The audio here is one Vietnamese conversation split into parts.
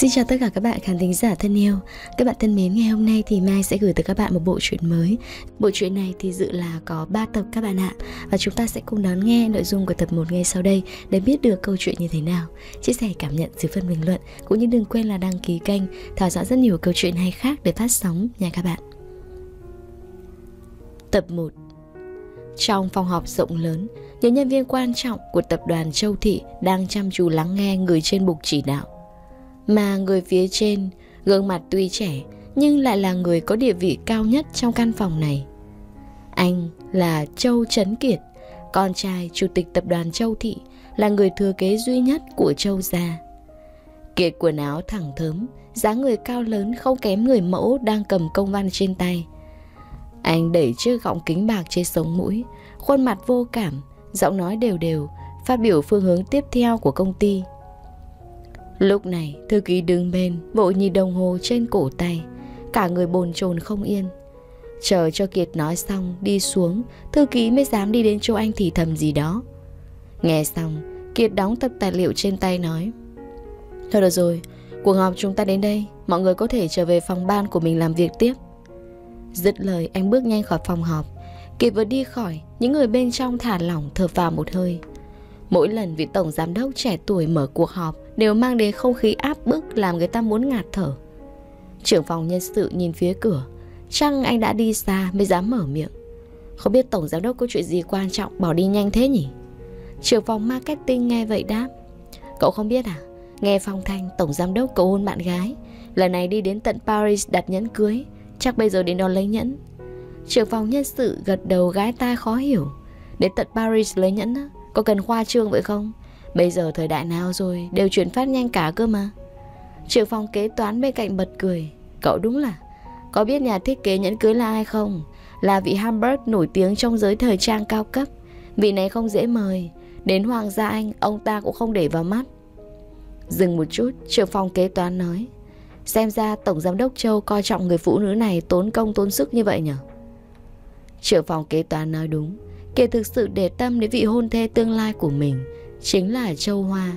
Xin chào tất cả các bạn khán thính giả thân yêu Các bạn thân mến, ngày hôm nay thì Mai sẽ gửi tới các bạn một bộ truyện mới Bộ truyện này thì dự là có 3 tập các bạn ạ Và chúng ta sẽ cùng đón nghe nội dung của tập 1 ngay sau đây Để biết được câu chuyện như thế nào Chia sẻ cảm nhận dưới phần bình luận Cũng như đừng quên là đăng ký kênh Thảo dõi rất nhiều câu chuyện hay khác để phát sóng nha các bạn Tập 1 Trong phòng họp rộng lớn, những nhân viên quan trọng của tập đoàn Châu Thị đang chăm chú lắng nghe người trên bục chỉ đạo mà người phía trên gương mặt tuy trẻ nhưng lại là người có địa vị cao nhất trong căn phòng này anh là châu trấn kiệt con trai chủ tịch tập đoàn châu thị là người thừa kế duy nhất của châu gia kiệt quần áo thẳng thớm dáng người cao lớn không kém người mẫu đang cầm công văn trên tay anh đẩy chiếc gọng kính bạc trên sống mũi khuôn mặt vô cảm giọng nói đều đều phát biểu phương hướng tiếp theo của công ty Lúc này thư ký đứng bên Vội nhìn đồng hồ trên cổ tay Cả người bồn chồn không yên Chờ cho Kiệt nói xong Đi xuống Thư ký mới dám đi đến chỗ anh thì thầm gì đó Nghe xong Kiệt đóng tập tài liệu trên tay nói Thôi được rồi Cuộc họp chúng ta đến đây Mọi người có thể trở về phòng ban của mình làm việc tiếp Dứt lời anh bước nhanh khỏi phòng họp Kiệt vừa đi khỏi Những người bên trong thả lỏng thở vào một hơi Mỗi lần vị tổng giám đốc trẻ tuổi mở cuộc họp đều mang đến không khí áp bức làm người ta muốn ngạt thở. Trưởng phòng nhân sự nhìn phía cửa, chăng anh đã đi xa mới dám mở miệng. Không biết tổng giám đốc có chuyện gì quan trọng bỏ đi nhanh thế nhỉ? Trưởng phòng marketing nghe vậy đáp. Cậu không biết à? Nghe phong thanh tổng giám đốc cầu hôn bạn gái, lần này đi đến tận Paris đặt nhẫn cưới, chắc bây giờ đến đó lấy nhẫn. Trưởng phòng nhân sự gật đầu gái tai khó hiểu. Đến tận Paris lấy nhẫn á, có cần khoa trương vậy không Bây giờ thời đại nào rồi Đều chuyển phát nhanh cả cơ mà Trưởng phòng kế toán bên cạnh bật cười Cậu đúng là Có biết nhà thiết kế nhẫn cưới là ai không Là vị Hamburg nổi tiếng trong giới thời trang cao cấp Vị này không dễ mời Đến Hoàng gia Anh Ông ta cũng không để vào mắt Dừng một chút Trưởng phòng kế toán nói Xem ra Tổng Giám đốc Châu coi trọng người phụ nữ này tốn công tốn sức như vậy nhở Trưởng phòng kế toán nói đúng Kiệt thực sự để tâm đến vị hôn thê tương lai của mình Chính là Châu Hoa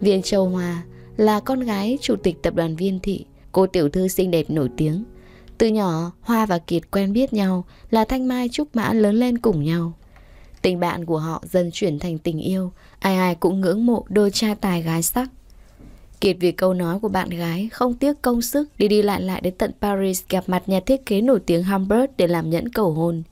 Viên Châu Hoa là con gái chủ tịch tập đoàn Viên Thị Cô tiểu thư xinh đẹp nổi tiếng Từ nhỏ Hoa và Kiệt quen biết nhau Là thanh mai trúc mã lớn lên cùng nhau Tình bạn của họ dần chuyển thành tình yêu Ai ai cũng ngưỡng mộ đôi cha tài gái sắc Kiệt vì câu nói của bạn gái không tiếc công sức đi đi lại lại đến tận Paris gặp mặt nhà thiết kế nổi tiếng Humbert để làm nhẫn cầu hôn.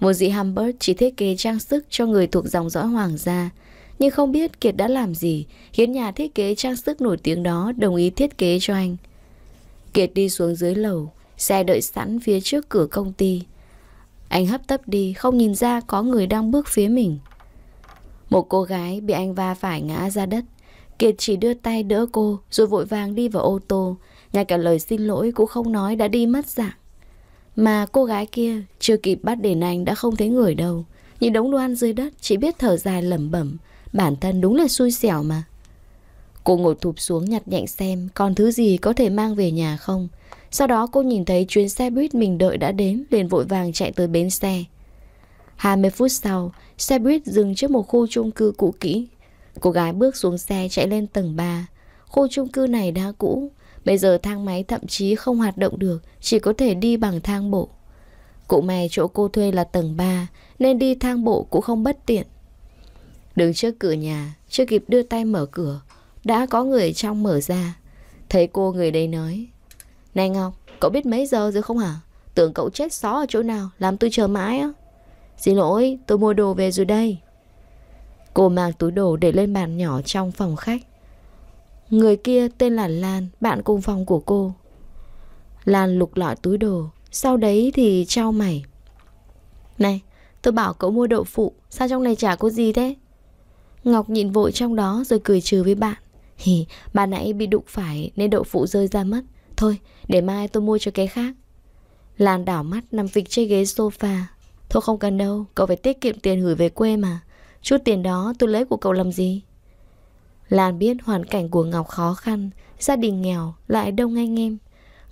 Một dĩ Humbert chỉ thiết kế trang sức cho người thuộc dòng dõi hoàng gia, nhưng không biết Kiệt đã làm gì khiến nhà thiết kế trang sức nổi tiếng đó đồng ý thiết kế cho anh. Kiệt đi xuống dưới lầu, xe đợi sẵn phía trước cửa công ty. Anh hấp tấp đi, không nhìn ra có người đang bước phía mình. Một cô gái bị anh va phải ngã ra đất. Kiệt chỉ đưa tay đỡ cô rồi vội vàng đi vào ô tô, ngay cả lời xin lỗi cũng không nói đã đi mất dạng. Mà cô gái kia chưa kịp bắt đền anh đã không thấy người đâu Nhìn đống đồ ăn dưới đất chỉ biết thở dài lẩm bẩm Bản thân đúng là xui xẻo mà Cô ngồi thụp xuống nhặt nhạnh xem còn thứ gì có thể mang về nhà không Sau đó cô nhìn thấy chuyến xe buýt mình đợi đã đến liền vội vàng chạy tới bến xe 20 phút sau, xe buýt dừng trước một khu chung cư cũ kỹ Cô gái bước xuống xe chạy lên tầng 3 Khu chung cư này đã cũ Bây giờ thang máy thậm chí không hoạt động được, chỉ có thể đi bằng thang bộ. Cụ mày chỗ cô thuê là tầng 3, nên đi thang bộ cũng không bất tiện. Đứng trước cửa nhà, chưa kịp đưa tay mở cửa, đã có người trong mở ra. Thấy cô người đây nói, Này Ngọc, cậu biết mấy giờ rồi không hả? Tưởng cậu chết xó ở chỗ nào, làm tôi chờ mãi á. Xin lỗi, tôi mua đồ về rồi đây. Cô mang túi đồ để lên bàn nhỏ trong phòng khách. Người kia tên là Lan, bạn cùng phòng của cô. Lan lục lọi túi đồ, sau đấy thì trao mày. Này, tôi bảo cậu mua đậu phụ, sao trong này chả có gì thế? Ngọc nhìn vội trong đó rồi cười trừ với bạn. Hì, bà nãy bị đụng phải nên đậu phụ rơi ra mất. Thôi, để mai tôi mua cho cái khác. Lan đảo mắt nằm phịch trên ghế sofa. Thôi không cần đâu, cậu phải tiết kiệm tiền gửi về quê mà. Chút tiền đó tôi lấy của cậu làm gì? Lan biết hoàn cảnh của Ngọc khó khăn, gia đình nghèo, lại đông anh em.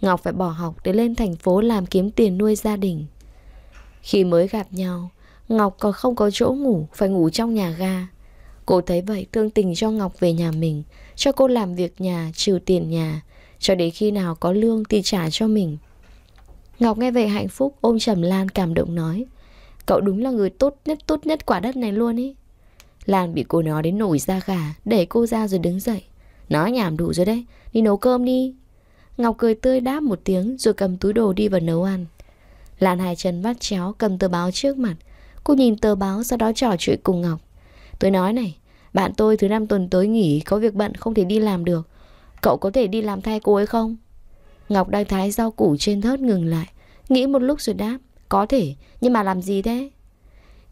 Ngọc phải bỏ học để lên thành phố làm kiếm tiền nuôi gia đình. Khi mới gặp nhau, Ngọc còn không có chỗ ngủ, phải ngủ trong nhà ga. Cô thấy vậy thương tình cho Ngọc về nhà mình, cho cô làm việc nhà, trừ tiền nhà, cho đến khi nào có lương thì trả cho mình. Ngọc nghe về hạnh phúc ôm trầm Lan cảm động nói, cậu đúng là người tốt nhất tốt nhất quả đất này luôn ý. Lan bị cô nói đến nổi da gà Đẩy cô ra rồi đứng dậy Nói nhảm đủ rồi đấy Đi nấu cơm đi Ngọc cười tươi đáp một tiếng Rồi cầm túi đồ đi vào nấu ăn Lan hai chân vắt chéo cầm tờ báo trước mặt Cô nhìn tờ báo sau đó trò chuyện cùng Ngọc Tôi nói này Bạn tôi thứ năm tuần tới nghỉ Có việc bận không thể đi làm được Cậu có thể đi làm thay cô ấy không Ngọc đang thái rau củ trên thớt ngừng lại Nghĩ một lúc rồi đáp Có thể nhưng mà làm gì thế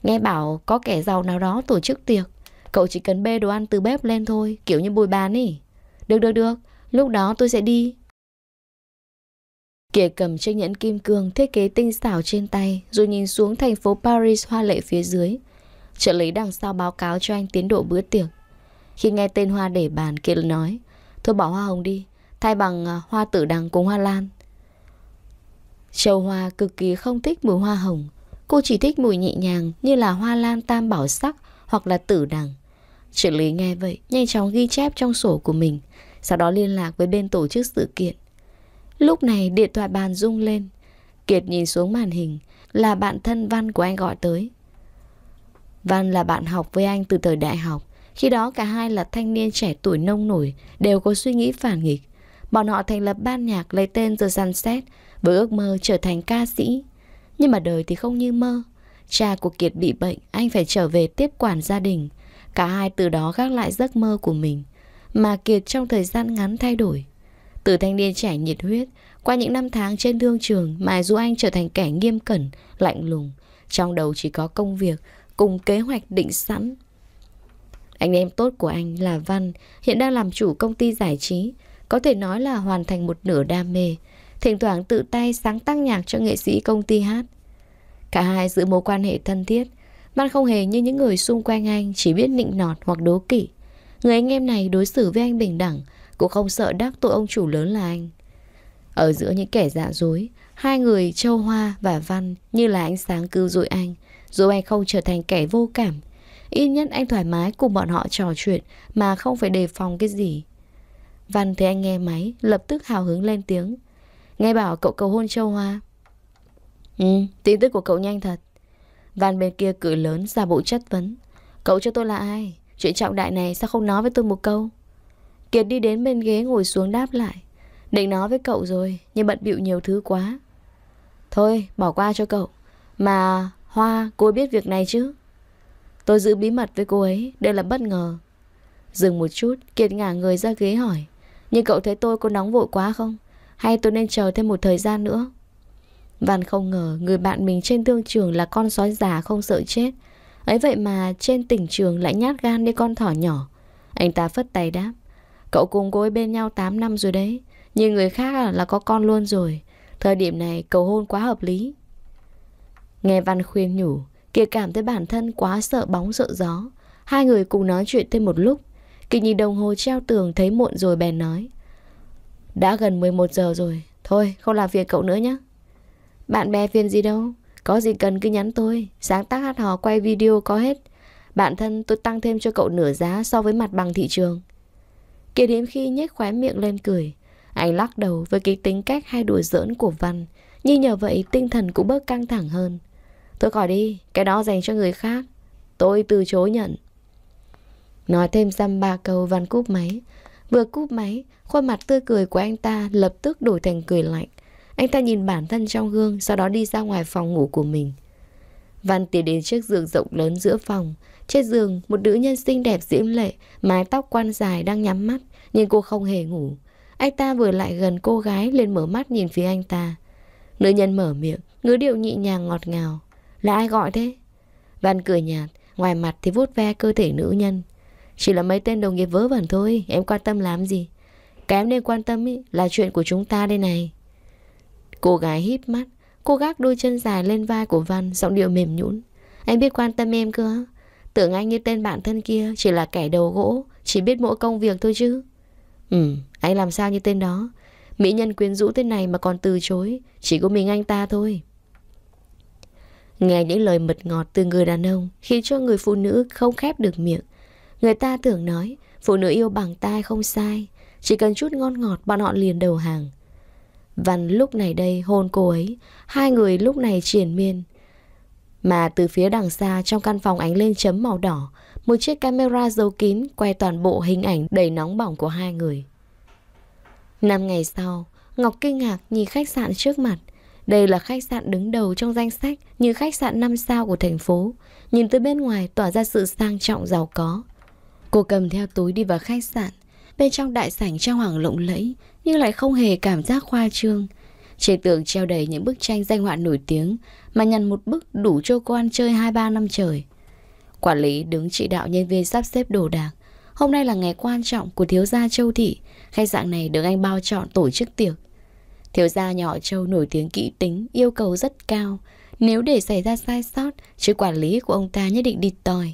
Nghe bảo có kẻ giàu nào đó tổ chức tiệc Cậu chỉ cần bê đồ ăn từ bếp lên thôi Kiểu như bồi bàn ấy Được được được, lúc đó tôi sẽ đi Kiệt cầm chiếc nhẫn kim cương thiết kế tinh xảo trên tay Rồi nhìn xuống thành phố Paris hoa lệ phía dưới Trợ lý đằng sau báo cáo cho anh tiến độ bữa tiệc Khi nghe tên hoa để bàn Kiệt nói Thôi bỏ hoa hồng đi Thay bằng à, hoa tử đằng cùng hoa lan Châu Hoa cực kỳ không thích mùi hoa hồng Cô chỉ thích mùi nhẹ nhàng như là hoa lan tam bảo sắc hoặc là tử đằng. Trợ lý nghe vậy, nhanh chóng ghi chép trong sổ của mình, sau đó liên lạc với bên tổ chức sự kiện. Lúc này điện thoại bàn rung lên. Kiệt nhìn xuống màn hình, là bạn thân Văn của anh gọi tới. Văn là bạn học với anh từ thời đại học. Khi đó cả hai là thanh niên trẻ tuổi nông nổi, đều có suy nghĩ phản nghịch. Bọn họ thành lập ban nhạc lấy tên The Sunset với ước mơ trở thành ca sĩ. Nhưng mà đời thì không như mơ Cha của Kiệt bị bệnh Anh phải trở về tiếp quản gia đình Cả hai từ đó gác lại giấc mơ của mình Mà Kiệt trong thời gian ngắn thay đổi Từ thanh niên trẻ nhiệt huyết Qua những năm tháng trên thương trường Mà Dù Anh trở thành kẻ nghiêm cẩn Lạnh lùng Trong đầu chỉ có công việc Cùng kế hoạch định sẵn Anh em tốt của anh là Văn Hiện đang làm chủ công ty giải trí Có thể nói là hoàn thành một nửa đam mê thỉnh thoảng tự tay sáng tác nhạc cho nghệ sĩ công ty hát. Cả hai giữ mối quan hệ thân thiết, Man không hề như những người xung quanh anh chỉ biết nịnh nọt hoặc đố kỵ. Người anh em này đối xử với anh bình đẳng, cũng không sợ đắc tội ông chủ lớn là anh. Ở giữa những kẻ dạ dối, hai người Châu Hoa và Văn như là ánh sáng cứu rỗi anh, dù anh không trở thành kẻ vô cảm. Ít nhất anh thoải mái cùng bọn họ trò chuyện mà không phải đề phòng cái gì. Văn thấy anh nghe máy, lập tức hào hứng lên tiếng. Nghe bảo cậu cầu hôn Châu Hoa Ừ, tin tức của cậu nhanh thật Văn bên kia cười lớn ra bộ chất vấn Cậu cho tôi là ai? Chuyện trọng đại này sao không nói với tôi một câu? Kiệt đi đến bên ghế ngồi xuống đáp lại Định nói với cậu rồi Nhưng bận bịu nhiều thứ quá Thôi bỏ qua cho cậu Mà Hoa cô biết việc này chứ Tôi giữ bí mật với cô ấy Đây là bất ngờ Dừng một chút Kiệt ngả người ra ghế hỏi Nhưng cậu thấy tôi có nóng vội quá không hay tôi nên chờ thêm một thời gian nữa Văn không ngờ người bạn mình trên thương trường là con sói già không sợ chết Ấy vậy mà trên tỉnh trường lại nhát gan như con thỏ nhỏ Anh ta phất tay đáp Cậu cùng cô ấy bên nhau 8 năm rồi đấy Nhưng người khác à, là có con luôn rồi Thời điểm này cầu hôn quá hợp lý Nghe Văn khuyên nhủ Kiệt cảm thấy bản thân quá sợ bóng sợ gió Hai người cùng nói chuyện thêm một lúc Kỳ nhìn đồng hồ treo tường thấy muộn rồi bèn nói đã gần 11 giờ rồi Thôi không làm việc cậu nữa nhé Bạn bè phiền gì đâu Có gì cần cứ nhắn tôi Sáng tác hát hò quay video có hết bạn thân tôi tăng thêm cho cậu nửa giá So với mặt bằng thị trường Kiệt hiếm khi nhếch khóe miệng lên cười Anh lắc đầu với cái tính cách hay đùa giỡn của Văn như nhờ vậy tinh thần cũng bớt căng thẳng hơn Tôi khỏi đi Cái đó dành cho người khác Tôi từ chối nhận Nói thêm dăm ba câu Văn cúp máy Vừa cúp máy, khuôn mặt tươi cười của anh ta lập tức đổi thành cười lạnh. Anh ta nhìn bản thân trong gương, sau đó đi ra ngoài phòng ngủ của mình. Văn tiến đến chiếc giường rộng lớn giữa phòng. Trên giường, một nữ nhân xinh đẹp diễm lệ, mái tóc quan dài đang nhắm mắt, nhưng cô không hề ngủ. Anh ta vừa lại gần cô gái lên mở mắt nhìn phía anh ta. Nữ nhân mở miệng, ngữ điệu nhị nhàng ngọt ngào. Là ai gọi thế? Văn cười nhạt, ngoài mặt thì vuốt ve cơ thể nữ nhân. Chỉ là mấy tên đồng nghiệp vớ vẩn thôi Em quan tâm làm gì Cái em nên quan tâm ý, là chuyện của chúng ta đây này Cô gái híp mắt Cô gác đôi chân dài lên vai của Văn Giọng điệu mềm nhũn Anh biết quan tâm em cơ Tưởng anh như tên bạn thân kia Chỉ là kẻ đầu gỗ Chỉ biết mỗi công việc thôi chứ Ừ anh làm sao như tên đó Mỹ nhân quyến rũ thế này mà còn từ chối Chỉ có mình anh ta thôi Nghe những lời mật ngọt từ người đàn ông Khiến cho người phụ nữ không khép được miệng Người ta tưởng nói Phụ nữ yêu bằng tai không sai Chỉ cần chút ngon ngọt bọn họ liền đầu hàng Văn lúc này đây hôn cô ấy Hai người lúc này triển miên Mà từ phía đằng xa trong căn phòng ánh lên chấm màu đỏ Một chiếc camera giấu kín quay toàn bộ hình ảnh đầy nóng bỏng của hai người Năm ngày sau Ngọc kinh ngạc nhìn khách sạn trước mặt đây là khách sạn đứng đầu trong danh sách như khách sạn 5 sao của thành phố. Nhìn từ bên ngoài tỏa ra sự sang trọng giàu có. Cô cầm theo túi đi vào khách sạn Bên trong đại sảnh trang hoàng lộng lẫy Nhưng lại không hề cảm giác khoa trương Trên tường treo đầy những bức tranh danh họa nổi tiếng Mà nhằn một bức đủ cho cô ăn chơi 2-3 năm trời Quản lý đứng chỉ đạo nhân viên sắp xếp đồ đạc Hôm nay là ngày quan trọng của thiếu gia Châu Thị Khách sạn này được anh bao chọn tổ chức tiệc Thiếu gia nhỏ Châu nổi tiếng kỹ tính Yêu cầu rất cao Nếu để xảy ra sai sót Chứ quản lý của ông ta nhất định địt tòi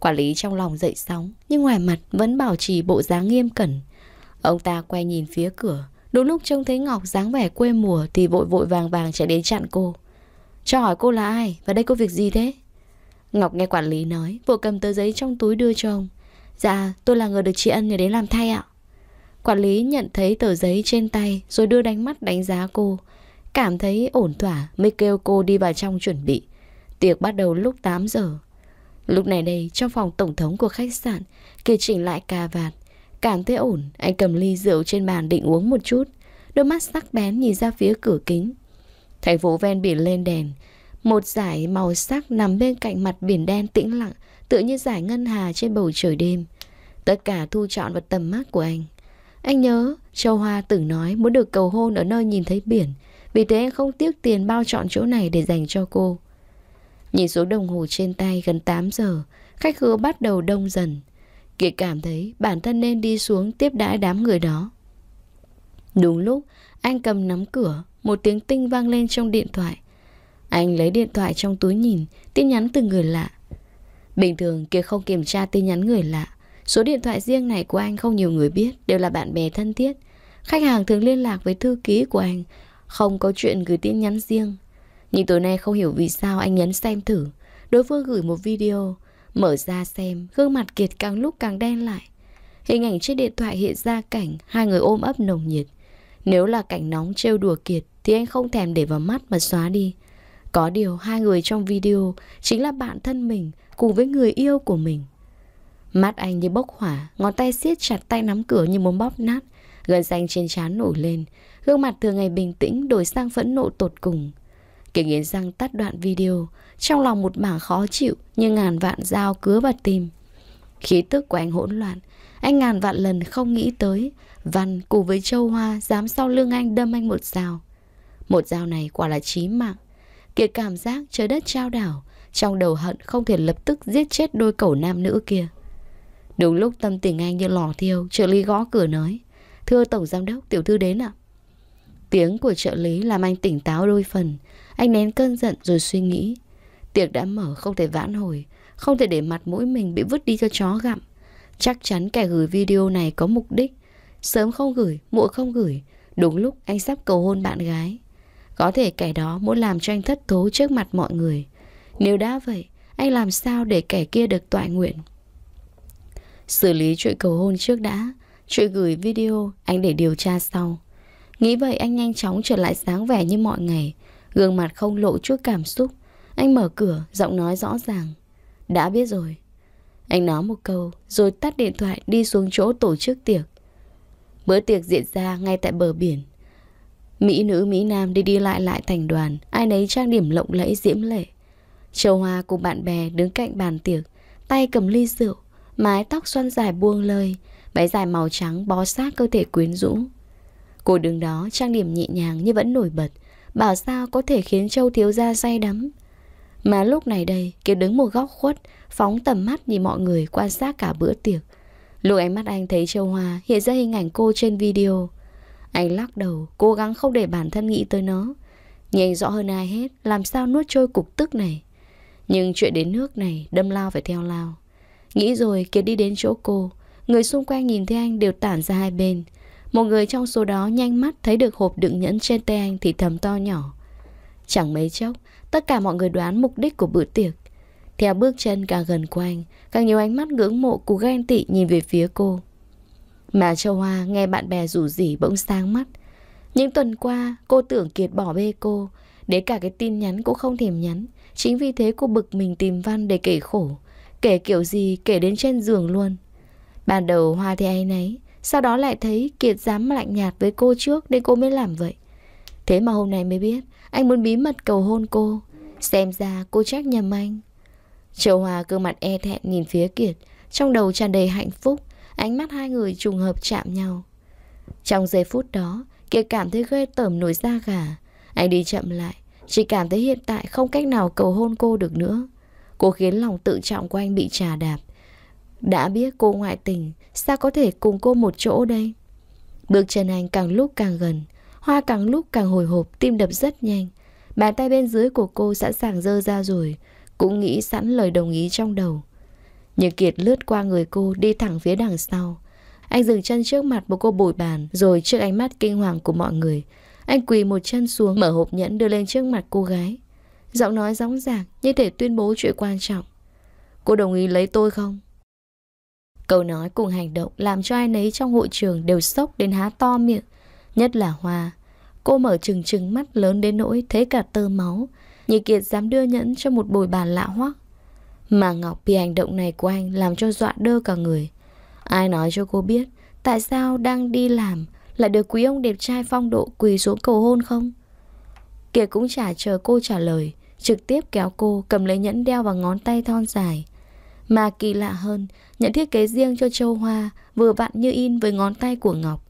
Quản lý trong lòng dậy sóng, nhưng ngoài mặt vẫn bảo trì bộ dáng nghiêm cẩn. Ông ta quay nhìn phía cửa, đúng lúc trông thấy Ngọc dáng vẻ quê mùa thì vội vội vàng vàng chạy đến chặn cô. Cho hỏi cô là ai và đây có việc gì thế? Ngọc nghe quản lý nói, vội cầm tờ giấy trong túi đưa cho ông. Dạ, tôi là người được chị ân nhờ đến làm thay ạ. Quản lý nhận thấy tờ giấy trên tay rồi đưa đánh mắt đánh giá cô. Cảm thấy ổn thỏa mới kêu cô đi vào trong chuẩn bị. Tiệc bắt đầu lúc 8 giờ. Lúc này đây, trong phòng tổng thống của khách sạn, Kỳ chỉnh lại cà vạt. Cảm thấy ổn, anh cầm ly rượu trên bàn định uống một chút. Đôi mắt sắc bén nhìn ra phía cửa kính. Thành phố ven biển lên đèn. Một dải màu sắc nằm bên cạnh mặt biển đen tĩnh lặng, tự như dải ngân hà trên bầu trời đêm. Tất cả thu trọn vào tầm mắt của anh. Anh nhớ, Châu Hoa từng nói muốn được cầu hôn ở nơi nhìn thấy biển. Vì thế anh không tiếc tiền bao chọn chỗ này để dành cho cô. Nhìn số đồng hồ trên tay gần 8 giờ, khách hứa bắt đầu đông dần. Kiệt cảm thấy bản thân nên đi xuống tiếp đãi đám người đó. Đúng lúc, anh cầm nắm cửa, một tiếng tinh vang lên trong điện thoại. Anh lấy điện thoại trong túi nhìn, tin nhắn từ người lạ. Bình thường Kiệt không kiểm tra tin nhắn người lạ. Số điện thoại riêng này của anh không nhiều người biết, đều là bạn bè thân thiết. Khách hàng thường liên lạc với thư ký của anh, không có chuyện gửi tin nhắn riêng nhưng tối nay không hiểu vì sao anh nhấn xem thử Đối phương gửi một video Mở ra xem Gương mặt Kiệt càng lúc càng đen lại Hình ảnh trên điện thoại hiện ra cảnh Hai người ôm ấp nồng nhiệt Nếu là cảnh nóng trêu đùa Kiệt Thì anh không thèm để vào mắt mà xóa đi Có điều hai người trong video Chính là bạn thân mình Cùng với người yêu của mình Mắt anh như bốc hỏa Ngón tay siết chặt tay nắm cửa như muốn bóp nát Gần xanh trên trán nổi lên Gương mặt thường ngày bình tĩnh đổi sang phẫn nộ tột cùng Kể nghiến răng tắt đoạn video Trong lòng một mảng khó chịu Như ngàn vạn dao cứa vào tim Khí tức của anh hỗn loạn Anh ngàn vạn lần không nghĩ tới Văn cùng với Châu Hoa dám sau lưng anh đâm anh một dao Một dao này quả là chí mạng Kiệt cảm giác trời đất trao đảo Trong đầu hận không thể lập tức giết chết đôi cẩu nam nữ kia Đúng lúc tâm tình anh như lò thiêu Trợ lý gõ cửa nói Thưa Tổng Giám đốc, tiểu thư đến ạ Tiếng của trợ lý làm anh tỉnh táo đôi phần anh nén cơn giận rồi suy nghĩ Tiệc đã mở không thể vãn hồi Không thể để mặt mũi mình bị vứt đi cho chó gặm Chắc chắn kẻ gửi video này có mục đích Sớm không gửi, muộn không gửi Đúng lúc anh sắp cầu hôn bạn gái Có thể kẻ đó muốn làm cho anh thất thố trước mặt mọi người Nếu đã vậy, anh làm sao để kẻ kia được tọa nguyện Xử lý chuyện cầu hôn trước đã Chuyện gửi video anh để điều tra sau Nghĩ vậy anh nhanh chóng trở lại sáng vẻ như mọi ngày Gương mặt không lộ chút cảm xúc Anh mở cửa, giọng nói rõ ràng Đã biết rồi Anh nói một câu, rồi tắt điện thoại đi xuống chỗ tổ chức tiệc Bữa tiệc diễn ra ngay tại bờ biển Mỹ nữ Mỹ Nam đi đi lại lại thành đoàn Ai nấy trang điểm lộng lẫy diễm lệ Châu Hoa cùng bạn bè đứng cạnh bàn tiệc Tay cầm ly rượu Mái tóc xoăn dài buông lơi Váy dài màu trắng bó sát cơ thể quyến rũ Cô đứng đó trang điểm nhẹ nhàng nhưng vẫn nổi bật Bảo sao có thể khiến Châu thiếu gia say đắm Mà lúc này đây Kiệt đứng một góc khuất Phóng tầm mắt nhìn mọi người quan sát cả bữa tiệc Lúc ánh mắt anh thấy Châu Hoa Hiện ra hình ảnh cô trên video Anh lắc đầu Cố gắng không để bản thân nghĩ tới nó Nhưng anh rõ hơn ai hết Làm sao nuốt trôi cục tức này Nhưng chuyện đến nước này Đâm lao phải theo lao Nghĩ rồi Kiệt đi đến chỗ cô Người xung quanh nhìn thấy anh đều tản ra hai bên một người trong số đó nhanh mắt thấy được hộp đựng nhẫn trên tay anh thì thầm to nhỏ. Chẳng mấy chốc, tất cả mọi người đoán mục đích của bữa tiệc. Theo bước chân càng gần của anh, càng nhiều ánh mắt ngưỡng mộ của ghen tị nhìn về phía cô. Mà Châu Hoa nghe bạn bè rủ rỉ bỗng sáng mắt. Những tuần qua, cô tưởng Kiệt bỏ bê cô, để cả cái tin nhắn cũng không thèm nhắn. Chính vì thế cô bực mình tìm Văn để kể khổ, kể kiểu gì kể đến trên giường luôn. Ban đầu Hoa thì ai nấy, sau đó lại thấy Kiệt dám lạnh nhạt với cô trước Nên cô mới làm vậy Thế mà hôm nay mới biết Anh muốn bí mật cầu hôn cô Xem ra cô trách nhầm anh Châu Hòa gương mặt e thẹn nhìn phía Kiệt Trong đầu tràn đầy hạnh phúc Ánh mắt hai người trùng hợp chạm nhau Trong giây phút đó Kiệt cảm thấy ghê tởm nổi da gà Anh đi chậm lại Chỉ cảm thấy hiện tại không cách nào cầu hôn cô được nữa Cô khiến lòng tự trọng của anh bị trà đạp đã biết cô ngoại tình, sao có thể cùng cô một chỗ đây? Bước chân anh càng lúc càng gần, hoa càng lúc càng hồi hộp, tim đập rất nhanh. Bàn tay bên dưới của cô sẵn sàng dơ ra rồi, cũng nghĩ sẵn lời đồng ý trong đầu. Nhưng Kiệt lướt qua người cô đi thẳng phía đằng sau. Anh dừng chân trước mặt một cô bồi bàn rồi trước ánh mắt kinh hoàng của mọi người. Anh quỳ một chân xuống mở hộp nhẫn đưa lên trước mặt cô gái. Giọng nói gióng giạc như thể tuyên bố chuyện quan trọng. Cô đồng ý lấy tôi không? Câu nói cùng hành động làm cho ai nấy trong hội trường đều sốc đến há to miệng, nhất là Hoa. Cô mở trừng trừng mắt lớn đến nỗi thấy cả tơ máu, như kiệt dám đưa nhẫn cho một bồi bàn lạ hoắc. Mà Ngọc vì hành động này của anh làm cho dọa đơ cả người. Ai nói cho cô biết tại sao đang đi làm lại được quý ông đẹp trai phong độ quỳ xuống cầu hôn không? Kiệt cũng chả chờ cô trả lời, trực tiếp kéo cô cầm lấy nhẫn đeo vào ngón tay thon dài, mà kỳ lạ hơn, nhận thiết kế riêng cho châu hoa vừa vặn như in với ngón tay của Ngọc.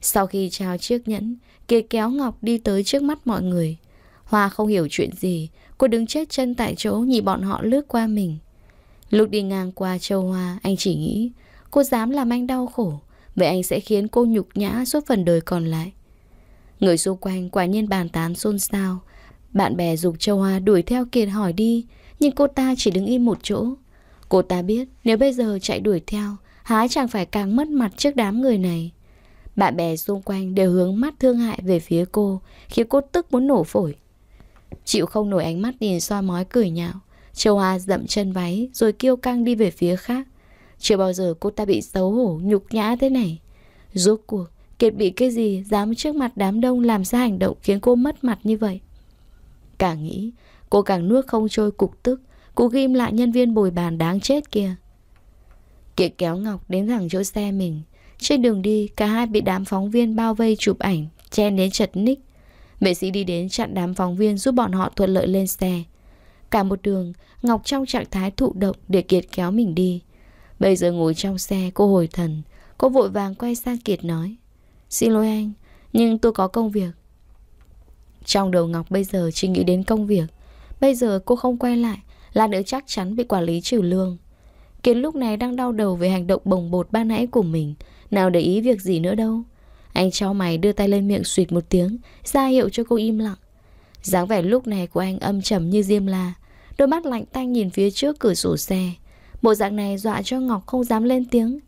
Sau khi trao chiếc nhẫn, Kiệt kéo Ngọc đi tới trước mắt mọi người. Hoa không hiểu chuyện gì, cô đứng chết chân tại chỗ nhìn bọn họ lướt qua mình. Lúc đi ngang qua châu Hoa, anh chỉ nghĩ, cô dám làm anh đau khổ, vậy anh sẽ khiến cô nhục nhã suốt phần đời còn lại. Người xung quanh quả nhiên bàn tán xôn xao. Bạn bè dục châu Hoa đuổi theo Kiệt hỏi đi, nhưng cô ta chỉ đứng im một chỗ, Cô ta biết nếu bây giờ chạy đuổi theo, há chẳng phải càng mất mặt trước đám người này. Bạn bè xung quanh đều hướng mắt thương hại về phía cô, khiến cô tức muốn nổ phổi. Chịu không nổi ánh mắt nhìn soi mói cười nhạo. Châu Hoa dậm chân váy rồi kêu căng đi về phía khác. Chưa bao giờ cô ta bị xấu hổ, nhục nhã thế này. Rốt cuộc, Kiệt bị cái gì dám trước mặt đám đông làm ra hành động khiến cô mất mặt như vậy? Càng nghĩ, cô càng nuốt không trôi cục tức, Cụ ghim lại nhân viên bồi bàn đáng chết kia Kiệt kéo Ngọc đến thẳng chỗ xe mình Trên đường đi cả hai bị đám phóng viên bao vây chụp ảnh Chen đến chật ních Vệ sĩ đi đến chặn đám phóng viên giúp bọn họ thuận lợi lên xe Cả một đường Ngọc trong trạng thái thụ động để Kiệt kéo mình đi Bây giờ ngồi trong xe cô hồi thần Cô vội vàng quay sang Kiệt nói Xin lỗi anh Nhưng tôi có công việc Trong đầu Ngọc bây giờ chỉ nghĩ đến công việc Bây giờ cô không quay lại là nữa chắc chắn bị quản lý trừ lương Kiến lúc này đang đau đầu về hành động bồng bột ban nãy của mình Nào để ý việc gì nữa đâu Anh cháu mày đưa tay lên miệng suyệt một tiếng ra hiệu cho cô im lặng dáng vẻ lúc này của anh âm trầm như diêm la Đôi mắt lạnh tanh nhìn phía trước cửa sổ xe Bộ dạng này dọa cho Ngọc không dám lên tiếng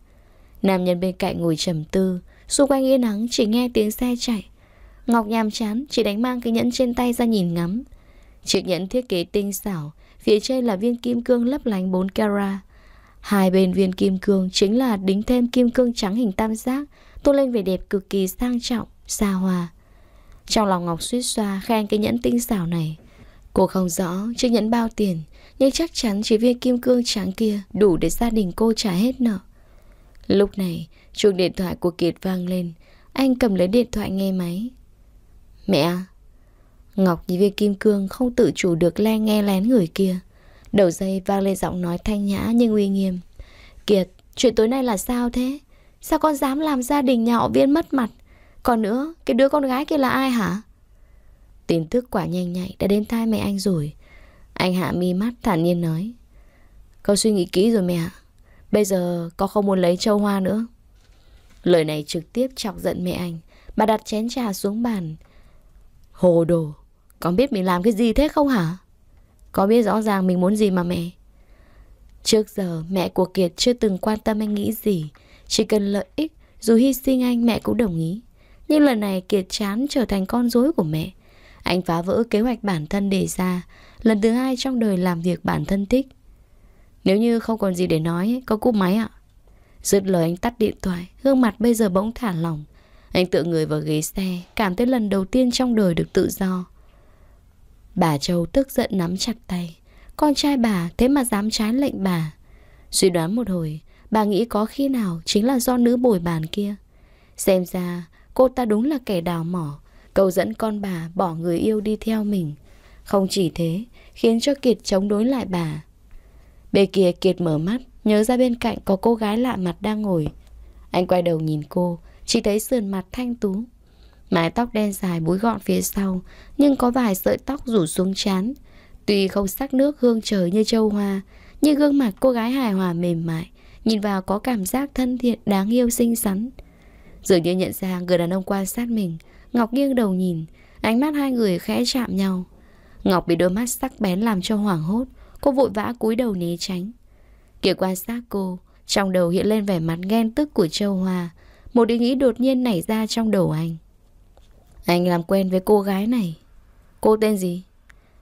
Nam nhân bên cạnh ngồi trầm tư Xung quanh yên nắng chỉ nghe tiếng xe chạy Ngọc nhàm chán Chỉ đánh mang cái nhẫn trên tay ra nhìn ngắm Chiếc nhẫn thiết kế tinh xảo phía trên là viên kim cương lấp lánh 4 carat. Hai bên viên kim cương chính là đính thêm kim cương trắng hình tam giác, tô lên vẻ đẹp cực kỳ sang trọng, xa hoa. Trong lòng Ngọc suýt xoa khen cái nhẫn tinh xảo này. Cô không rõ chiếc nhẫn bao tiền, nhưng chắc chắn chỉ viên kim cương trắng kia đủ để gia đình cô trả hết nợ. Lúc này, chuông điện thoại của Kiệt vang lên, anh cầm lấy điện thoại nghe máy. Mẹ Ngọc như viên kim cương không tự chủ được le nghe lén người kia. Đầu dây vang lên giọng nói thanh nhã nhưng uy nghiêm. Kiệt, chuyện tối nay là sao thế? Sao con dám làm gia đình nhà họ viên mất mặt? Còn nữa, cái đứa con gái kia là ai hả? Tin tức quả nhanh nhạy đã đến tai mẹ anh rồi. Anh hạ mi mắt thản nhiên nói. Con suy nghĩ kỹ rồi mẹ Bây giờ con không muốn lấy châu hoa nữa. Lời này trực tiếp chọc giận mẹ anh. Bà đặt chén trà xuống bàn. Hồ đồ! Con biết mình làm cái gì thế không hả? Con biết rõ ràng mình muốn gì mà mẹ. Trước giờ mẹ của Kiệt chưa từng quan tâm anh nghĩ gì. Chỉ cần lợi ích, dù hy sinh anh mẹ cũng đồng ý. Nhưng lần này Kiệt chán trở thành con rối của mẹ. Anh phá vỡ kế hoạch bản thân đề ra, lần thứ hai trong đời làm việc bản thân thích. Nếu như không còn gì để nói, có cúp máy ạ. Dứt lời anh tắt điện thoại, gương mặt bây giờ bỗng thả lỏng. Anh tự người vào ghế xe, cảm thấy lần đầu tiên trong đời được tự do. Bà Châu tức giận nắm chặt tay Con trai bà thế mà dám trái lệnh bà Suy đoán một hồi Bà nghĩ có khi nào chính là do nữ bồi bàn kia Xem ra cô ta đúng là kẻ đào mỏ Cầu dẫn con bà bỏ người yêu đi theo mình Không chỉ thế Khiến cho Kiệt chống đối lại bà bề kia Kiệt mở mắt Nhớ ra bên cạnh có cô gái lạ mặt đang ngồi Anh quay đầu nhìn cô Chỉ thấy sườn mặt thanh tú Mái tóc đen dài búi gọn phía sau Nhưng có vài sợi tóc rủ xuống chán Tuy không sắc nước hương trời như châu hoa Nhưng gương mặt cô gái hài hòa mềm mại Nhìn vào có cảm giác thân thiện đáng yêu xinh xắn Dường như nhận ra người đàn ông quan sát mình Ngọc nghiêng đầu nhìn Ánh mắt hai người khẽ chạm nhau Ngọc bị đôi mắt sắc bén làm cho hoảng hốt Cô vội vã cúi đầu né tránh Kiểu quan sát cô Trong đầu hiện lên vẻ mặt ghen tức của Châu Hoa Một ý nghĩ đột nhiên nảy ra trong đầu anh anh làm quen với cô gái này Cô tên gì?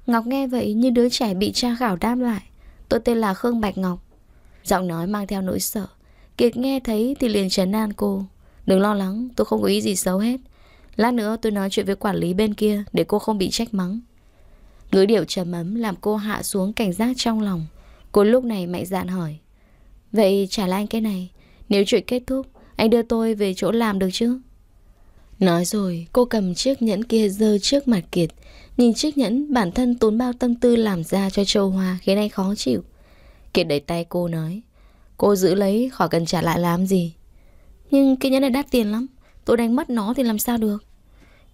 Ngọc nghe vậy như đứa trẻ bị tra khảo đáp lại Tôi tên là Khương Bạch Ngọc Giọng nói mang theo nỗi sợ Kiệt nghe thấy thì liền trấn an cô Đừng lo lắng, tôi không có ý gì xấu hết Lát nữa tôi nói chuyện với quản lý bên kia Để cô không bị trách mắng Ngữ điệu trầm ấm làm cô hạ xuống cảnh giác trong lòng Cô lúc này mạnh dạn hỏi Vậy trả lại anh cái này Nếu chuyện kết thúc Anh đưa tôi về chỗ làm được chứ Nói rồi cô cầm chiếc nhẫn kia dơ trước mặt Kiệt Nhìn chiếc nhẫn bản thân tốn bao tâm tư làm ra cho Châu Hoa khiến anh khó chịu Kiệt đẩy tay cô nói Cô giữ lấy khỏi cần trả lại làm gì Nhưng cái nhẫn này đắt tiền lắm Tôi đánh mất nó thì làm sao được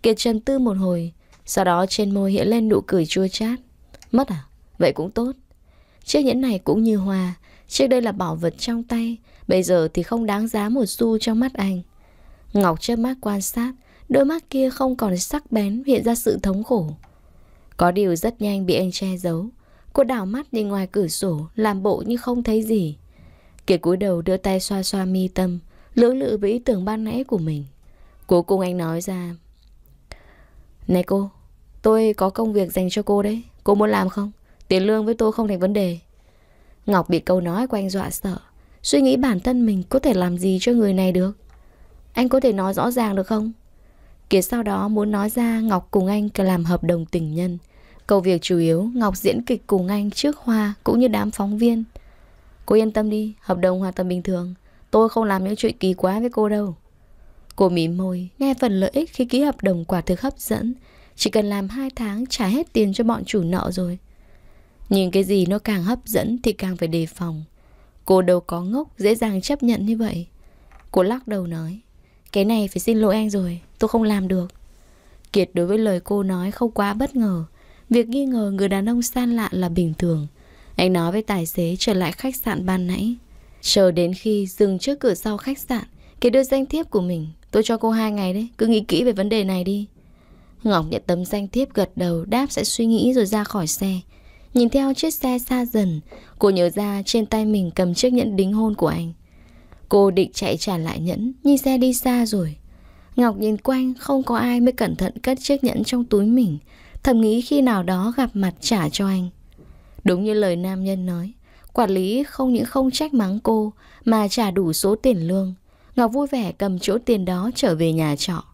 Kiệt trầm tư một hồi Sau đó trên môi hiện lên nụ cười chua chát Mất à? Vậy cũng tốt Chiếc nhẫn này cũng như hoa Trước đây là bảo vật trong tay Bây giờ thì không đáng giá một xu trong mắt anh Ngọc chớp mắt quan sát, đôi mắt kia không còn sắc bén hiện ra sự thống khổ. Có điều rất nhanh bị anh che giấu. Cô đảo mắt nhìn ngoài cửa sổ, làm bộ như không thấy gì. Kiệt cúi đầu đưa tay xoa xoa mi tâm, lưỡng lự với ý tưởng ban nãy của mình. Cuối cùng anh nói ra. Này cô, tôi có công việc dành cho cô đấy. Cô muốn làm không? Tiền lương với tôi không thành vấn đề. Ngọc bị câu nói của anh dọa sợ. Suy nghĩ bản thân mình có thể làm gì cho người này được. Anh có thể nói rõ ràng được không? Kiệt sau đó muốn nói ra Ngọc cùng anh làm hợp đồng tình nhân. Câu việc chủ yếu Ngọc diễn kịch cùng anh trước Hoa cũng như đám phóng viên. Cô yên tâm đi, hợp đồng hoàn toàn bình thường. Tôi không làm những chuyện kỳ quá với cô đâu. Cô mỉm môi, nghe phần lợi ích khi ký hợp đồng quả thực hấp dẫn. Chỉ cần làm 2 tháng trả hết tiền cho bọn chủ nợ rồi. Nhìn cái gì nó càng hấp dẫn thì càng phải đề phòng. Cô đâu có ngốc dễ dàng chấp nhận như vậy. Cô lắc đầu nói. Cái này phải xin lỗi anh rồi Tôi không làm được Kiệt đối với lời cô nói không quá bất ngờ Việc nghi ngờ người đàn ông san lạ là bình thường Anh nói với tài xế trở lại khách sạn ban nãy Chờ đến khi dừng trước cửa sau khách sạn Kiệt đưa danh thiếp của mình Tôi cho cô hai ngày đấy Cứ nghĩ kỹ về vấn đề này đi Ngọc nhận tấm danh thiếp gật đầu Đáp sẽ suy nghĩ rồi ra khỏi xe Nhìn theo chiếc xe xa dần Cô nhớ ra trên tay mình cầm chiếc nhẫn đính hôn của anh Cô định chạy trả lại nhẫn Nhưng xe đi xa rồi Ngọc nhìn quanh không có ai mới cẩn thận cất chiếc nhẫn trong túi mình Thầm nghĩ khi nào đó gặp mặt trả cho anh Đúng như lời nam nhân nói Quản lý không những không trách mắng cô Mà trả đủ số tiền lương Ngọc vui vẻ cầm chỗ tiền đó trở về nhà trọ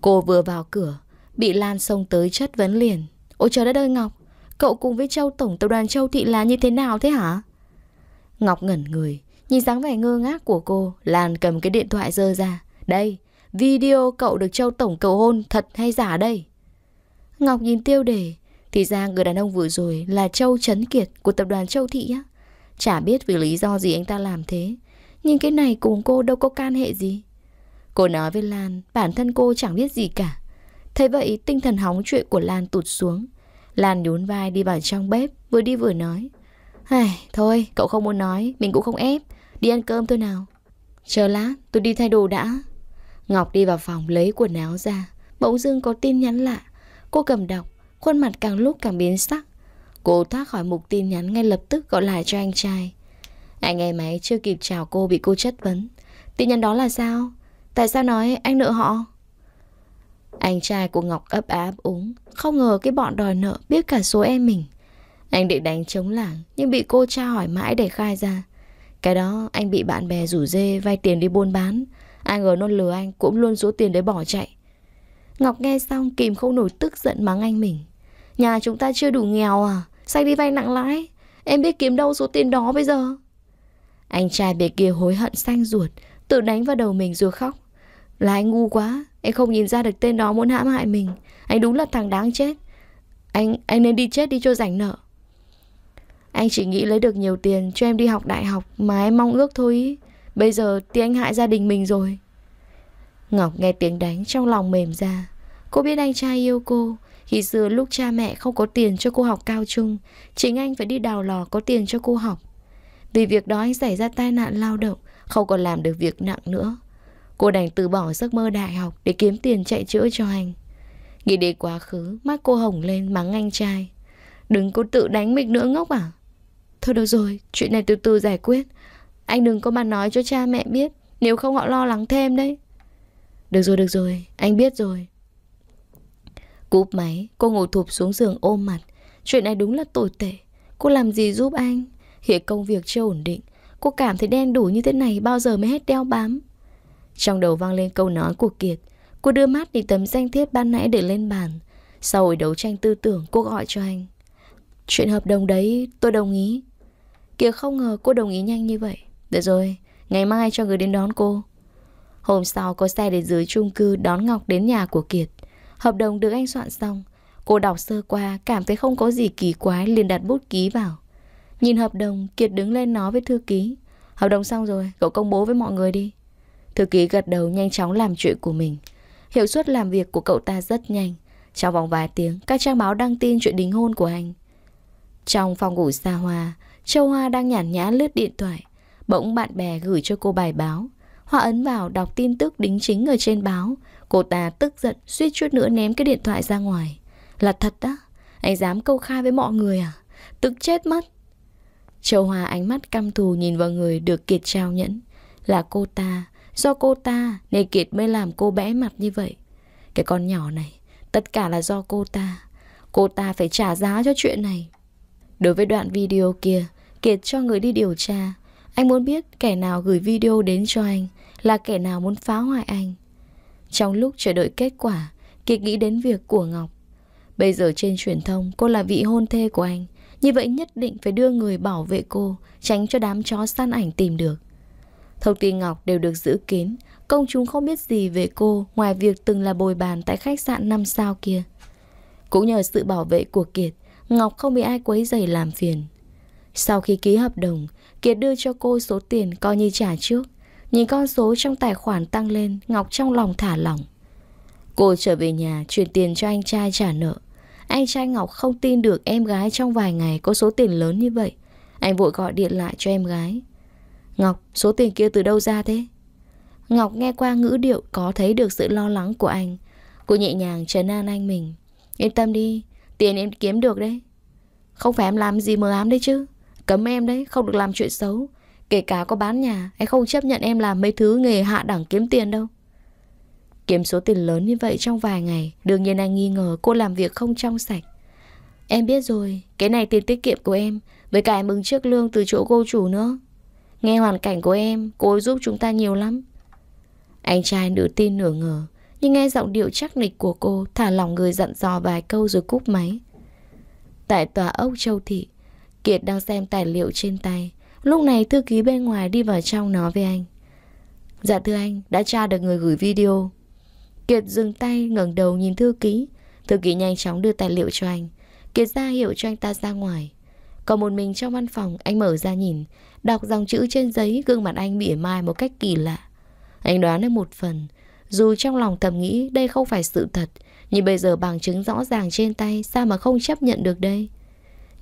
Cô vừa vào cửa Bị Lan xông tới chất vấn liền Ôi trời đất ơi Ngọc Cậu cùng với Châu Tổng Tập đoàn Châu Thị là như thế nào thế hả? Ngọc ngẩn người Nhìn dáng vẻ ngơ ngác của cô, Lan cầm cái điện thoại dơ ra. Đây, video cậu được châu tổng cầu hôn thật hay giả đây? Ngọc nhìn tiêu đề, thì ra người đàn ông vừa rồi là Châu Trấn Kiệt của tập đoàn Châu Thị á. Chả biết vì lý do gì anh ta làm thế, nhưng cái này cùng cô đâu có can hệ gì. Cô nói với Lan, bản thân cô chẳng biết gì cả. Thế vậy tinh thần hóng chuyện của Lan tụt xuống. Lan nhún vai đi vào trong bếp, vừa đi vừa nói. Hài, thôi, cậu không muốn nói, mình cũng không ép. Đi ăn cơm thôi nào Chờ lát tôi đi thay đồ đã Ngọc đi vào phòng lấy quần áo ra Bỗng dưng có tin nhắn lạ Cô cầm đọc Khuôn mặt càng lúc càng biến sắc Cô thoát khỏi mục tin nhắn ngay lập tức gọi lại cho anh trai Anh nghe máy chưa kịp chào cô bị cô chất vấn Tin nhắn đó là sao? Tại sao nói anh nợ họ? Anh trai của Ngọc ấp á ấp úng Không ngờ cái bọn đòi nợ biết cả số em mình Anh định đánh chống lảng Nhưng bị cô tra hỏi mãi để khai ra cái đó anh bị bạn bè rủ dê vay tiền đi buôn bán Ai ngờ nó lừa anh cũng luôn số tiền để bỏ chạy Ngọc nghe xong kìm không nổi tức giận mắng anh mình Nhà chúng ta chưa đủ nghèo à Sao đi vay nặng lãi Em biết kiếm đâu số tiền đó bây giờ Anh trai bề kia hối hận xanh ruột Tự đánh vào đầu mình rồi khóc Là anh ngu quá Anh không nhìn ra được tên đó muốn hãm hại mình Anh đúng là thằng đáng chết Anh anh nên đi chết đi cho rảnh nợ anh chỉ nghĩ lấy được nhiều tiền cho em đi học đại học mà em mong ước thôi ý. Bây giờ thì anh hại gia đình mình rồi Ngọc nghe tiếng đánh trong lòng mềm ra Cô biết anh trai yêu cô Khi xưa lúc cha mẹ không có tiền cho cô học cao trung Chính anh phải đi đào lò có tiền cho cô học Vì việc đó anh xảy ra tai nạn lao động Không còn làm được việc nặng nữa Cô đành từ bỏ giấc mơ đại học Để kiếm tiền chạy chữa cho anh Nghĩ đến quá khứ Mắt cô hồng lên mắng anh trai Đừng cô tự đánh mình nữa ngốc à Thôi được rồi, chuyện này từ từ giải quyết. Anh đừng có mà nói cho cha mẹ biết, nếu không họ lo lắng thêm đấy. Được rồi, được rồi, anh biết rồi. Cúp máy, cô ngồi thụp xuống giường ôm mặt. Chuyện này đúng là tồi tệ. Cô làm gì giúp anh? Hiện công việc chưa ổn định. Cô cảm thấy đen đủ như thế này bao giờ mới hết đeo bám. Trong đầu vang lên câu nói của Kiệt. Cô đưa mắt đi tấm danh thiếp ban nãy để lên bàn. Sau hồi đấu tranh tư tưởng, cô gọi cho anh. Chuyện hợp đồng đấy tôi đồng ý Kìa không ngờ cô đồng ý nhanh như vậy Được rồi, ngày mai cho người đến đón cô Hôm sau có xe đến dưới chung cư đón Ngọc đến nhà của Kiệt Hợp đồng được anh soạn xong Cô đọc sơ qua cảm thấy không có gì kỳ quái liền đặt bút ký vào Nhìn hợp đồng Kiệt đứng lên nói với thư ký Hợp đồng xong rồi cậu công bố với mọi người đi Thư ký gật đầu nhanh chóng làm chuyện của mình Hiệu suất làm việc của cậu ta rất nhanh Trong vòng vài tiếng Các trang báo đăng tin chuyện đính hôn của anh trong phòng ngủ xa hoa, Châu Hoa đang nhàn nhã lướt điện thoại. Bỗng bạn bè gửi cho cô bài báo. Hoa ấn vào đọc tin tức đính chính ở trên báo. Cô ta tức giận suýt chút nữa ném cái điện thoại ra ngoài. Là thật á? Anh dám câu khai với mọi người à? Tức chết mất. Châu Hoa ánh mắt căm thù nhìn vào người được Kiệt trao nhẫn. Là cô ta. Do cô ta nên Kiệt mới làm cô bẽ mặt như vậy. Cái con nhỏ này, tất cả là do cô ta. Cô ta phải trả giá cho chuyện này. Đối với đoạn video kia, Kiệt cho người đi điều tra. Anh muốn biết kẻ nào gửi video đến cho anh, là kẻ nào muốn phá hoại anh. Trong lúc chờ đợi kết quả, Kiệt nghĩ đến việc của Ngọc. Bây giờ trên truyền thông, cô là vị hôn thê của anh. Như vậy nhất định phải đưa người bảo vệ cô, tránh cho đám chó săn ảnh tìm được. Thông tin Ngọc đều được giữ kín, công chúng không biết gì về cô ngoài việc từng là bồi bàn tại khách sạn 5 sao kia. Cũng nhờ sự bảo vệ của Kiệt, Ngọc không bị ai quấy rầy làm phiền. Sau khi ký hợp đồng, Kiệt đưa cho cô số tiền coi như trả trước. Nhìn con số trong tài khoản tăng lên, Ngọc trong lòng thả lỏng. Cô trở về nhà chuyển tiền cho anh trai trả nợ. Anh trai Ngọc không tin được em gái trong vài ngày có số tiền lớn như vậy. Anh vội gọi điện lại cho em gái. Ngọc, số tiền kia từ đâu ra thế? Ngọc nghe qua ngữ điệu có thấy được sự lo lắng của anh. Cô nhẹ nhàng trấn an anh mình. Yên tâm đi, Tiền em kiếm được đấy Không phải em làm gì mờ ám đấy chứ Cấm em đấy, không được làm chuyện xấu Kể cả có bán nhà, anh không chấp nhận em làm mấy thứ nghề hạ đẳng kiếm tiền đâu Kiếm số tiền lớn như vậy trong vài ngày Đương nhiên anh nghi ngờ cô làm việc không trong sạch Em biết rồi, cái này tiền tiết kiệm của em Với cả mừng trước lương từ chỗ cô chủ nữa Nghe hoàn cảnh của em, cô ấy giúp chúng ta nhiều lắm Anh trai nửa tin nửa ngờ nhưng nghe giọng điệu chắc nịch của cô Thả lòng người dặn dò vài câu rồi cúp máy Tại tòa ốc châu thị Kiệt đang xem tài liệu trên tay Lúc này thư ký bên ngoài đi vào trong nói với anh Dạ thưa anh, đã tra được người gửi video Kiệt dừng tay ngẩng đầu nhìn thư ký Thư ký nhanh chóng đưa tài liệu cho anh Kiệt ra hiệu cho anh ta ra ngoài Còn một mình trong văn phòng Anh mở ra nhìn Đọc dòng chữ trên giấy Gương mặt anh mỉa mai một cách kỳ lạ Anh đoán được một phần dù trong lòng thầm nghĩ đây không phải sự thật, nhưng bây giờ bằng chứng rõ ràng trên tay sao mà không chấp nhận được đây?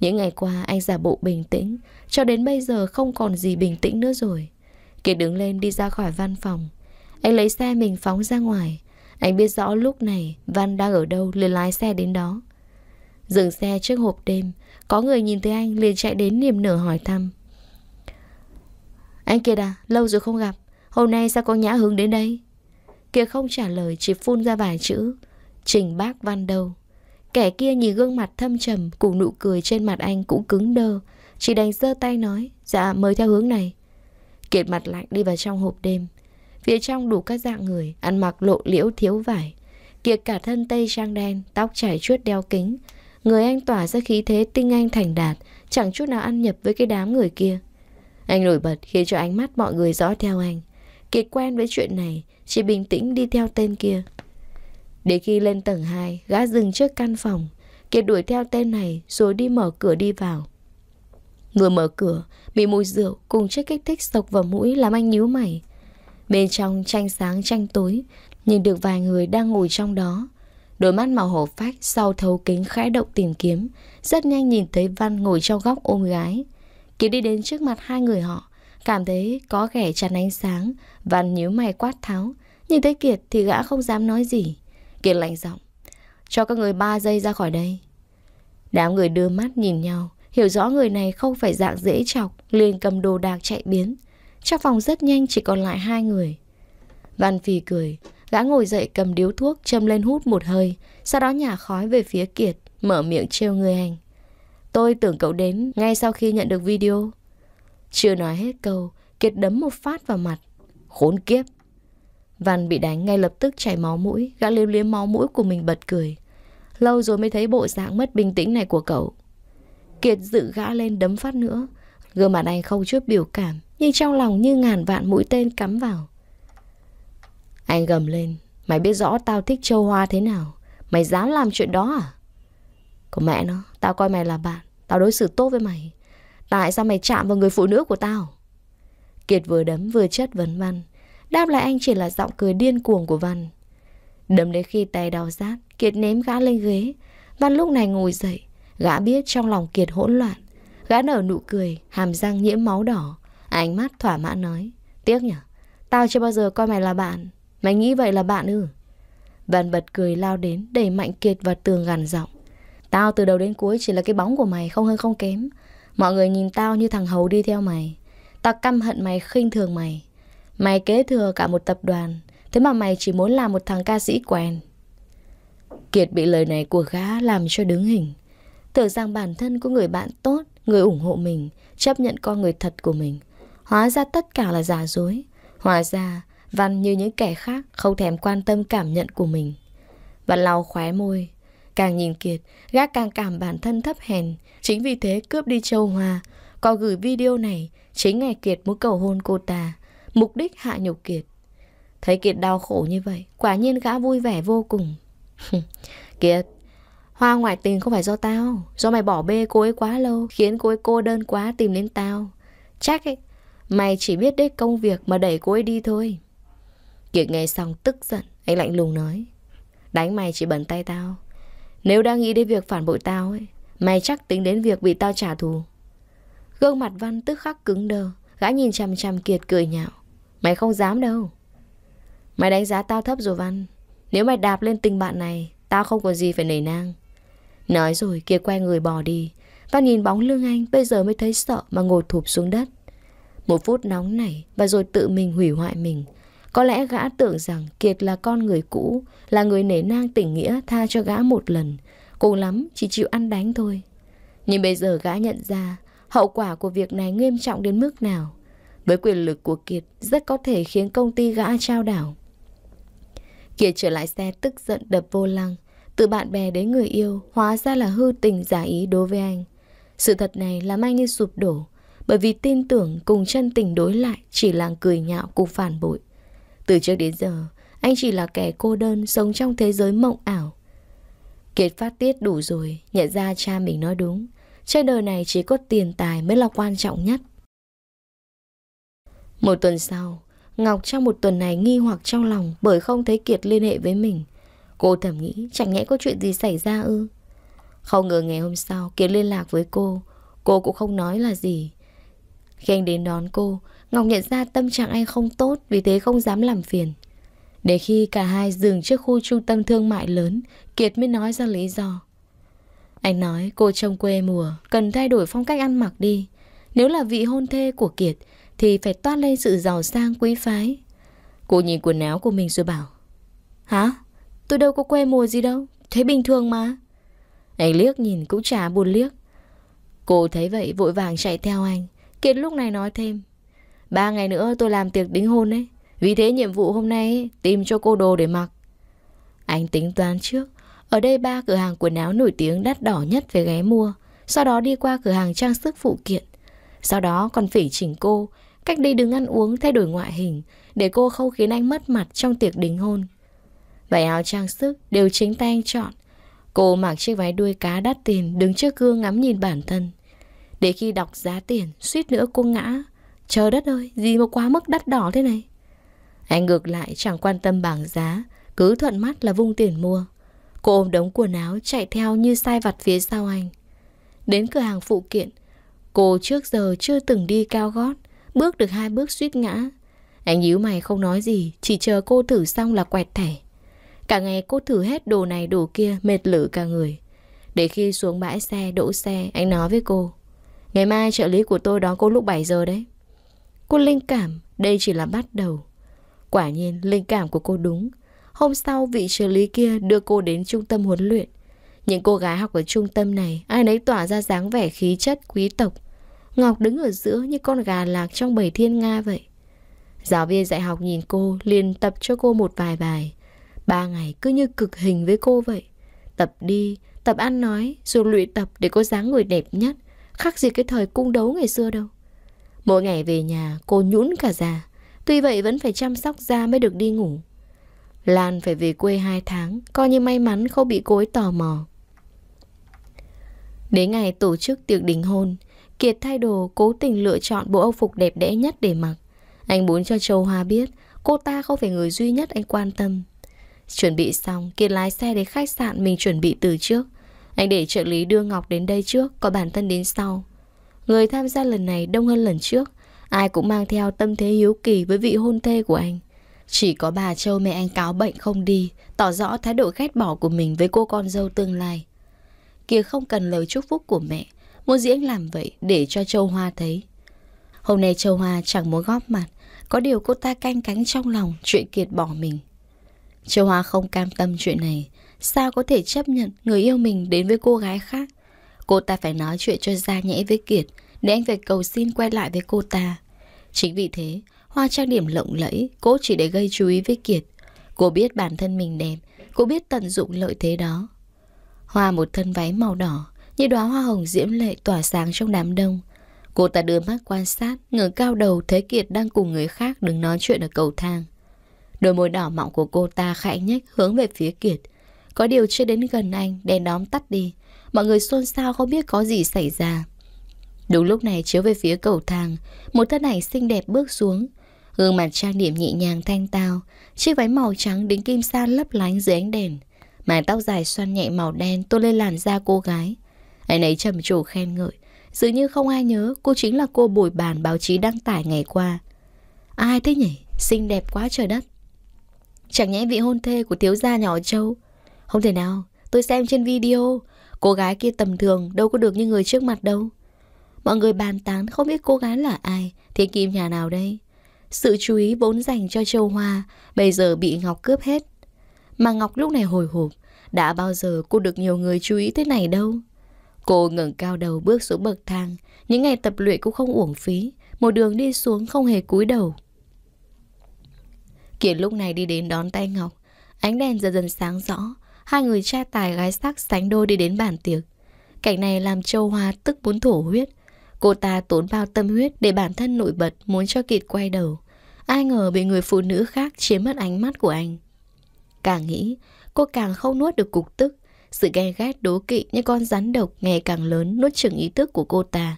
Những ngày qua anh giả bộ bình tĩnh, cho đến bây giờ không còn gì bình tĩnh nữa rồi. Kiệt đứng lên đi ra khỏi văn phòng. Anh lấy xe mình phóng ra ngoài. Anh biết rõ lúc này Văn đang ở đâu liền lái xe đến đó. Dừng xe trước hộp đêm, có người nhìn thấy anh liền chạy đến niềm nở hỏi thăm. Anh Kiệt à, lâu rồi không gặp, hôm nay sao có nhã hứng đến đây? Kia không trả lời chỉ phun ra vài chữ Trình bác văn đâu Kẻ kia nhìn gương mặt thâm trầm Cùng nụ cười trên mặt anh cũng cứng đơ Chỉ đành giơ tay nói Dạ mời theo hướng này Kiệt mặt lạnh đi vào trong hộp đêm Phía trong đủ các dạng người Ăn mặc lộ liễu thiếu vải Kiệt cả thân tây trang đen Tóc chảy chuốt đeo kính Người anh tỏa ra khí thế tinh anh thành đạt Chẳng chút nào ăn nhập với cái đám người kia Anh nổi bật khiến cho ánh mắt mọi người rõ theo anh Kiệt quen với chuyện này chỉ bình tĩnh đi theo tên kia để khi lên tầng 2 Gã dừng trước căn phòng Kiệt đuổi theo tên này rồi đi mở cửa đi vào Người mở cửa Bị mùi rượu cùng chất kích thích sộc vào mũi Làm anh nhíu mày Bên trong tranh sáng tranh tối Nhìn được vài người đang ngồi trong đó Đôi mắt màu hổ phách sau thấu kính khẽ động tìm kiếm Rất nhanh nhìn thấy Văn ngồi trong góc ôm gái Kiệt đi đến trước mặt hai người họ Cảm thấy có kẻ chắn ánh sáng và nhíu mày quát tháo Nhìn thấy Kiệt thì gã không dám nói gì Kiệt lạnh giọng Cho các người ba giây ra khỏi đây Đám người đưa mắt nhìn nhau Hiểu rõ người này không phải dạng dễ chọc liền cầm đồ đạc chạy biến Trong phòng rất nhanh chỉ còn lại hai người Văn Phi cười Gã ngồi dậy cầm điếu thuốc châm lên hút một hơi Sau đó nhả khói về phía Kiệt Mở miệng trêu người anh Tôi tưởng cậu đến ngay sau khi nhận được video chưa nói hết câu, Kiệt đấm một phát vào mặt. Khốn kiếp! Văn bị đánh ngay lập tức chảy máu mũi, gã liếm liếm máu mũi của mình bật cười. Lâu rồi mới thấy bộ dạng mất bình tĩnh này của cậu. Kiệt dự gã lên đấm phát nữa. Gương mặt anh không chút biểu cảm, nhưng trong lòng như ngàn vạn mũi tên cắm vào. Anh gầm lên, mày biết rõ tao thích châu hoa thế nào, mày dám làm chuyện đó à? Của mẹ nó, tao coi mày là bạn, tao đối xử tốt với mày. Tại sao mày chạm vào người phụ nữ của tao? Kiệt vừa đấm vừa chất vấn Văn. Đáp lại anh chỉ là giọng cười điên cuồng của Văn. Đấm đến khi tay đau rát, Kiệt ném gã lên ghế. Văn lúc này ngồi dậy, gã biết trong lòng Kiệt hỗn loạn. Gã nở nụ cười, hàm răng nhiễm máu đỏ. Ánh mắt thỏa mãn nói. Tiếc nhỉ, tao chưa bao giờ coi mày là bạn. Mày nghĩ vậy là bạn ư? Văn bật cười lao đến, đẩy mạnh Kiệt vào tường gằn giọng. Tao từ đầu đến cuối chỉ là cái bóng của mày không hơn không kém. Mọi người nhìn tao như thằng hầu đi theo mày Tao căm hận mày khinh thường mày Mày kế thừa cả một tập đoàn Thế mà mày chỉ muốn làm một thằng ca sĩ quen Kiệt bị lời này của gã làm cho đứng hình Tưởng rằng bản thân của người bạn tốt Người ủng hộ mình Chấp nhận con người thật của mình Hóa ra tất cả là giả dối Hóa ra Văn như những kẻ khác Không thèm quan tâm cảm nhận của mình Văn lau khóe môi Càng nhìn Kiệt, gã càng cảm bản thân thấp hèn. Chính vì thế cướp đi châu Hoa. Có gửi video này, chính ngày Kiệt muốn cầu hôn cô ta. Mục đích hạ nhục Kiệt. Thấy Kiệt đau khổ như vậy, quả nhiên gã vui vẻ vô cùng. Kiệt, hoa ngoại tình không phải do tao. Do mày bỏ bê cô ấy quá lâu, khiến cô ấy cô đơn quá tìm đến tao. Chắc ấy, mày chỉ biết đến công việc mà đẩy cô ấy đi thôi. Kiệt nghe xong tức giận, anh lạnh lùng nói. Đánh mày chỉ bẩn tay tao nếu đang nghĩ đến việc phản bội tao ấy, mày chắc tính đến việc bị tao trả thù. Gương mặt Văn tức khắc cứng đờ, gã nhìn chằm chằm Kiệt cười nhạo. Mày không dám đâu. Mày đánh giá tao thấp rồi Văn. Nếu mày đạp lên tình bạn này, tao không còn gì phải nể nang. Nói rồi Kiệt quay người bỏ đi. Văn nhìn bóng lưng anh bây giờ mới thấy sợ mà ngồi thụp xuống đất. Một phút nóng này và rồi tự mình hủy hoại mình. Có lẽ gã tưởng rằng Kiệt là con người cũ là người nể nang tỉnh nghĩa tha cho gã một lần Cùng lắm chỉ chịu ăn đánh thôi Nhưng bây giờ gã nhận ra Hậu quả của việc này nghiêm trọng đến mức nào Với quyền lực của Kiệt Rất có thể khiến công ty gã trao đảo Kiệt trở lại xe tức giận đập vô lăng Từ bạn bè đến người yêu Hóa ra là hư tình giả ý đối với anh Sự thật này làm anh như sụp đổ Bởi vì tin tưởng cùng chân tình đối lại Chỉ là cười nhạo cùng phản bội Từ trước đến giờ anh chỉ là kẻ cô đơn sống trong thế giới mộng ảo Kiệt phát tiết đủ rồi Nhận ra cha mình nói đúng Trên đời này chỉ có tiền tài mới là quan trọng nhất Một tuần sau Ngọc trong một tuần này nghi hoặc trong lòng Bởi không thấy Kiệt liên hệ với mình Cô thầm nghĩ chẳng nhẽ có chuyện gì xảy ra ư Không ngờ ngày hôm sau Kiệt liên lạc với cô Cô cũng không nói là gì Khi anh đến đón cô Ngọc nhận ra tâm trạng anh không tốt Vì thế không dám làm phiền để khi cả hai dừng trước khu trung tâm thương mại lớn, Kiệt mới nói ra lý do. Anh nói cô trông quê mùa cần thay đổi phong cách ăn mặc đi. Nếu là vị hôn thê của Kiệt thì phải toát lên sự giàu sang quý phái. Cô nhìn quần áo của mình rồi bảo. Hả? Tôi đâu có quê mùa gì đâu. Thế bình thường mà. Anh liếc nhìn cũng chả buồn liếc. Cô thấy vậy vội vàng chạy theo anh. Kiệt lúc này nói thêm. Ba ngày nữa tôi làm tiệc đính hôn đấy. Vì thế nhiệm vụ hôm nay tìm cho cô đồ để mặc. Anh tính toán trước, ở đây ba cửa hàng quần áo nổi tiếng đắt đỏ nhất phải ghé mua, sau đó đi qua cửa hàng trang sức phụ kiện. Sau đó còn phỉ chỉnh cô, cách đi đứng ăn uống thay đổi ngoại hình, để cô không khiến anh mất mặt trong tiệc đính hôn. Váy áo trang sức đều chính tay anh chọn. Cô mặc chiếc váy đuôi cá đắt tiền đứng trước gương ngắm nhìn bản thân. Để khi đọc giá tiền, suýt nữa cô ngã. Trời đất ơi, gì mà quá mức đắt đỏ thế này. Anh ngược lại chẳng quan tâm bảng giá, cứ thuận mắt là vung tiền mua. Cô ôm đống quần áo chạy theo như sai vặt phía sau anh. Đến cửa hàng phụ kiện, cô trước giờ chưa từng đi cao gót, bước được hai bước suýt ngã. Anh nhíu mày không nói gì, chỉ chờ cô thử xong là quẹt thẻ. Cả ngày cô thử hết đồ này đồ kia, mệt lử cả người. Để khi xuống bãi xe, đỗ xe, anh nói với cô. Ngày mai trợ lý của tôi đón cô lúc 7 giờ đấy. Cô linh cảm, đây chỉ là bắt đầu. Quả nhiên, linh cảm của cô đúng. Hôm sau, vị trợ lý kia đưa cô đến trung tâm huấn luyện. Những cô gái học ở trung tâm này, ai nấy tỏa ra dáng vẻ khí chất quý tộc. Ngọc đứng ở giữa như con gà lạc trong bầy thiên nga vậy. Giáo viên dạy học nhìn cô, liền tập cho cô một vài bài. Ba ngày cứ như cực hình với cô vậy. Tập đi, tập ăn nói, rồi luyện tập để có dáng người đẹp nhất. Khác gì cái thời cung đấu ngày xưa đâu. Mỗi ngày về nhà, cô nhũn cả già. Tuy vậy vẫn phải chăm sóc da mới được đi ngủ. Lan phải về quê 2 tháng, coi như may mắn không bị cối tò mò. Đến ngày tổ chức tiệc đính hôn, Kiệt thay đồ cố tình lựa chọn bộ âu phục đẹp đẽ nhất để mặc. Anh muốn cho Châu Hoa biết cô ta không phải người duy nhất anh quan tâm. Chuẩn bị xong, Kiệt lái xe đến khách sạn mình chuẩn bị từ trước. Anh để trợ lý đưa Ngọc đến đây trước, có bản thân đến sau. Người tham gia lần này đông hơn lần trước, Ai cũng mang theo tâm thế hiếu kỳ với vị hôn thê của anh. Chỉ có bà Châu mẹ anh cáo bệnh không đi, tỏ rõ thái độ ghét bỏ của mình với cô con dâu tương lai. Kia không cần lời chúc phúc của mẹ, muốn diễn làm vậy để cho Châu Hoa thấy. Hôm nay Châu Hoa chẳng muốn góp mặt, có điều cô ta canh cánh trong lòng chuyện kiệt bỏ mình. Châu Hoa không cam tâm chuyện này, sao có thể chấp nhận người yêu mình đến với cô gái khác. Cô ta phải nói chuyện cho ra nhẽ với Kiệt, để anh phải cầu xin quay lại với cô ta. Chính vì thế, Hoa trang điểm lộng lẫy, cô chỉ để gây chú ý với Kiệt. Cô biết bản thân mình đẹp, cô biết tận dụng lợi thế đó. Hoa một thân váy màu đỏ, như đóa hoa hồng diễm lệ tỏa sáng trong đám đông. Cô ta đưa mắt quan sát, ngẩng cao đầu thấy Kiệt đang cùng người khác đứng nói chuyện ở cầu thang. Đôi môi đỏ mọng của cô ta khẽ nhếch hướng về phía Kiệt. Có điều chưa đến gần anh, đèn đóm tắt đi. Mọi người xôn xao không biết có gì xảy ra. Đúng lúc này chiếu về phía cầu thang Một thân ảnh xinh đẹp bước xuống Gương mặt trang điểm nhẹ nhàng thanh tao Chiếc váy màu trắng đính kim sa lấp lánh dưới ánh đèn Mái tóc dài xoăn nhẹ màu đen tô lên làn da cô gái Anh ấy trầm trồ khen ngợi Dường như không ai nhớ cô chính là cô bồi bàn báo chí đăng tải ngày qua Ai thế nhỉ? Xinh đẹp quá trời đất Chẳng nhẽ vị hôn thê của thiếu gia nhỏ châu Không thể nào, tôi xem trên video Cô gái kia tầm thường đâu có được như người trước mặt đâu Mọi người bàn tán không biết cô gái là ai Thiên kim nhà nào đây Sự chú ý vốn dành cho châu Hoa Bây giờ bị Ngọc cướp hết Mà Ngọc lúc này hồi hộp Đã bao giờ cô được nhiều người chú ý thế này đâu Cô ngẩng cao đầu bước xuống bậc thang Những ngày tập luyện cũng không uổng phí Một đường đi xuống không hề cúi đầu Kiệt lúc này đi đến đón tay Ngọc Ánh đèn dần dần sáng rõ Hai người cha tài gái sắc sánh đôi đi đến bàn tiệc Cảnh này làm châu hoa tức muốn thổ huyết Cô ta tốn bao tâm huyết để bản thân nổi bật muốn cho Kiệt quay đầu. Ai ngờ bị người phụ nữ khác chiếm mất ánh mắt của anh. Càng nghĩ, cô càng không nuốt được cục tức. Sự ghen ghét đố kỵ như con rắn độc ngày càng lớn nuốt chừng ý thức của cô ta.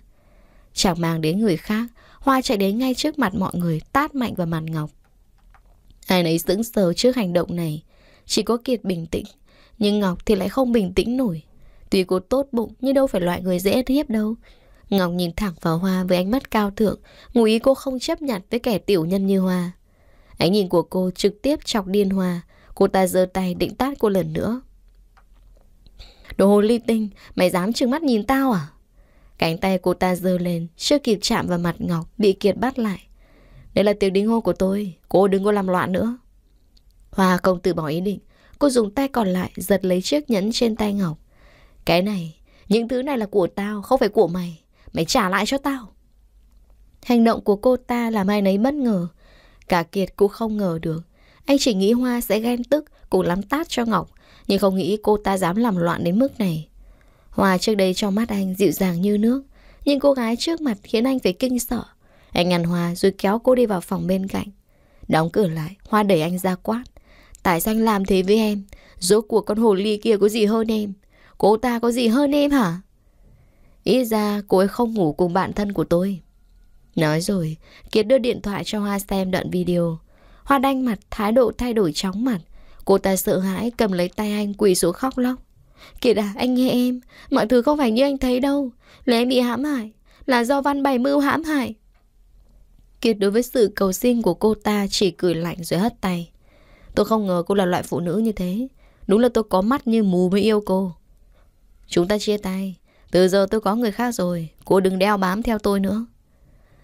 Chẳng mang đến người khác, Hoa chạy đến ngay trước mặt mọi người tát mạnh vào mặt Ngọc. Ai nấy sững sờ trước hành động này. Chỉ có Kiệt bình tĩnh, nhưng Ngọc thì lại không bình tĩnh nổi. Tuy cô tốt bụng nhưng đâu phải loại người dễ hiếp đâu. Ngọc nhìn thẳng vào Hoa với ánh mắt cao thượng, ngụ ý cô không chấp nhận với kẻ tiểu nhân như Hoa. Ánh nhìn của cô trực tiếp chọc điên Hoa, cô ta giơ tay định tát cô lần nữa. Đồ hồ ly tinh, mày dám trừng mắt nhìn tao à? Cánh tay cô ta giơ lên, chưa kịp chạm vào mặt Ngọc, bị Kiệt bắt lại. Đây là tiểu đính hô của tôi, cô đừng có làm loạn nữa. Hoa không từ bỏ ý định, cô dùng tay còn lại giật lấy chiếc nhẫn trên tay Ngọc. Cái này, những thứ này là của tao, không phải của mày. Mày trả lại cho tao Hành động của cô ta làm ai nấy bất ngờ Cả Kiệt cũng không ngờ được Anh chỉ nghĩ Hoa sẽ ghen tức Cũng lắm tát cho Ngọc Nhưng không nghĩ cô ta dám làm loạn đến mức này Hoa trước đây trong mắt anh dịu dàng như nước Nhưng cô gái trước mặt khiến anh phải kinh sợ Anh ngăn Hoa rồi kéo cô đi vào phòng bên cạnh Đóng cửa lại Hoa đẩy anh ra quát Tại sao anh làm thế với em Rốt cuộc con hồ ly kia có gì hơn em Cô ta có gì hơn em hả Ý ra cô ấy không ngủ cùng bạn thân của tôi Nói rồi Kiệt đưa điện thoại cho Hoa xem đoạn video Hoa đanh mặt thái độ thay đổi chóng mặt Cô ta sợ hãi cầm lấy tay anh quỳ xuống khóc lóc Kiệt à anh nghe em Mọi thứ không phải như anh thấy đâu Là em bị hãm hại Là do văn bày mưu hãm hại Kiệt đối với sự cầu xin của cô ta chỉ cười lạnh rồi hất tay Tôi không ngờ cô là loại phụ nữ như thế Đúng là tôi có mắt như mù mới yêu cô Chúng ta chia tay từ giờ tôi có người khác rồi Cô đừng đeo bám theo tôi nữa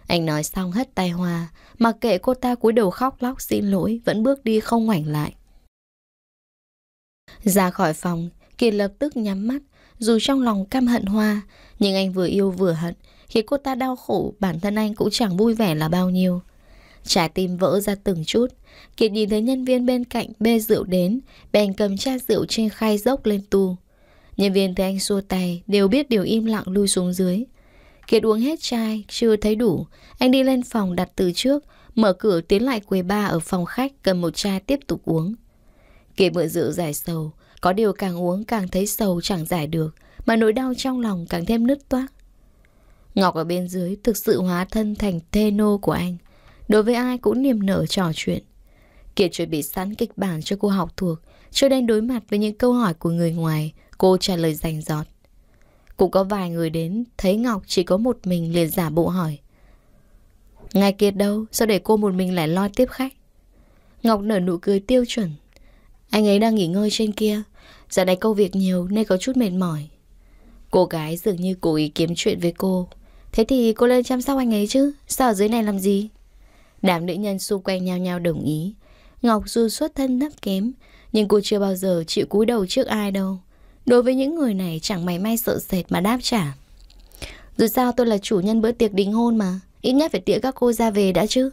Anh nói xong hất tay hoa Mặc kệ cô ta cúi đầu khóc lóc xin lỗi Vẫn bước đi không ngoảnh lại Ra khỏi phòng Kiệt lập tức nhắm mắt Dù trong lòng căm hận hoa Nhưng anh vừa yêu vừa hận Khi cô ta đau khổ Bản thân anh cũng chẳng vui vẻ là bao nhiêu Trái tim vỡ ra từng chút Kiệt nhìn thấy nhân viên bên cạnh bê rượu đến Bèn cầm chai rượu trên khay dốc lên tu Nhân viên thấy anh xua tay đều biết điều im lặng lui xuống dưới. Kiệt uống hết chai, chưa thấy đủ. Anh đi lên phòng đặt từ trước, mở cửa tiến lại quầy ba ở phòng khách cầm một chai tiếp tục uống. Kiệt mượn rượu giải sầu, có điều càng uống càng thấy sầu chẳng giải được, mà nỗi đau trong lòng càng thêm nứt toác. Ngọc ở bên dưới thực sự hóa thân thành thê nô của anh. Đối với ai cũng niềm nở trò chuyện. Kiệt chuẩn bị sẵn kịch bản cho cô học thuộc, cho nên đối mặt với những câu hỏi của người ngoài, Cô trả lời rành giọt Cũng có vài người đến Thấy Ngọc chỉ có một mình liền giả bộ hỏi Ngài Kiệt đâu Sao để cô một mình lại lo tiếp khách Ngọc nở nụ cười tiêu chuẩn Anh ấy đang nghỉ ngơi trên kia Giờ này công việc nhiều nên có chút mệt mỏi Cô gái dường như cố ý kiếm chuyện với cô Thế thì cô lên chăm sóc anh ấy chứ Sao ở dưới này làm gì Đám nữ nhân xung quanh nhau nhau đồng ý Ngọc dù xuất thân thấp kém Nhưng cô chưa bao giờ chịu cúi đầu trước ai đâu Đối với những người này chẳng may may sợ sệt mà đáp trả Dù sao tôi là chủ nhân bữa tiệc đính hôn mà Ít nhất phải tiễn các cô ra về đã chứ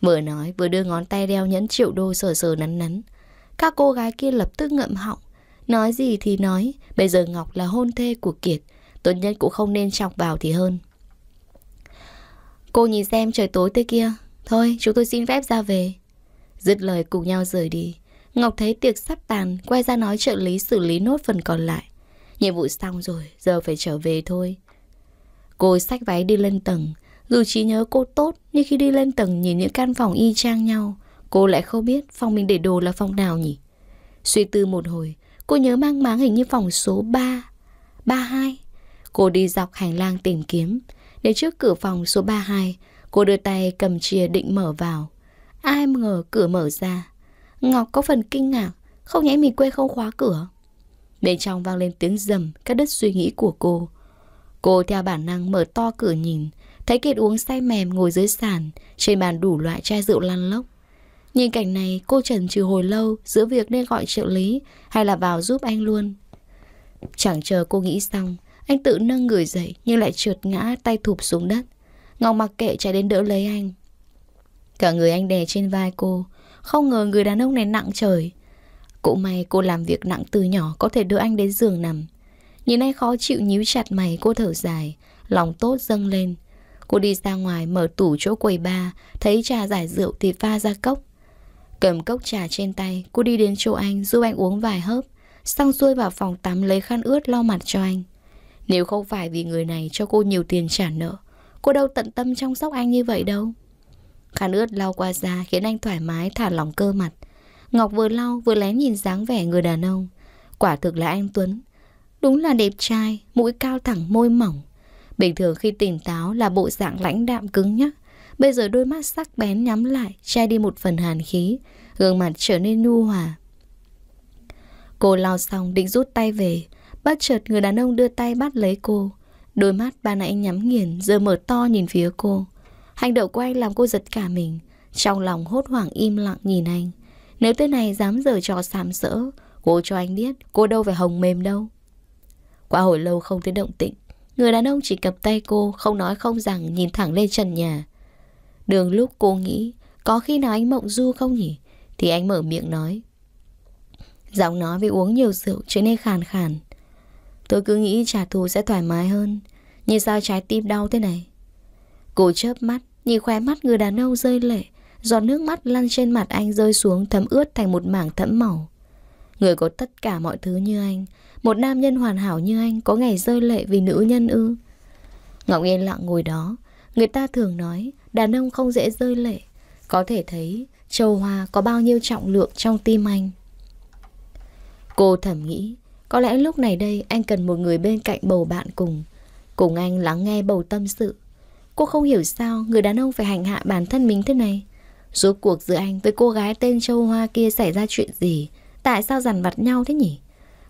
Vừa nói vừa đưa ngón tay đeo nhẫn triệu đô sờ sờ nắn nắn Các cô gái kia lập tức ngậm họng Nói gì thì nói Bây giờ Ngọc là hôn thê của Kiệt Tốt nhất cũng không nên chọc vào thì hơn Cô nhìn xem trời tối tới kia Thôi chúng tôi xin phép ra về Dứt lời cùng nhau rời đi Ngọc thấy tiệc sắp tàn, quay ra nói trợ lý xử lý nốt phần còn lại. Nhiệm vụ xong rồi, giờ phải trở về thôi. Cô xách váy đi lên tầng. Dù trí nhớ cô tốt, nhưng khi đi lên tầng nhìn những căn phòng y chang nhau, cô lại không biết phòng mình để đồ là phòng nào nhỉ? Suy tư một hồi, cô nhớ mang máng hình như phòng số 3, 32. Cô đi dọc hành lang tìm kiếm. Đến trước cửa phòng số 32, cô đưa tay cầm chìa định mở vào. Ai ngờ cửa mở ra. Ngọc có phần kinh ngạc, không nhẽ mình quên không khóa cửa. Bên trong vang lên tiếng rầm, các đứt suy nghĩ của cô. Cô theo bản năng mở to cửa nhìn, thấy Kiệt uống say mềm ngồi dưới sàn, trên bàn đủ loại chai rượu lăn lốc. Nhìn cảnh này, cô trần trừ hồi lâu giữa việc nên gọi trợ lý hay là vào giúp anh luôn. Chẳng chờ cô nghĩ xong, anh tự nâng người dậy nhưng lại trượt ngã tay thụp xuống đất. Ngọc mặc kệ chạy đến đỡ lấy anh. Cả người anh đè trên vai cô, không ngờ người đàn ông này nặng trời cụ may cô làm việc nặng từ nhỏ Có thể đưa anh đến giường nằm Nhìn anh khó chịu nhíu chặt mày cô thở dài Lòng tốt dâng lên Cô đi ra ngoài mở tủ chỗ quầy ba Thấy trà giải rượu thì pha ra cốc Cầm cốc trà trên tay Cô đi đến chỗ anh giúp anh uống vài hớp Xong xuôi vào phòng tắm lấy khăn ướt lau mặt cho anh Nếu không phải vì người này cho cô nhiều tiền trả nợ Cô đâu tận tâm chăm sóc anh như vậy đâu Khăn ướt lau qua da khiến anh thoải mái thả lỏng cơ mặt. Ngọc vừa lau vừa lén nhìn dáng vẻ người đàn ông. Quả thực là anh Tuấn. Đúng là đẹp trai, mũi cao thẳng môi mỏng. Bình thường khi tỉnh táo là bộ dạng lãnh đạm cứng nhắc. Bây giờ đôi mắt sắc bén nhắm lại, che đi một phần hàn khí. Gương mặt trở nên nhu hòa. Cô lau xong định rút tay về. Bất chợt người đàn ông đưa tay bắt lấy cô. Đôi mắt ba nãy nhắm nghiền giờ mở to nhìn phía cô. Hành động của anh làm cô giật cả mình Trong lòng hốt hoảng im lặng nhìn anh Nếu tên này dám dở trò sàm sỡ Cô cho anh biết cô đâu phải hồng mềm đâu Qua hồi lâu không thấy động tĩnh Người đàn ông chỉ cặp tay cô Không nói không rằng nhìn thẳng lên trần nhà Đường lúc cô nghĩ Có khi nào anh mộng du không nhỉ Thì anh mở miệng nói Giọng nói vì uống nhiều rượu trở nên khàn khàn Tôi cứ nghĩ trả thù sẽ thoải mái hơn Nhưng sao trái tim đau thế này Cô chớp mắt Nhìn khóe mắt người đàn ông rơi lệ Giọt nước mắt lăn trên mặt anh rơi xuống thấm ướt thành một mảng thẫm màu Người có tất cả mọi thứ như anh Một nam nhân hoàn hảo như anh Có ngày rơi lệ vì nữ nhân ư Ngọc yên lặng ngồi đó Người ta thường nói Đàn ông không dễ rơi lệ Có thể thấy Châu Hoa có bao nhiêu trọng lượng trong tim anh Cô thầm nghĩ Có lẽ lúc này đây anh cần một người bên cạnh bầu bạn cùng Cùng anh lắng nghe bầu tâm sự Cô không hiểu sao người đàn ông phải hành hạ bản thân mình thế này. Rốt cuộc giữa anh với cô gái tên Châu Hoa kia xảy ra chuyện gì? Tại sao dằn vặt nhau thế nhỉ?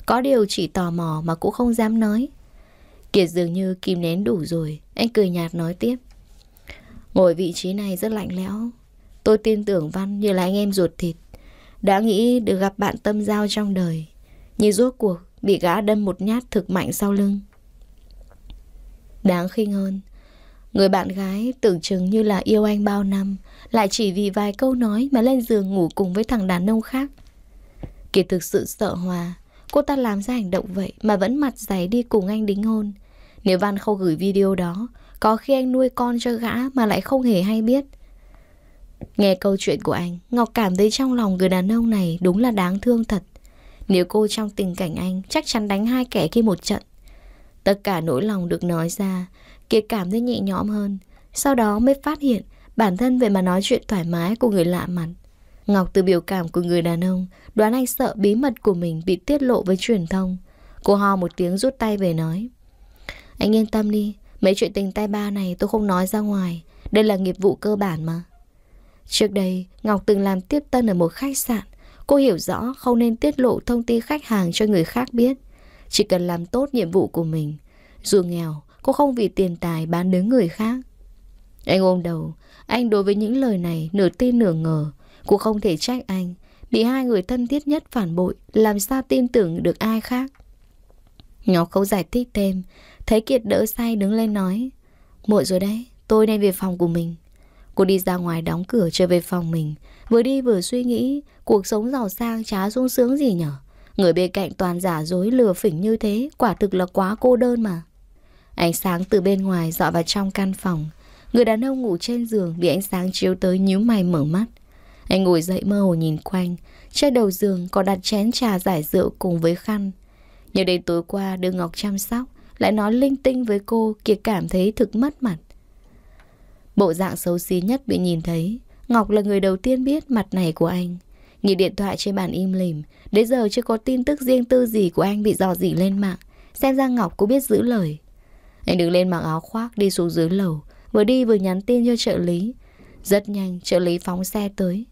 Có điều chỉ tò mò mà cũng không dám nói. Kiệt dường như kìm nén đủ rồi, anh cười nhạt nói tiếp. Ngồi vị trí này rất lạnh lẽo. Tôi tin tưởng Văn như là anh em ruột thịt. Đã nghĩ được gặp bạn tâm giao trong đời. Nhưng rốt cuộc bị gã đâm một nhát thực mạnh sau lưng. Đáng khinh hơn Người bạn gái tưởng chừng như là yêu anh bao năm Lại chỉ vì vài câu nói mà lên giường ngủ cùng với thằng đàn ông khác Kiệt thực sự sợ Hòa Cô ta làm ra hành động vậy mà vẫn mặt dày đi cùng anh đính hôn Nếu Văn không gửi video đó Có khi anh nuôi con cho gã mà lại không hề hay biết Nghe câu chuyện của anh Ngọc cảm thấy trong lòng người đàn ông này đúng là đáng thương thật Nếu cô trong tình cảnh anh chắc chắn đánh hai kẻ kia một trận Tất cả nỗi lòng được nói ra Kiệt cảm thấy nhẹ nhõm hơn Sau đó mới phát hiện Bản thân về mà nói chuyện thoải mái của người lạ mặt Ngọc từ biểu cảm của người đàn ông Đoán anh sợ bí mật của mình bị tiết lộ với truyền thông Cô ho một tiếng rút tay về nói Anh yên tâm đi Mấy chuyện tình tay ba này tôi không nói ra ngoài Đây là nghiệp vụ cơ bản mà Trước đây Ngọc từng làm tiếp tân ở một khách sạn Cô hiểu rõ không nên tiết lộ thông tin khách hàng cho người khác biết Chỉ cần làm tốt nhiệm vụ của mình Dù nghèo Cô không vì tiền tài bán đứng người khác Anh ôm đầu Anh đối với những lời này nửa tin nửa ngờ Cô không thể trách anh Bị hai người thân thiết nhất phản bội Làm sao tin tưởng được ai khác Ngọc không giải thích thêm Thấy Kiệt đỡ say đứng lên nói Muộn rồi đấy Tôi nên về phòng của mình Cô đi ra ngoài đóng cửa trở về phòng mình Vừa đi vừa suy nghĩ Cuộc sống giàu sang trá sung sướng gì nhở Người bên cạnh toàn giả dối lừa phỉnh như thế Quả thực là quá cô đơn mà Ánh sáng từ bên ngoài dọa vào trong căn phòng. Người đàn ông ngủ trên giường bị ánh sáng chiếu tới nhíu mày mở mắt. Anh ngồi dậy mơ hồ nhìn quanh. Trên đầu giường còn đặt chén trà giải rượu cùng với khăn. Nhờ đến tối qua đưa Ngọc chăm sóc, lại nói linh tinh với cô kiệt cảm thấy thực mất mặt. Bộ dạng xấu xí nhất bị nhìn thấy, Ngọc là người đầu tiên biết mặt này của anh. Nhìn điện thoại trên bàn im lìm, đến giờ chưa có tin tức riêng tư gì của anh bị dò dỉ lên mạng. Xem ra Ngọc cũng biết giữ lời. Anh đứng lên mặc áo khoác đi xuống dưới lầu Vừa đi vừa nhắn tin cho trợ lý Rất nhanh trợ lý phóng xe tới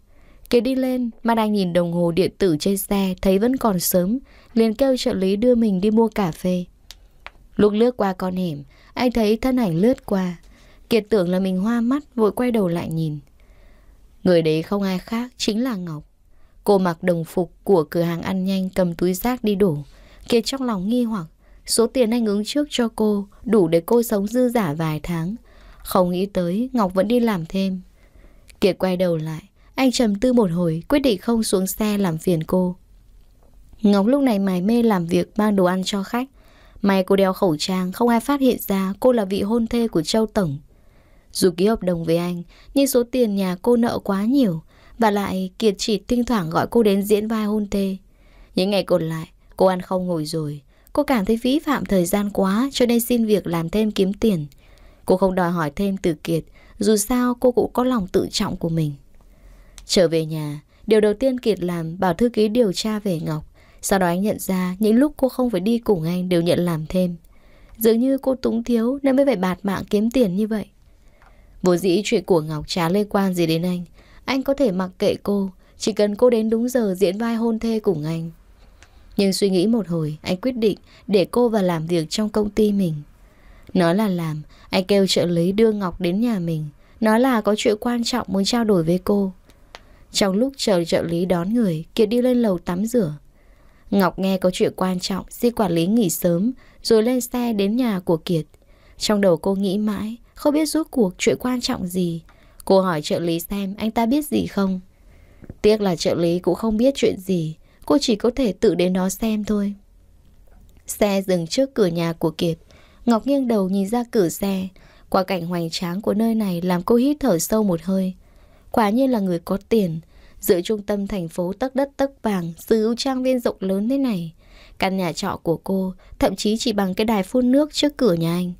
Kiệt đi lên mà đang nhìn đồng hồ điện tử trên xe Thấy vẫn còn sớm Liền kêu trợ lý đưa mình đi mua cà phê Lúc lướt qua con hẻm Anh thấy thân ảnh lướt qua Kiệt tưởng là mình hoa mắt vội quay đầu lại nhìn Người đấy không ai khác Chính là Ngọc Cô mặc đồng phục của cửa hàng ăn nhanh Cầm túi rác đi đổ Kiệt trong lòng nghi hoặc Số tiền anh ứng trước cho cô đủ để cô sống dư giả vài tháng. Không nghĩ tới Ngọc vẫn đi làm thêm. Kiệt quay đầu lại, anh trầm tư một hồi quyết định không xuống xe làm phiền cô. Ngọc lúc này mải mê làm việc mang đồ ăn cho khách. May cô đeo khẩu trang không ai phát hiện ra cô là vị hôn thê của Châu Tổng. Dù ký hợp đồng với anh, nhưng số tiền nhà cô nợ quá nhiều. Và lại Kiệt chỉ thỉnh thoảng gọi cô đến diễn vai hôn thê. Những ngày còn lại, cô ăn không ngồi rồi. Cô cảm thấy vĩ phạm thời gian quá cho nên xin việc làm thêm kiếm tiền. Cô không đòi hỏi thêm từ Kiệt, dù sao cô cũng có lòng tự trọng của mình. Trở về nhà, điều đầu tiên Kiệt làm bảo thư ký điều tra về Ngọc. Sau đó anh nhận ra những lúc cô không phải đi cùng anh đều nhận làm thêm. Dường như cô túng thiếu nên mới phải bạt mạng kiếm tiền như vậy. Vô dĩ chuyện của Ngọc chả liên quan gì đến anh. Anh có thể mặc kệ cô, chỉ cần cô đến đúng giờ diễn vai hôn thê cùng anh nhưng suy nghĩ một hồi, anh quyết định để cô vào làm việc trong công ty mình. Nói là làm, anh kêu trợ lý đưa Ngọc đến nhà mình. Nói là có chuyện quan trọng muốn trao đổi với cô. Trong lúc chờ trợ lý đón người, Kiệt đi lên lầu tắm rửa. Ngọc nghe có chuyện quan trọng, xin quản lý nghỉ sớm, rồi lên xe đến nhà của Kiệt. Trong đầu cô nghĩ mãi, không biết rốt cuộc chuyện quan trọng gì. Cô hỏi trợ lý xem anh ta biết gì không. Tiếc là trợ lý cũng không biết chuyện gì, Cô chỉ có thể tự đến đó xem thôi Xe dừng trước cửa nhà của Kiệt Ngọc nghiêng đầu nhìn ra cửa xe qua cảnh hoành tráng của nơi này Làm cô hít thở sâu một hơi Quả nhiên là người có tiền Giữa trung tâm thành phố tấc đất tấc vàng Sở hữu trang viên rộng lớn thế này Căn nhà trọ của cô Thậm chí chỉ bằng cái đài phun nước trước cửa nhà anh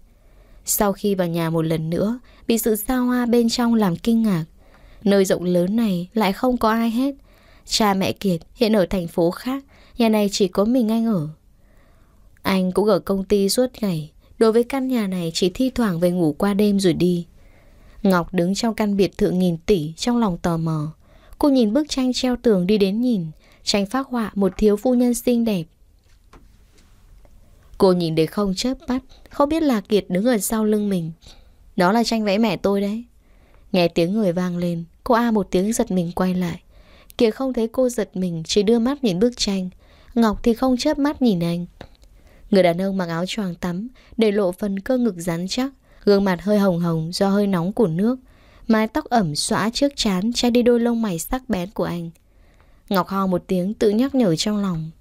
Sau khi vào nhà một lần nữa Bị sự xa hoa bên trong làm kinh ngạc Nơi rộng lớn này lại không có ai hết Cha mẹ Kiệt hiện ở thành phố khác, nhà này chỉ có mình anh ở. Anh cũng ở công ty suốt ngày, đối với căn nhà này chỉ thi thoảng về ngủ qua đêm rồi đi. Ngọc đứng trong căn biệt thự nghìn tỷ trong lòng tò mò. Cô nhìn bức tranh treo tường đi đến nhìn, tranh phác họa một thiếu phu nhân xinh đẹp. Cô nhìn để không chớp mắt, không biết là Kiệt đứng ở sau lưng mình. Đó là tranh vẽ mẹ tôi đấy. Nghe tiếng người vang lên, cô A một tiếng giật mình quay lại. Kiệt không thấy cô giật mình Chỉ đưa mắt nhìn bức tranh Ngọc thì không chớp mắt nhìn anh Người đàn ông mặc áo choàng tắm Để lộ phần cơ ngực rắn chắc Gương mặt hơi hồng hồng do hơi nóng của nước Mái tóc ẩm xõa trước chán Che đi đôi lông mày sắc bén của anh Ngọc ho một tiếng tự nhắc nhở trong lòng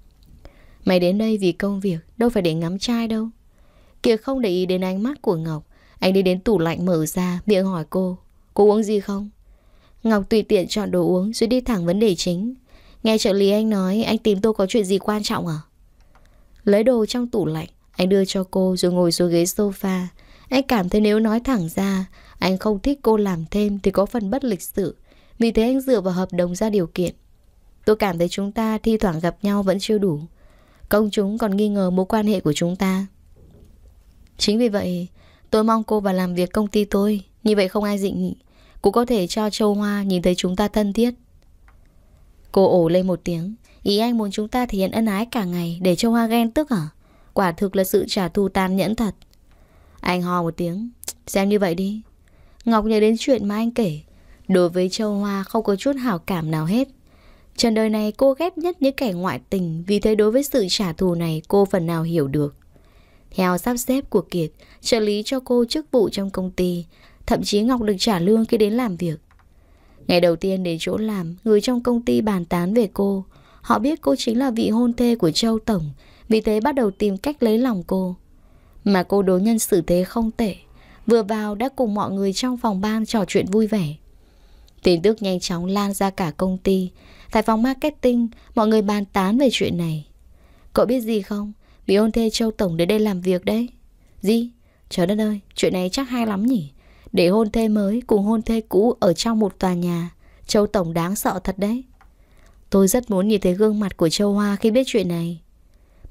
Mày đến đây vì công việc Đâu phải để ngắm trai đâu Kiệt không để ý đến ánh mắt của Ngọc Anh đi đến tủ lạnh mở ra Miệng hỏi cô Cô uống gì không Ngọc tùy tiện chọn đồ uống rồi đi thẳng vấn đề chính. Nghe trợ lý anh nói anh tìm tôi có chuyện gì quan trọng à? Lấy đồ trong tủ lạnh, anh đưa cho cô rồi ngồi xuống ghế sofa. Anh cảm thấy nếu nói thẳng ra, anh không thích cô làm thêm thì có phần bất lịch sự. Vì thế anh dựa vào hợp đồng ra điều kiện. Tôi cảm thấy chúng ta thi thoảng gặp nhau vẫn chưa đủ. Công chúng còn nghi ngờ mối quan hệ của chúng ta. Chính vì vậy, tôi mong cô vào làm việc công ty tôi. Như vậy không ai dị nghị. Cũng có thể cho châu Hoa nhìn thấy chúng ta thân thiết Cô ổ lên một tiếng Ý anh muốn chúng ta thể hiện ân ái cả ngày Để châu Hoa ghen tức à? Quả thực là sự trả thù tàn nhẫn thật Anh ho một tiếng Xem như vậy đi Ngọc nhớ đến chuyện mà anh kể Đối với châu Hoa không có chút hảo cảm nào hết Trần đời này cô ghét nhất những kẻ ngoại tình Vì thế đối với sự trả thù này cô phần nào hiểu được Theo sắp xếp của Kiệt, trợ lý cho cô chức vụ trong công ty, Thậm chí Ngọc được trả lương khi đến làm việc Ngày đầu tiên đến chỗ làm Người trong công ty bàn tán về cô Họ biết cô chính là vị hôn thê của Châu Tổng Vì thế bắt đầu tìm cách lấy lòng cô Mà cô đối nhân xử thế không tệ Vừa vào đã cùng mọi người trong phòng ban trò chuyện vui vẻ Tin tức nhanh chóng lan ra cả công ty Tại phòng marketing Mọi người bàn tán về chuyện này Cậu biết gì không? Vị hôn thê Châu Tổng đến đây làm việc đấy Gì? Trời đất ơi, chuyện này chắc hay lắm nhỉ để hôn thê mới cùng hôn thê cũ ở trong một tòa nhà Châu Tổng đáng sợ thật đấy Tôi rất muốn nhìn thấy gương mặt của Châu Hoa khi biết chuyện này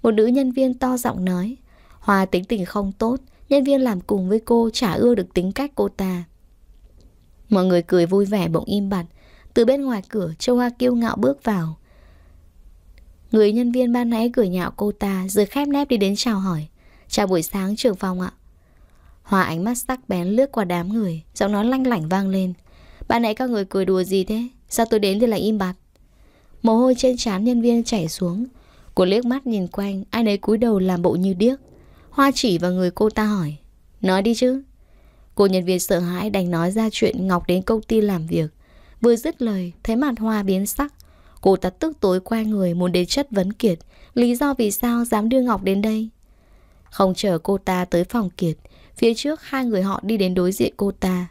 Một nữ nhân viên to giọng nói Hoa tính tình không tốt Nhân viên làm cùng với cô chả ưa được tính cách cô ta Mọi người cười vui vẻ bỗng im bặt Từ bên ngoài cửa Châu Hoa kiêu ngạo bước vào Người nhân viên ban nãy cười nhạo cô ta Rồi khép nép đi đến chào hỏi Chào buổi sáng trưởng phòng ạ Hoa ánh mắt sắc bén lướt qua đám người Giọng nói lanh lảnh vang lên Bạn nãy các người cười đùa gì thế Sao tôi đến thì lại im bặt Mồ hôi trên trán nhân viên chảy xuống Cô liếc mắt nhìn quanh Ai nấy cúi đầu làm bộ như điếc Hoa chỉ vào người cô ta hỏi Nói đi chứ Cô nhân viên sợ hãi đành nói ra chuyện Ngọc đến công ty làm việc Vừa dứt lời thấy mặt Hoa biến sắc Cô ta tức tối qua người muốn đến chất vấn Kiệt Lý do vì sao dám đưa Ngọc đến đây Không chờ cô ta tới phòng Kiệt Phía trước hai người họ đi đến đối diện cô ta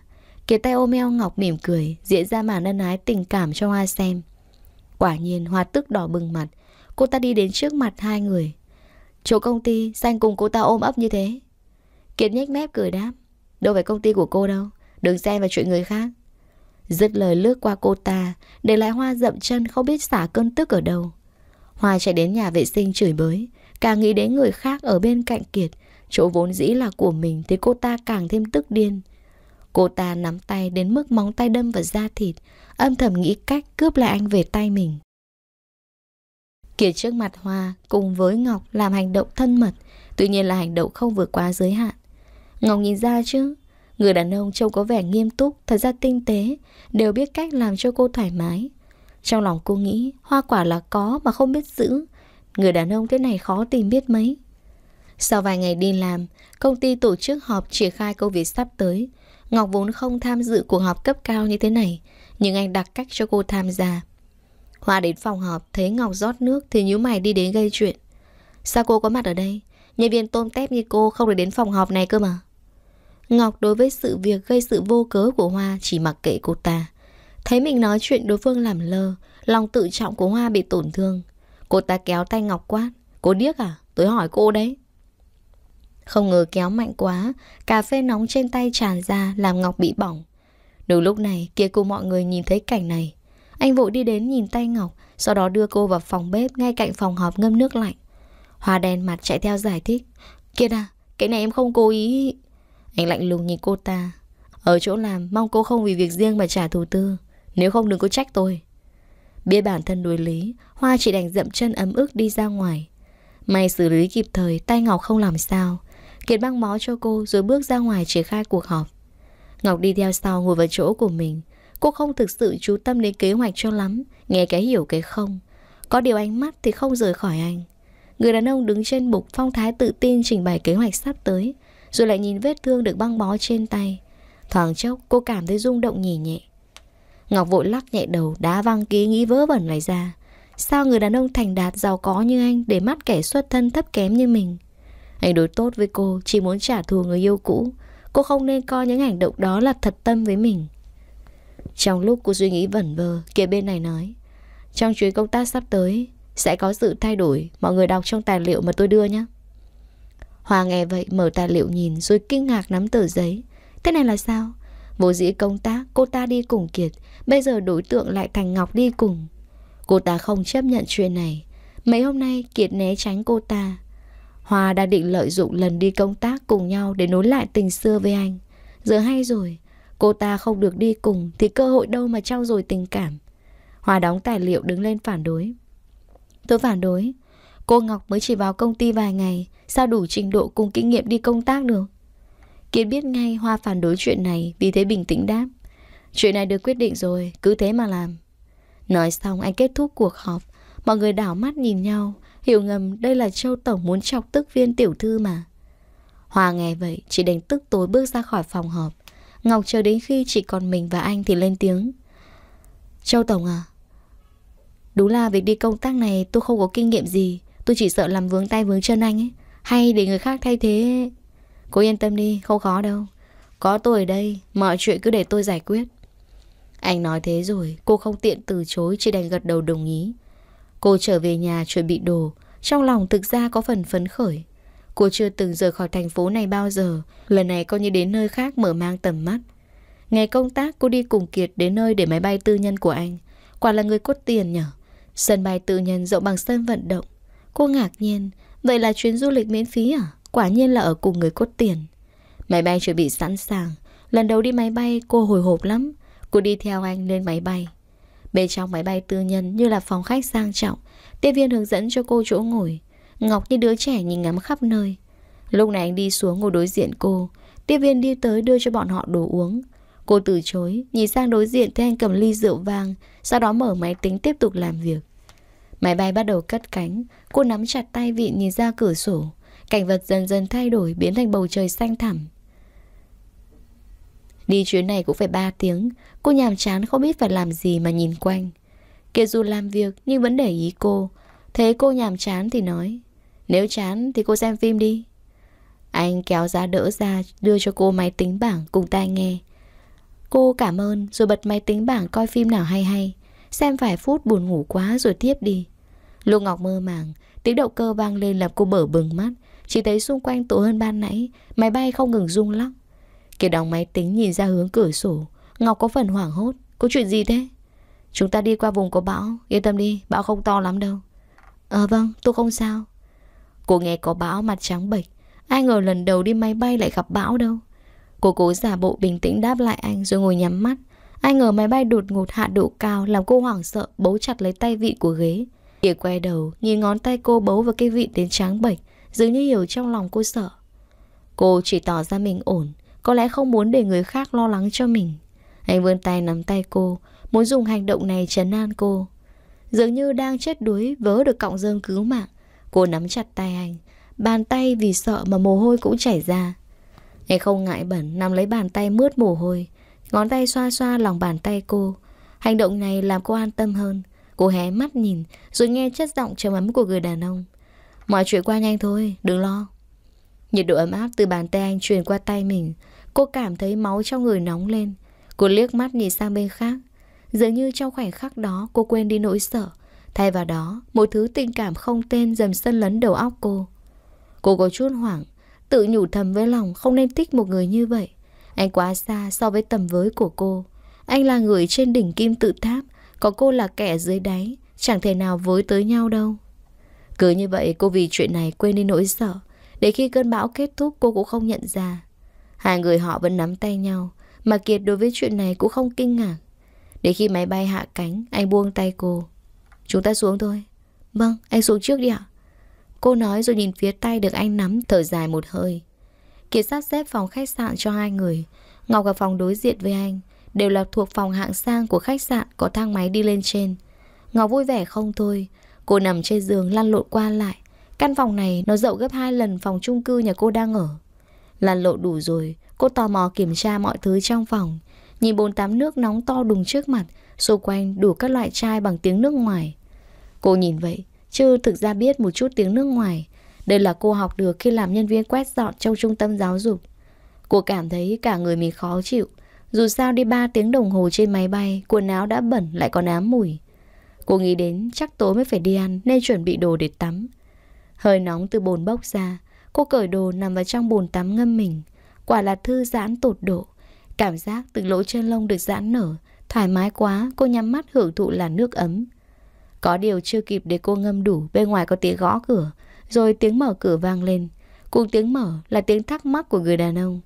Kiệt tay ôm eo Ngọc mỉm cười Diễn ra màn ân ái tình cảm cho Hoa xem Quả nhiên Hoa tức đỏ bừng mặt Cô ta đi đến trước mặt hai người Chỗ công ty Xanh cùng cô ta ôm ấp như thế Kiệt nhếch mép cười đáp Đâu phải công ty của cô đâu Đừng xen vào chuyện người khác Dứt lời lướt qua cô ta Để lại Hoa dậm chân không biết xả cơn tức ở đâu Hoa chạy đến nhà vệ sinh chửi bới Càng nghĩ đến người khác ở bên cạnh Kiệt Chỗ vốn dĩ là của mình thì cô ta càng thêm tức điên. Cô ta nắm tay đến mức móng tay đâm vào da thịt, âm thầm nghĩ cách cướp lại anh về tay mình. Kiệt trước mặt Hoa cùng với Ngọc làm hành động thân mật, tuy nhiên là hành động không vượt quá giới hạn. Ngọc nhìn ra chứ, người đàn ông trông có vẻ nghiêm túc, thật ra tinh tế, đều biết cách làm cho cô thoải mái. Trong lòng cô nghĩ, hoa quả là có mà không biết giữ, người đàn ông thế này khó tìm biết mấy. Sau vài ngày đi làm, công ty tổ chức họp triển khai công việc sắp tới. Ngọc vốn không tham dự cuộc họp cấp cao như thế này, nhưng anh đặt cách cho cô tham gia. Hoa đến phòng họp, thấy Ngọc rót nước thì nhíu mày đi đến gây chuyện. Sao cô có mặt ở đây? Nhân viên tôm tép như cô không được đến phòng họp này cơ mà. Ngọc đối với sự việc gây sự vô cớ của Hoa chỉ mặc kệ cô ta. Thấy mình nói chuyện đối phương làm lơ, lòng tự trọng của Hoa bị tổn thương. Cô ta kéo tay Ngọc quát. Cô điếc à? Tôi hỏi cô đấy. Không ngờ kéo mạnh quá, cà phê nóng trên tay tràn ra làm Ngọc bị bỏng. Đúng lúc này, kia cô mọi người nhìn thấy cảnh này. Anh vội đi đến nhìn tay Ngọc, sau đó đưa cô vào phòng bếp ngay cạnh phòng họp ngâm nước lạnh. Hoa đen mặt chạy theo giải thích. Kia à, cái này em không cố ý. Anh lạnh lùng nhìn cô ta. Ở chỗ làm, mong cô không vì việc riêng mà trả thù tư. Nếu không đừng có trách tôi. Biết bản thân đối lý, Hoa chỉ đành dậm chân ấm ức đi ra ngoài. May xử lý kịp thời, tay Ngọc không làm sao. Kiệt băng bó cho cô rồi bước ra ngoài triển khai cuộc họp. Ngọc đi theo sau ngồi vào chỗ của mình. Cô không thực sự chú tâm đến kế hoạch cho lắm, nghe cái hiểu cái không. Có điều ánh mắt thì không rời khỏi anh. Người đàn ông đứng trên bục phong thái tự tin trình bày kế hoạch sắp tới, rồi lại nhìn vết thương được băng bó trên tay. Thoáng chốc cô cảm thấy rung động nhỉ nhẹ. Ngọc vội lắc nhẹ đầu đá văng ký nghĩ vớ vẩn này ra. Sao người đàn ông thành đạt giàu có như anh để mắt kẻ xuất thân thấp kém như mình? Anh đối tốt với cô Chỉ muốn trả thù người yêu cũ Cô không nên coi những hành động đó là thật tâm với mình Trong lúc cô suy nghĩ vẩn vơ Kia bên này nói Trong chuyến công tác sắp tới Sẽ có sự thay đổi Mọi người đọc trong tài liệu mà tôi đưa nhé Hòa nghe vậy mở tài liệu nhìn Rồi kinh ngạc nắm tờ giấy Thế này là sao? Vô dĩ công tác cô ta đi cùng Kiệt Bây giờ đối tượng lại thành Ngọc đi cùng Cô ta không chấp nhận chuyện này Mấy hôm nay Kiệt né tránh cô ta Hoa đã định lợi dụng lần đi công tác cùng nhau để nối lại tình xưa với anh. Giờ hay rồi, cô ta không được đi cùng thì cơ hội đâu mà trao dồi tình cảm. Hoa đóng tài liệu đứng lên phản đối. Tôi phản đối. Cô Ngọc mới chỉ vào công ty vài ngày, sao đủ trình độ cùng kinh nghiệm đi công tác được? Kiệt biết ngay Hoa phản đối chuyện này vì thế bình tĩnh đáp. Chuyện này được quyết định rồi, cứ thế mà làm. Nói xong anh kết thúc cuộc họp, mọi người đảo mắt nhìn nhau, Hiểu ngầm đây là Châu Tổng muốn chọc tức viên tiểu thư mà Hòa nghe vậy Chỉ đành tức tối bước ra khỏi phòng họp Ngọc chờ đến khi chỉ còn mình và anh Thì lên tiếng Châu Tổng à Đúng là việc đi công tác này tôi không có kinh nghiệm gì Tôi chỉ sợ làm vướng tay vướng chân anh ấy Hay để người khác thay thế ấy. Cô yên tâm đi, không khó đâu Có tôi ở đây, mọi chuyện cứ để tôi giải quyết Anh nói thế rồi, cô không tiện từ chối Chỉ đành gật đầu đồng ý Cô trở về nhà chuẩn bị đồ, trong lòng thực ra có phần phấn khởi. Cô chưa từng rời khỏi thành phố này bao giờ, lần này coi như đến nơi khác mở mang tầm mắt. Ngày công tác cô đi cùng Kiệt đến nơi để máy bay tư nhân của anh. Quả là người cốt tiền nhở. Sân bay tư nhân rộng bằng sân vận động. Cô ngạc nhiên, vậy là chuyến du lịch miễn phí à? Quả nhiên là ở cùng người cốt tiền. Máy bay chuẩn bị sẵn sàng. Lần đầu đi máy bay cô hồi hộp lắm. Cô đi theo anh lên máy bay. Bên trong máy bay tư nhân như là phòng khách sang trọng, tiếp viên hướng dẫn cho cô chỗ ngồi. Ngọc như đứa trẻ nhìn ngắm khắp nơi. Lúc này anh đi xuống ngồi đối diện cô, tiếp viên đi tới đưa cho bọn họ đồ uống. Cô từ chối, nhìn sang đối diện thấy anh cầm ly rượu vang, sau đó mở máy tính tiếp tục làm việc. Máy bay bắt đầu cất cánh, cô nắm chặt tay vịn nhìn ra cửa sổ. Cảnh vật dần dần thay đổi biến thành bầu trời xanh thẳm. Đi chuyến này cũng phải 3 tiếng Cô nhàm chán không biết phải làm gì mà nhìn quanh Kia dù làm việc nhưng vẫn để ý cô Thế cô nhàm chán thì nói Nếu chán thì cô xem phim đi Anh kéo ra đỡ ra Đưa cho cô máy tính bảng cùng tai nghe Cô cảm ơn Rồi bật máy tính bảng coi phim nào hay hay Xem vài phút buồn ngủ quá rồi tiếp đi Lô Ngọc mơ màng Tiếng động cơ vang lên làm cô bở bừng mắt Chỉ thấy xung quanh tối hơn ban nãy Máy bay không ngừng rung lắc Kiệt đóng máy tính nhìn ra hướng cửa sổ Ngọc có phần hoảng hốt Có chuyện gì thế Chúng ta đi qua vùng có bão Yên tâm đi Bão không to lắm đâu Ờ vâng tôi không sao Cô nghe có bão mặt trắng bệch Ai ngờ lần đầu đi máy bay lại gặp bão đâu Cô cố giả bộ bình tĩnh đáp lại anh Rồi ngồi nhắm mắt Ai ngờ máy bay đột ngột hạ độ cao Làm cô hoảng sợ bấu chặt lấy tay vị của ghế Kìa quay đầu Nhìn ngón tay cô bấu vào cái vị đến trắng bệch Dường như hiểu trong lòng cô sợ Cô chỉ tỏ ra mình ổn có lẽ không muốn để người khác lo lắng cho mình Anh vươn tay nắm tay cô Muốn dùng hành động này trấn an cô Dường như đang chết đuối Vớ được cọng rơm cứu mạng Cô nắm chặt tay anh Bàn tay vì sợ mà mồ hôi cũng chảy ra Anh không ngại bẩn nằm lấy bàn tay mướt mồ hôi Ngón tay xoa xoa lòng bàn tay cô Hành động này làm cô an tâm hơn Cô hé mắt nhìn Rồi nghe chất giọng trầm ấm của người đàn ông Mọi chuyện qua nhanh thôi, đừng lo Nhiệt độ ấm áp từ bàn tay anh truyền qua tay mình Cô cảm thấy máu trong người nóng lên Cô liếc mắt nhìn sang bên khác Dường như trong khoảnh khắc đó cô quên đi nỗi sợ Thay vào đó Một thứ tình cảm không tên dầm sân lấn đầu óc cô Cô có chút hoảng Tự nhủ thầm với lòng không nên thích một người như vậy Anh quá xa so với tầm với của cô Anh là người trên đỉnh kim tự tháp có cô là kẻ dưới đáy Chẳng thể nào với tới nhau đâu Cứ như vậy cô vì chuyện này quên đi nỗi sợ Để khi cơn bão kết thúc cô cũng không nhận ra Hai người họ vẫn nắm tay nhau Mà Kiệt đối với chuyện này cũng không kinh ngạc Để khi máy bay hạ cánh Anh buông tay cô Chúng ta xuống thôi Vâng anh xuống trước đi ạ Cô nói rồi nhìn phía tay được anh nắm thở dài một hơi Kiệt sắp xếp phòng khách sạn cho hai người Ngọc ở phòng đối diện với anh Đều là thuộc phòng hạng sang của khách sạn Có thang máy đi lên trên Ngọc vui vẻ không thôi Cô nằm trên giường lăn lộn qua lại Căn phòng này nó rộng gấp hai lần phòng chung cư nhà cô đang ở Lăn lộ đủ rồi, cô tò mò kiểm tra mọi thứ trong phòng. Nhìn bồn tắm nước nóng to đùng trước mặt, xung quanh đủ các loại chai bằng tiếng nước ngoài. Cô nhìn vậy, chứ thực ra biết một chút tiếng nước ngoài. Đây là cô học được khi làm nhân viên quét dọn trong trung tâm giáo dục. Cô cảm thấy cả người mình khó chịu. Dù sao đi 3 tiếng đồng hồ trên máy bay, quần áo đã bẩn lại còn ám mùi. Cô nghĩ đến chắc tối mới phải đi ăn nên chuẩn bị đồ để tắm. Hơi nóng từ bồn bốc ra, Cô cởi đồ nằm vào trong bồn tắm ngâm mình Quả là thư giãn tột độ Cảm giác từ lỗ chân lông được giãn nở Thoải mái quá cô nhắm mắt hưởng thụ là nước ấm Có điều chưa kịp để cô ngâm đủ Bên ngoài có tiếng gõ cửa Rồi tiếng mở cửa vang lên Cùng tiếng mở là tiếng thắc mắc của người đàn ông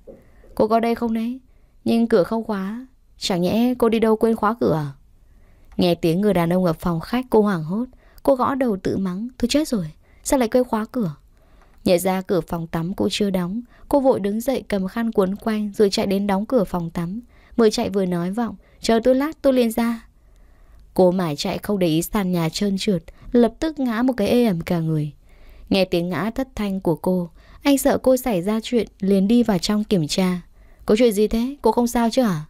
Cô có đây không đấy Nhưng cửa không khóa Chẳng nhẽ cô đi đâu quên khóa cửa à? Nghe tiếng người đàn ông ở phòng khách cô hoảng hốt Cô gõ đầu tự mắng tôi chết rồi Sao lại quên khóa cửa Nhẹ ra cửa phòng tắm cô chưa đóng Cô vội đứng dậy cầm khăn cuốn quanh Rồi chạy đến đóng cửa phòng tắm vừa chạy vừa nói vọng Chờ tôi lát tôi liền ra Cô mãi chạy không để ý sàn nhà trơn trượt Lập tức ngã một cái ê ẩm cả người Nghe tiếng ngã thất thanh của cô Anh sợ cô xảy ra chuyện Liền đi vào trong kiểm tra Có chuyện gì thế? Cô không sao chứ hả?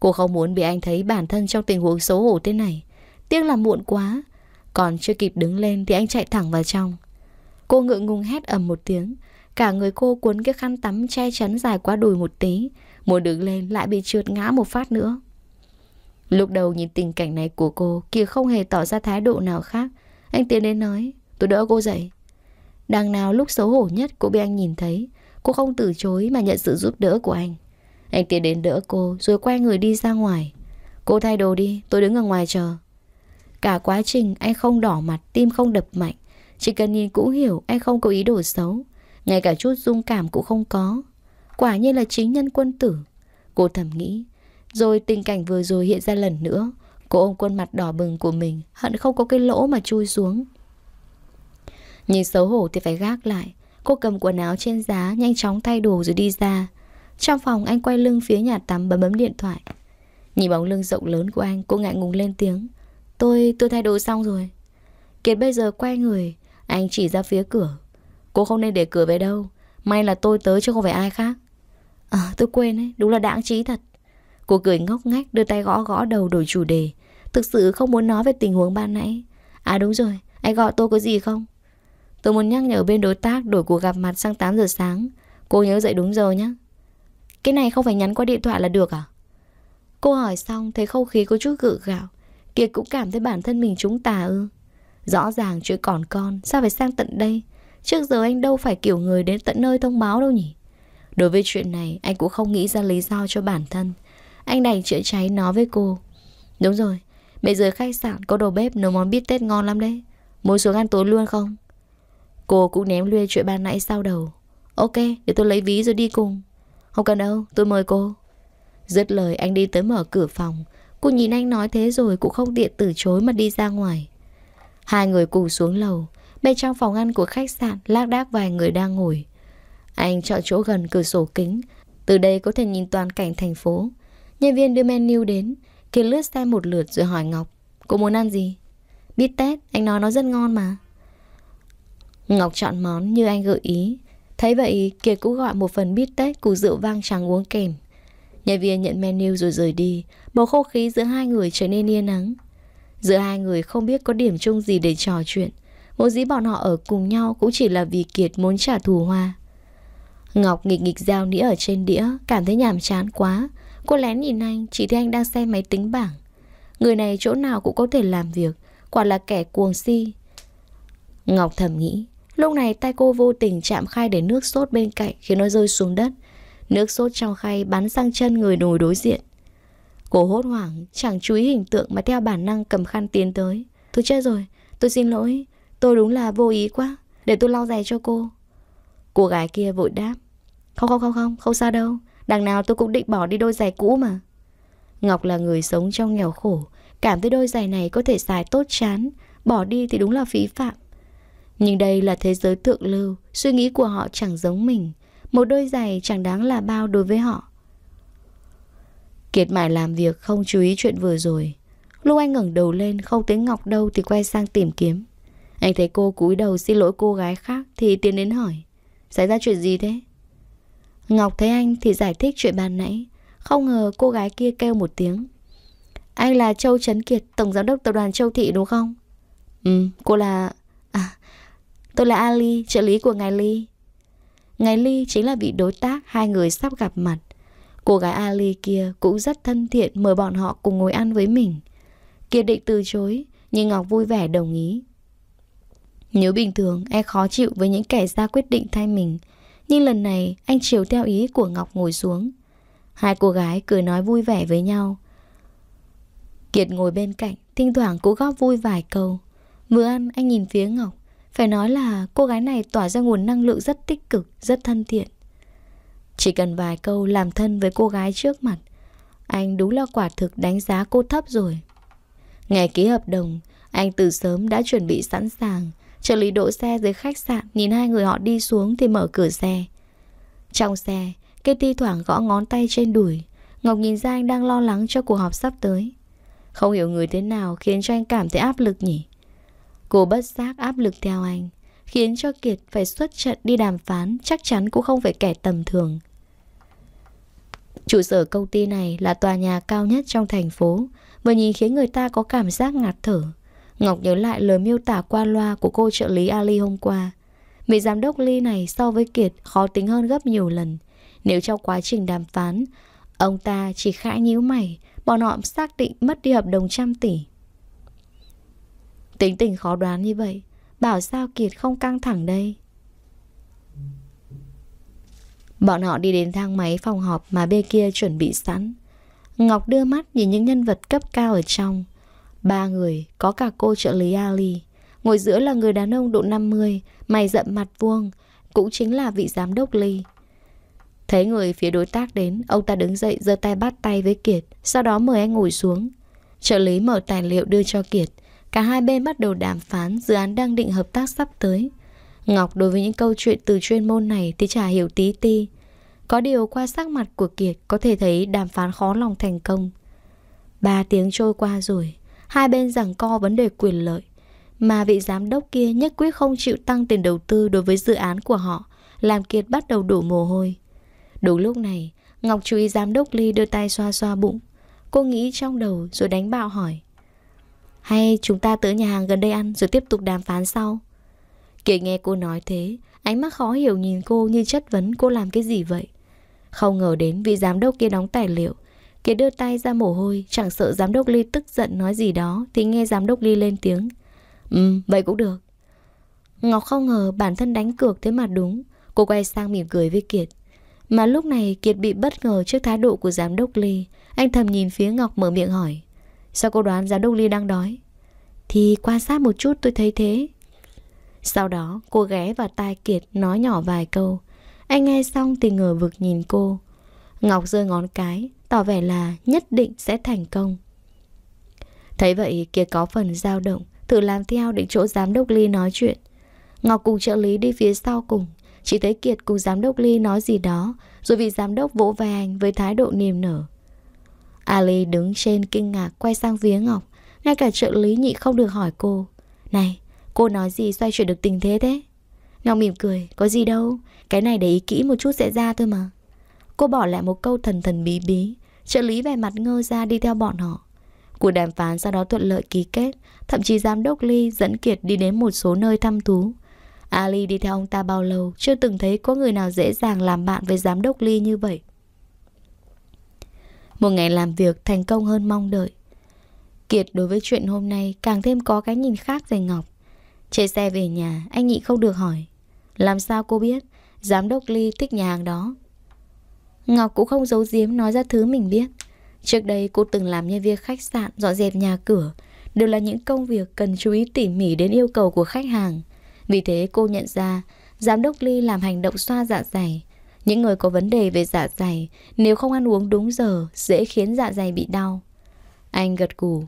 Cô không muốn bị anh thấy bản thân trong tình huống xấu hổ thế này Tiếc là muộn quá Còn chưa kịp đứng lên thì anh chạy thẳng vào trong Cô ngượng ngùng hét ầm một tiếng Cả người cô cuốn cái khăn tắm che chắn dài qua đùi một tí Muốn đứng lên lại bị trượt ngã một phát nữa Lúc đầu nhìn tình cảnh này của cô kia không hề tỏ ra thái độ nào khác Anh tiến đến nói Tôi đỡ cô dậy Đằng nào lúc xấu hổ nhất cô bị anh nhìn thấy Cô không từ chối mà nhận sự giúp đỡ của anh Anh tiến đến đỡ cô Rồi quay người đi ra ngoài Cô thay đồ đi tôi đứng ở ngoài chờ Cả quá trình anh không đỏ mặt Tim không đập mạnh chỉ cần nhìn cũng hiểu anh không có ý đồ xấu Ngay cả chút dung cảm cũng không có Quả nhiên là chính nhân quân tử Cô thầm nghĩ Rồi tình cảnh vừa rồi hiện ra lần nữa Cô ôm khuôn mặt đỏ bừng của mình Hận không có cái lỗ mà chui xuống Nhìn xấu hổ thì phải gác lại Cô cầm quần áo trên giá Nhanh chóng thay đồ rồi đi ra Trong phòng anh quay lưng phía nhà tắm bấm bấm điện thoại Nhìn bóng lưng rộng lớn của anh Cô ngại ngùng lên tiếng Tôi, tôi thay đồ xong rồi Kiệt bây giờ quay người anh chỉ ra phía cửa Cô không nên để cửa về đâu May là tôi tới chứ không phải ai khác À tôi quên ấy, đúng là đáng trí thật Cô cười ngốc ngách đưa tay gõ gõ đầu đổi chủ đề Thực sự không muốn nói về tình huống ban nãy À đúng rồi, anh gọi tôi có gì không? Tôi muốn nhắc nhở bên đối tác đổi cuộc gặp mặt sang 8 giờ sáng Cô nhớ dậy đúng giờ nhé Cái này không phải nhắn qua điện thoại là được à? Cô hỏi xong thấy không khí có chút gự gạo Kiệt cũng cảm thấy bản thân mình chúng tà ư Rõ ràng chưa còn con, sao phải sang tận đây? Trước giờ anh đâu phải kiểu người đến tận nơi thông báo đâu nhỉ? Đối với chuyện này, anh cũng không nghĩ ra lý do cho bản thân. Anh đành chữa cháy nó với cô. Đúng rồi, bây giờ khách sạn có đồ bếp nấu món bít tết ngon lắm đấy. Muốn xuống ăn tối luôn không? Cô cũng ném luyên chuyện ban nãy sau đầu. Ok, để tôi lấy ví rồi đi cùng. Không cần đâu, tôi mời cô. Dứt lời anh đi tới mở cửa phòng. Cô nhìn anh nói thế rồi cũng không tiện từ chối mà đi ra ngoài. Hai người cùng xuống lầu Bên trong phòng ăn của khách sạn lác đác vài người đang ngồi Anh chọn chỗ gần cửa sổ kính Từ đây có thể nhìn toàn cảnh thành phố Nhân viên đưa menu đến Kiệt lướt xem một lượt rồi hỏi Ngọc Cô muốn ăn gì? Bít tết, anh nói nó rất ngon mà Ngọc chọn món như anh gợi ý Thấy vậy Kiệt cũng gọi một phần bít tết cùng rượu vang trắng uống kèm Nhân viên nhận menu rồi rời đi Bầu không khí giữa hai người trở nên yên nắng Giữa hai người không biết có điểm chung gì để trò chuyện Vốn dĩ bọn họ ở cùng nhau cũng chỉ là vì Kiệt muốn trả thù Hoa Ngọc nghịch nghịch dao nĩa ở trên đĩa Cảm thấy nhàm chán quá Cô lén nhìn anh Chỉ thấy anh đang xem máy tính bảng Người này chỗ nào cũng có thể làm việc Quả là kẻ cuồng si Ngọc thầm nghĩ Lúc này tay cô vô tình chạm khay để nước sốt bên cạnh Khiến nó rơi xuống đất Nước sốt trong khay bắn sang chân người nồi đối diện Cô hốt hoảng, chẳng chú ý hình tượng mà theo bản năng cầm khăn tiến tới. Tôi chết rồi, tôi xin lỗi, tôi đúng là vô ý quá, để tôi lau giày cho cô. Cô gái kia vội đáp. Không không không không, không sao đâu, đằng nào tôi cũng định bỏ đi đôi giày cũ mà. Ngọc là người sống trong nghèo khổ, cảm thấy đôi giày này có thể xài tốt chán, bỏ đi thì đúng là phí phạm. Nhưng đây là thế giới thượng lưu, suy nghĩ của họ chẳng giống mình. Một đôi giày chẳng đáng là bao đối với họ. Kiệt mãi làm việc không chú ý chuyện vừa rồi Lúc anh ngẩng đầu lên không thấy Ngọc đâu thì quay sang tìm kiếm Anh thấy cô cúi đầu xin lỗi cô gái khác thì tiến đến hỏi Xảy ra chuyện gì thế? Ngọc thấy anh thì giải thích chuyện bàn nãy Không ngờ cô gái kia kêu một tiếng Anh là Châu Trấn Kiệt, Tổng Giám đốc Tập đoàn Châu Thị đúng không? Ừ, cô là... À, tôi là Ali, trợ lý của ngài Ly Ngài Ly chính là vị đối tác hai người sắp gặp mặt Cô gái Ali kia cũng rất thân thiện mời bọn họ cùng ngồi ăn với mình. Kiệt định từ chối, nhưng Ngọc vui vẻ đồng ý. Nếu bình thường e khó chịu với những kẻ ra quyết định thay mình, nhưng lần này anh chiều theo ý của Ngọc ngồi xuống. Hai cô gái cười nói vui vẻ với nhau. Kiệt ngồi bên cạnh, thỉnh thoảng cố góp vui vài câu. Vừa ăn anh nhìn phía Ngọc, phải nói là cô gái này tỏa ra nguồn năng lượng rất tích cực, rất thân thiện. Chỉ cần vài câu làm thân với cô gái trước mặt Anh đúng là quả thực đánh giá cô thấp rồi Ngày ký hợp đồng Anh từ sớm đã chuẩn bị sẵn sàng Trợ lý đỗ xe dưới khách sạn Nhìn hai người họ đi xuống thì mở cửa xe Trong xe Katie thoảng gõ ngón tay trên đùi Ngọc nhìn ra anh đang lo lắng cho cuộc họp sắp tới Không hiểu người thế nào khiến cho anh cảm thấy áp lực nhỉ Cô bất giác áp lực theo anh khiến cho Kiệt phải xuất trận đi đàm phán chắc chắn cũng không phải kẻ tầm thường. Trụ sở công ty này là tòa nhà cao nhất trong thành phố, vừa nhìn khiến người ta có cảm giác ngạt thở. Ngọc nhớ lại lời miêu tả qua loa của cô trợ lý Ali hôm qua. Vị giám đốc Ly này so với Kiệt khó tính hơn gấp nhiều lần. Nếu trong quá trình đàm phán, ông ta chỉ khẽ nhíu mày, bọn họ xác định mất đi hợp đồng trăm tỷ. Tính tình khó đoán như vậy, Bảo sao Kiệt không căng thẳng đây Bọn họ đi đến thang máy phòng họp mà bên kia chuẩn bị sẵn Ngọc đưa mắt nhìn những nhân vật cấp cao ở trong Ba người, có cả cô trợ lý Ali Ngồi giữa là người đàn ông độ 50 Mày rậm mặt vuông Cũng chính là vị giám đốc Ly Thấy người phía đối tác đến Ông ta đứng dậy giơ tay bắt tay với Kiệt Sau đó mời anh ngồi xuống Trợ lý mở tài liệu đưa cho Kiệt Cả hai bên bắt đầu đàm phán dự án đang định hợp tác sắp tới. Ngọc đối với những câu chuyện từ chuyên môn này thì chả hiểu tí ti. Có điều qua sắc mặt của Kiệt có thể thấy đàm phán khó lòng thành công. Ba tiếng trôi qua rồi, hai bên giằng co vấn đề quyền lợi. Mà vị giám đốc kia nhất quyết không chịu tăng tiền đầu tư đối với dự án của họ, làm Kiệt bắt đầu đổ mồ hôi. Đúng lúc này, Ngọc chú ý giám đốc Ly đưa tay xoa xoa bụng. Cô nghĩ trong đầu rồi đánh bạo hỏi. Hay chúng ta tới nhà hàng gần đây ăn rồi tiếp tục đàm phán sau Kiệt nghe cô nói thế Ánh mắt khó hiểu nhìn cô như chất vấn cô làm cái gì vậy Không ngờ đến vị giám đốc kia đóng tài liệu Kia đưa tay ra mồ hôi Chẳng sợ giám đốc Ly tức giận nói gì đó Thì nghe giám đốc Ly lên tiếng Ừ vậy cũng được Ngọc không ngờ bản thân đánh cược thế mà đúng Cô quay sang mỉm cười với Kiệt Mà lúc này Kiệt bị bất ngờ trước thái độ của giám đốc Ly Anh thầm nhìn phía Ngọc mở miệng hỏi Sao cô đoán giám đốc Ly đang đói? Thì quan sát một chút tôi thấy thế. Sau đó cô ghé vào tai Kiệt nói nhỏ vài câu. Anh nghe xong thì ngờ vực nhìn cô. Ngọc giơ ngón cái, tỏ vẻ là nhất định sẽ thành công. Thấy vậy Kiệt có phần dao động, thử làm theo đến chỗ giám đốc Ly nói chuyện. Ngọc cùng trợ lý đi phía sau cùng, chỉ thấy Kiệt cùng giám đốc Ly nói gì đó, rồi vị giám đốc vỗ về anh với thái độ niềm nở. Ali đứng trên kinh ngạc quay sang phía Ngọc Ngay cả trợ lý nhị không được hỏi cô Này, cô nói gì xoay chuyển được tình thế thế? Ngọc mỉm cười, có gì đâu Cái này để ý kỹ một chút sẽ ra thôi mà Cô bỏ lại một câu thần thần bí bí Trợ lý vẻ mặt ngơ ra đi theo bọn họ Cuộc đàm phán sau đó thuận lợi ký kết Thậm chí giám đốc Ly dẫn Kiệt đi đến một số nơi thăm thú Ali đi theo ông ta bao lâu Chưa từng thấy có người nào dễ dàng làm bạn với giám đốc Ly như vậy một ngày làm việc thành công hơn mong đợi Kiệt đối với chuyện hôm nay càng thêm có cái nhìn khác về Ngọc Trên xe về nhà anh nhị không được hỏi Làm sao cô biết Giám đốc Ly thích nhà hàng đó Ngọc cũng không giấu giếm nói ra thứ mình biết Trước đây cô từng làm nhân viên khách sạn dọn dẹp nhà cửa Đều là những công việc cần chú ý tỉ mỉ đến yêu cầu của khách hàng Vì thế cô nhận ra Giám đốc Ly làm hành động xoa dạ dày những người có vấn đề về dạ dày, nếu không ăn uống đúng giờ, dễ khiến dạ dày bị đau. Anh gật gù.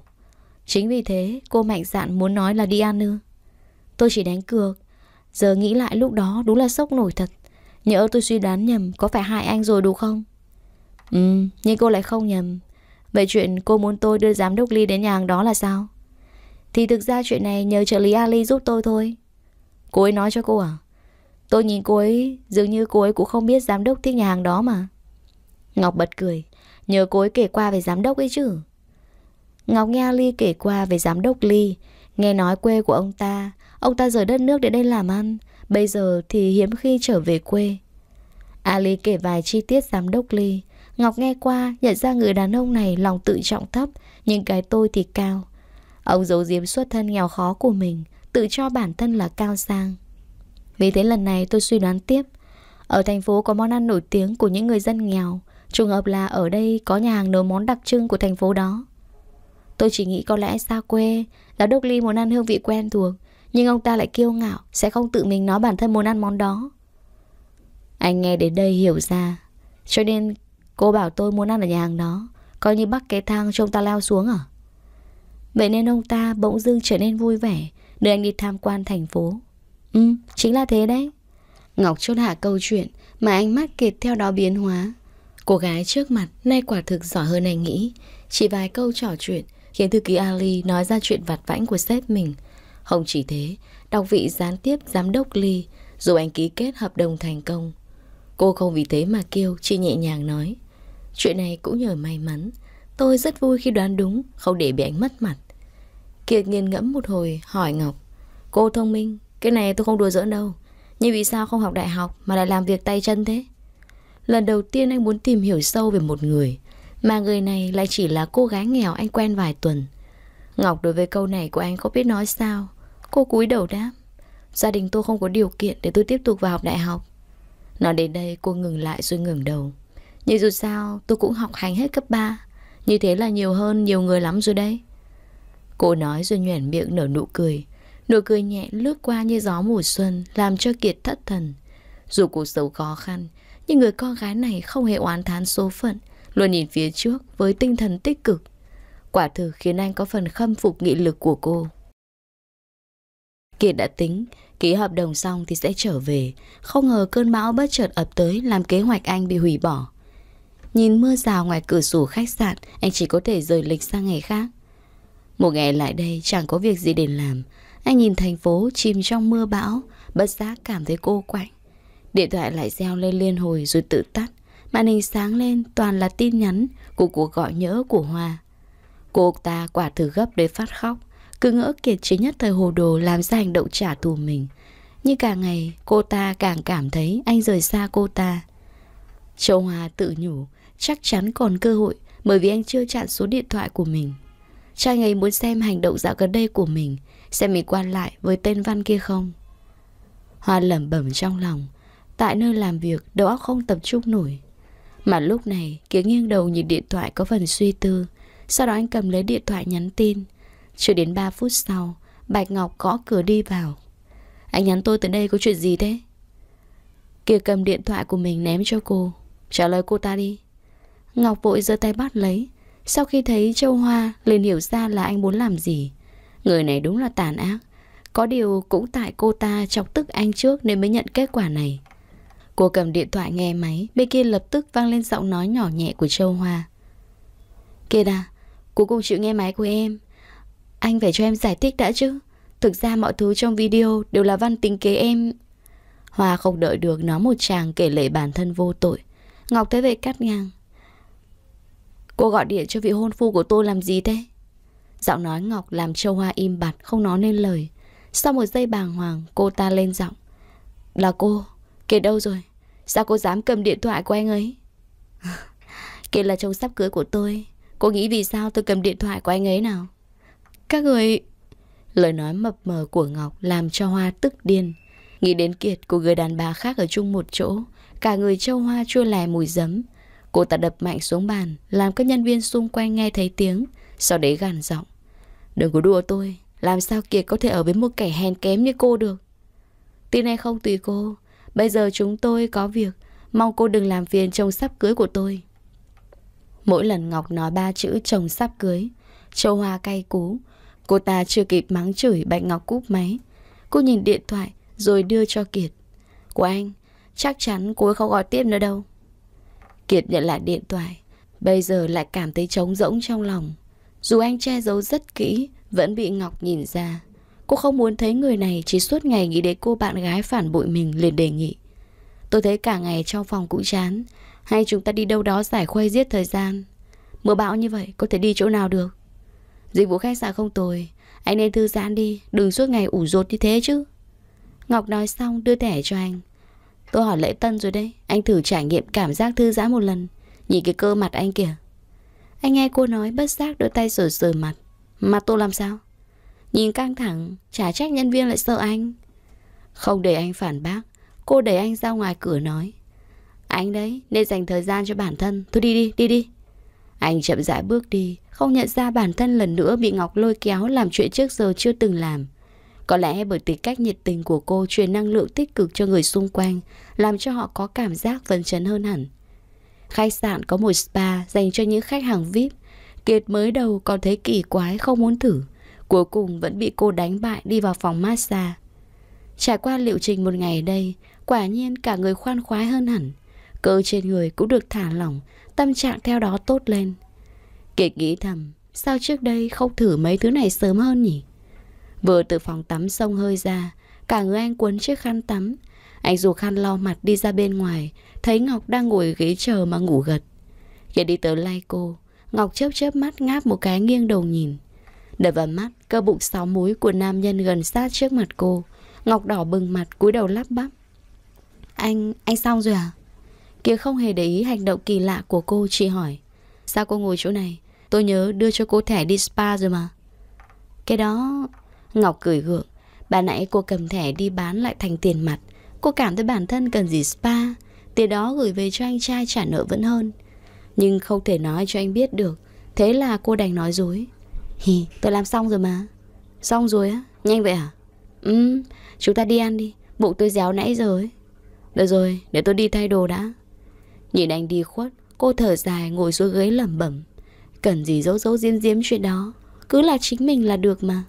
Chính vì thế, cô mạnh dạn muốn nói là đi ăn ư. Tôi chỉ đánh cược. Giờ nghĩ lại lúc đó đúng là sốc nổi thật. Nhớ tôi suy đoán nhầm có phải hại anh rồi đúng không? Ừ, nhưng cô lại không nhầm. Vậy chuyện cô muốn tôi đưa giám đốc Ly đến nhà hàng đó là sao? Thì thực ra chuyện này nhờ trợ lý Ali giúp tôi thôi. Cô ấy nói cho cô à? Tôi nhìn cô ấy Dường như cô ấy cũng không biết giám đốc thích nhà hàng đó mà Ngọc bật cười Nhớ cô ấy kể qua về giám đốc ấy chứ Ngọc nghe Ly kể qua về giám đốc Ly Nghe nói quê của ông ta Ông ta rời đất nước đến đây làm ăn Bây giờ thì hiếm khi trở về quê Ali kể vài chi tiết giám đốc Ly Ngọc nghe qua nhận ra người đàn ông này lòng tự trọng thấp Nhưng cái tôi thì cao Ông giấu diếm xuất thân nghèo khó của mình Tự cho bản thân là cao sang vì thế lần này tôi suy đoán tiếp Ở thành phố có món ăn nổi tiếng của những người dân nghèo Trùng hợp là ở đây có nhà hàng nấu món đặc trưng của thành phố đó Tôi chỉ nghĩ có lẽ xa quê Giáo đốc Ly muốn ăn hương vị quen thuộc Nhưng ông ta lại kiêu ngạo Sẽ không tự mình nói bản thân muốn ăn món đó Anh nghe đến đây hiểu ra Cho nên cô bảo tôi muốn ăn ở nhà hàng đó Coi như bắt cái thang cho ông ta leo xuống à Vậy nên ông ta bỗng dưng trở nên vui vẻ Đưa anh đi tham quan thành phố Ừ, chính là thế đấy. Ngọc chốt hạ câu chuyện mà ánh mắt Kiệt theo đó biến hóa. Cô gái trước mặt nay quả thực giỏi hơn anh nghĩ. Chỉ vài câu trò chuyện khiến thư ký Ali nói ra chuyện vặt vãnh của sếp mình. Không chỉ thế, đọc vị gián tiếp giám đốc ly dù anh ký kết hợp đồng thành công. Cô không vì thế mà kêu, chỉ nhẹ nhàng nói. Chuyện này cũng nhờ may mắn. Tôi rất vui khi đoán đúng, không để bị anh mất mặt. Kiệt nghiền ngẫm một hồi, hỏi Ngọc. Cô thông minh, cái này tôi không đùa giỡn đâu Nhưng vì sao không học đại học mà lại làm việc tay chân thế Lần đầu tiên anh muốn tìm hiểu sâu về một người Mà người này lại chỉ là cô gái nghèo anh quen vài tuần Ngọc đối với câu này của anh không biết nói sao Cô cúi đầu đáp Gia đình tôi không có điều kiện để tôi tiếp tục vào học đại học Nói đến đây cô ngừng lại rồi ngừng đầu Nhưng dù sao tôi cũng học hành hết cấp 3 Như thế là nhiều hơn nhiều người lắm rồi đấy Cô nói rồi nhoẻn miệng nở nụ cười Nụ cười nhẹ lướt qua như gió mùa xuân Làm cho Kiệt thất thần Dù cuộc sống khó khăn Nhưng người con gái này không hề oán thán số phận Luôn nhìn phía trước với tinh thần tích cực Quả thực khiến anh có phần khâm phục nghị lực của cô Kiệt đã tính Ký hợp đồng xong thì sẽ trở về Không ngờ cơn bão bất chợt ập tới Làm kế hoạch anh bị hủy bỏ Nhìn mưa rào ngoài cửa sổ khách sạn Anh chỉ có thể rời lịch sang ngày khác Một ngày lại đây chẳng có việc gì để làm anh nhìn thành phố chìm trong mưa bão, bất giác cảm thấy cô quạnh. Điện thoại lại reo lên liên hồi rồi tự tắt. Màn hình sáng lên toàn là tin nhắn của cuộc gọi nhỡ của Hoa. Cô ta quả thử gấp để phát khóc. Cứ ngỡ kiệt chỉ nhất thời hồ đồ làm ra hành động trả thù mình. Nhưng càng ngày cô ta càng cảm thấy anh rời xa cô ta. Châu Hoa tự nhủ chắc chắn còn cơ hội bởi vì anh chưa chặn số điện thoại của mình. Trai ấy muốn xem hành động dạo gần đây của mình Xem mình quan lại với tên Văn kia không Hoa lẩm bẩm trong lòng Tại nơi làm việc đầu óc không tập trung nổi Mà lúc này Kiến nghiêng đầu nhìn điện thoại có phần suy tư Sau đó anh cầm lấy điện thoại nhắn tin Chưa đến 3 phút sau Bạch Ngọc gõ cửa đi vào Anh nhắn tôi tới đây có chuyện gì thế Kia cầm điện thoại của mình ném cho cô Trả lời cô ta đi Ngọc vội giơ tay bắt lấy Sau khi thấy Châu Hoa liền hiểu ra là anh muốn làm gì Người này đúng là tàn ác Có điều cũng tại cô ta chọc tức anh trước Nên mới nhận kết quả này Cô cầm điện thoại nghe máy Bên kia lập tức vang lên giọng nói nhỏ nhẹ của Châu Hoa Kia đà Cô cùng chịu nghe máy của em Anh phải cho em giải thích đã chứ Thực ra mọi thứ trong video đều là văn tính kế em Hoa không đợi được nó một chàng kể lệ bản thân vô tội Ngọc thấy vậy cắt ngang Cô gọi điện cho vị hôn phu của tôi làm gì thế? Giọng nói Ngọc làm Châu Hoa im bặt không nói nên lời. Sau một giây bàng hoàng, cô ta lên giọng. Là cô, Kiệt đâu rồi? Sao cô dám cầm điện thoại của anh ấy? Kiệt là chồng sắp cưới của tôi. Cô nghĩ vì sao tôi cầm điện thoại của anh ấy nào? Các người... Lời nói mập mờ của Ngọc làm cho Hoa tức điên. Nghĩ đến Kiệt của người đàn bà khác ở chung một chỗ, cả người châu Hoa chua lè mùi giấm. Cô ta đập mạnh xuống bàn, làm các nhân viên xung quanh nghe thấy tiếng, sau đấy gằn giọng Đừng có đùa tôi Làm sao Kiệt có thể ở với một kẻ hèn kém như cô được Tin hay không tùy cô Bây giờ chúng tôi có việc Mong cô đừng làm phiền chồng sắp cưới của tôi Mỗi lần Ngọc nói ba chữ chồng sắp cưới Châu Hoa cay cú Cô ta chưa kịp mắng chửi Bạch Ngọc cúp máy Cô nhìn điện thoại rồi đưa cho Kiệt Của anh Chắc chắn cô ấy không gọi tiếp nữa đâu Kiệt nhận lại điện thoại Bây giờ lại cảm thấy trống rỗng trong lòng dù anh che giấu rất kỹ, vẫn bị Ngọc nhìn ra. Cô không muốn thấy người này chỉ suốt ngày nghĩ đến cô bạn gái phản bội mình liền đề nghị. Tôi thấy cả ngày trong phòng cũng chán, hay chúng ta đi đâu đó giải khuây giết thời gian. Mưa bão như vậy, có thể đi chỗ nào được? Dịch vụ khách sạn không tồi, anh nên thư giãn đi, đừng suốt ngày ủ rột như thế chứ. Ngọc nói xong đưa thẻ cho anh. Tôi hỏi lễ tân rồi đấy, anh thử trải nghiệm cảm giác thư giãn một lần. Nhìn cái cơ mặt anh kìa, anh nghe cô nói bất giác đưa tay sờ sờ mặt Mặt tôi làm sao Nhìn căng thẳng Chả trách nhân viên lại sợ anh Không để anh phản bác Cô đẩy anh ra ngoài cửa nói Anh đấy nên dành thời gian cho bản thân Thôi đi đi đi đi Anh chậm rãi bước đi Không nhận ra bản thân lần nữa bị Ngọc lôi kéo Làm chuyện trước giờ chưa từng làm có lẽ bởi tính cách nhiệt tình của cô truyền năng lượng tích cực cho người xung quanh, làm cho họ có cảm giác phấn chấn hơn hẳn. Khách sạn có một spa dành cho những khách hàng VIP. Kiệt mới đầu còn thấy kỳ quái không muốn thử. Cuối cùng vẫn bị cô đánh bại đi vào phòng massage. Trải qua liệu trình một ngày đây, quả nhiên cả người khoan khoái hơn hẳn. Cơ trên người cũng được thả lỏng, tâm trạng theo đó tốt lên. Kiệt nghĩ thầm, sao trước đây không thử mấy thứ này sớm hơn nhỉ? Vừa từ phòng tắm sông hơi ra, cả người anh quấn chiếc khăn tắm. Anh dù khăn lau mặt đi ra bên ngoài, thấy Ngọc đang ngồi ghế chờ mà ngủ gật. Khi đi tới lay cô, Ngọc chớp chớp mắt ngáp một cái nghiêng đầu nhìn. Đợi vào mắt, cơ bụng sáu múi của nam nhân gần sát trước mặt cô. Ngọc đỏ bừng mặt cúi đầu lắp bắp. Anh, anh xong rồi à? Kia không hề để ý hành động kỳ lạ của cô chỉ hỏi. Sao cô ngồi chỗ này? Tôi nhớ đưa cho cô thẻ đi spa rồi mà. Cái đó... Ngọc cười gượng. Bà nãy cô cầm thẻ đi bán lại thành tiền mặt. Cô cảm thấy bản thân cần gì spa Tiền đó gửi về cho anh trai trả nợ vẫn hơn Nhưng không thể nói cho anh biết được Thế là cô đành nói dối Hì, tôi làm xong rồi mà Xong rồi á, nhanh vậy à Ừ, chúng ta đi ăn đi Bụng tôi déo nãy giờ ấy Được rồi, để tôi đi thay đồ đã Nhìn anh đi khuất, cô thở dài ngồi xuống ghế lẩm bẩm Cần gì giấu giấu diếm diếm chuyện đó Cứ là chính mình là được mà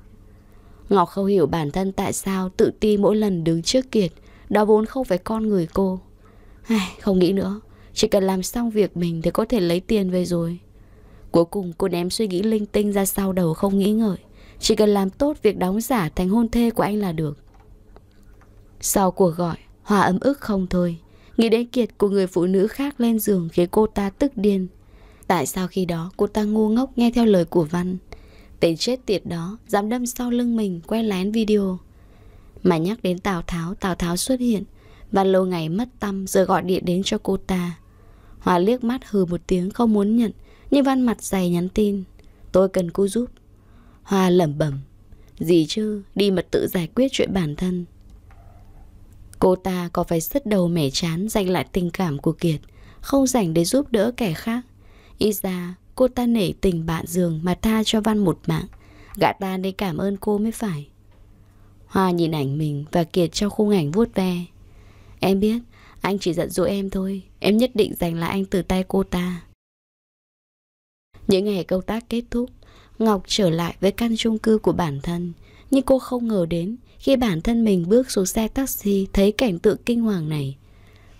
Ngọc không hiểu bản thân tại sao tự ti mỗi lần đứng trước Kiệt Đó vốn không phải con người cô Ai, không nghĩ nữa, chỉ cần làm xong việc mình thì có thể lấy tiền về rồi. Cuối cùng cô ném suy nghĩ linh tinh ra sau đầu không nghĩ ngợi. Chỉ cần làm tốt việc đóng giả thành hôn thê của anh là được. Sau cuộc gọi, Hòa ấm ức không thôi. Nghĩ đến kiệt của người phụ nữ khác lên giường khiến cô ta tức điên. Tại sao khi đó cô ta ngu ngốc nghe theo lời của Văn? Tên chết tiệt đó, dám đâm sau lưng mình quay lén video. Mà nhắc đến Tào Tháo, Tào Tháo xuất hiện. Văn lâu ngày mất tâm rồi gọi điện đến cho cô ta Hòa liếc mắt hừ một tiếng không muốn nhận Nhưng Văn mặt dày nhắn tin Tôi cần cô giúp Hòa lẩm bẩm Gì chứ đi mà tự giải quyết chuyện bản thân Cô ta có phải sứt đầu mẻ chán Dành lại tình cảm của Kiệt Không dành để giúp đỡ kẻ khác y ra cô ta nể tình bạn giường Mà tha cho Văn một mạng Gã ta nên cảm ơn cô mới phải Hoa nhìn ảnh mình và Kiệt trong khung ảnh vuốt ve Em biết, anh chỉ giận dỗi em thôi Em nhất định giành lại anh từ tay cô ta Những ngày công tác kết thúc Ngọc trở lại với căn chung cư của bản thân Nhưng cô không ngờ đến Khi bản thân mình bước xuống xe taxi Thấy cảnh tượng kinh hoàng này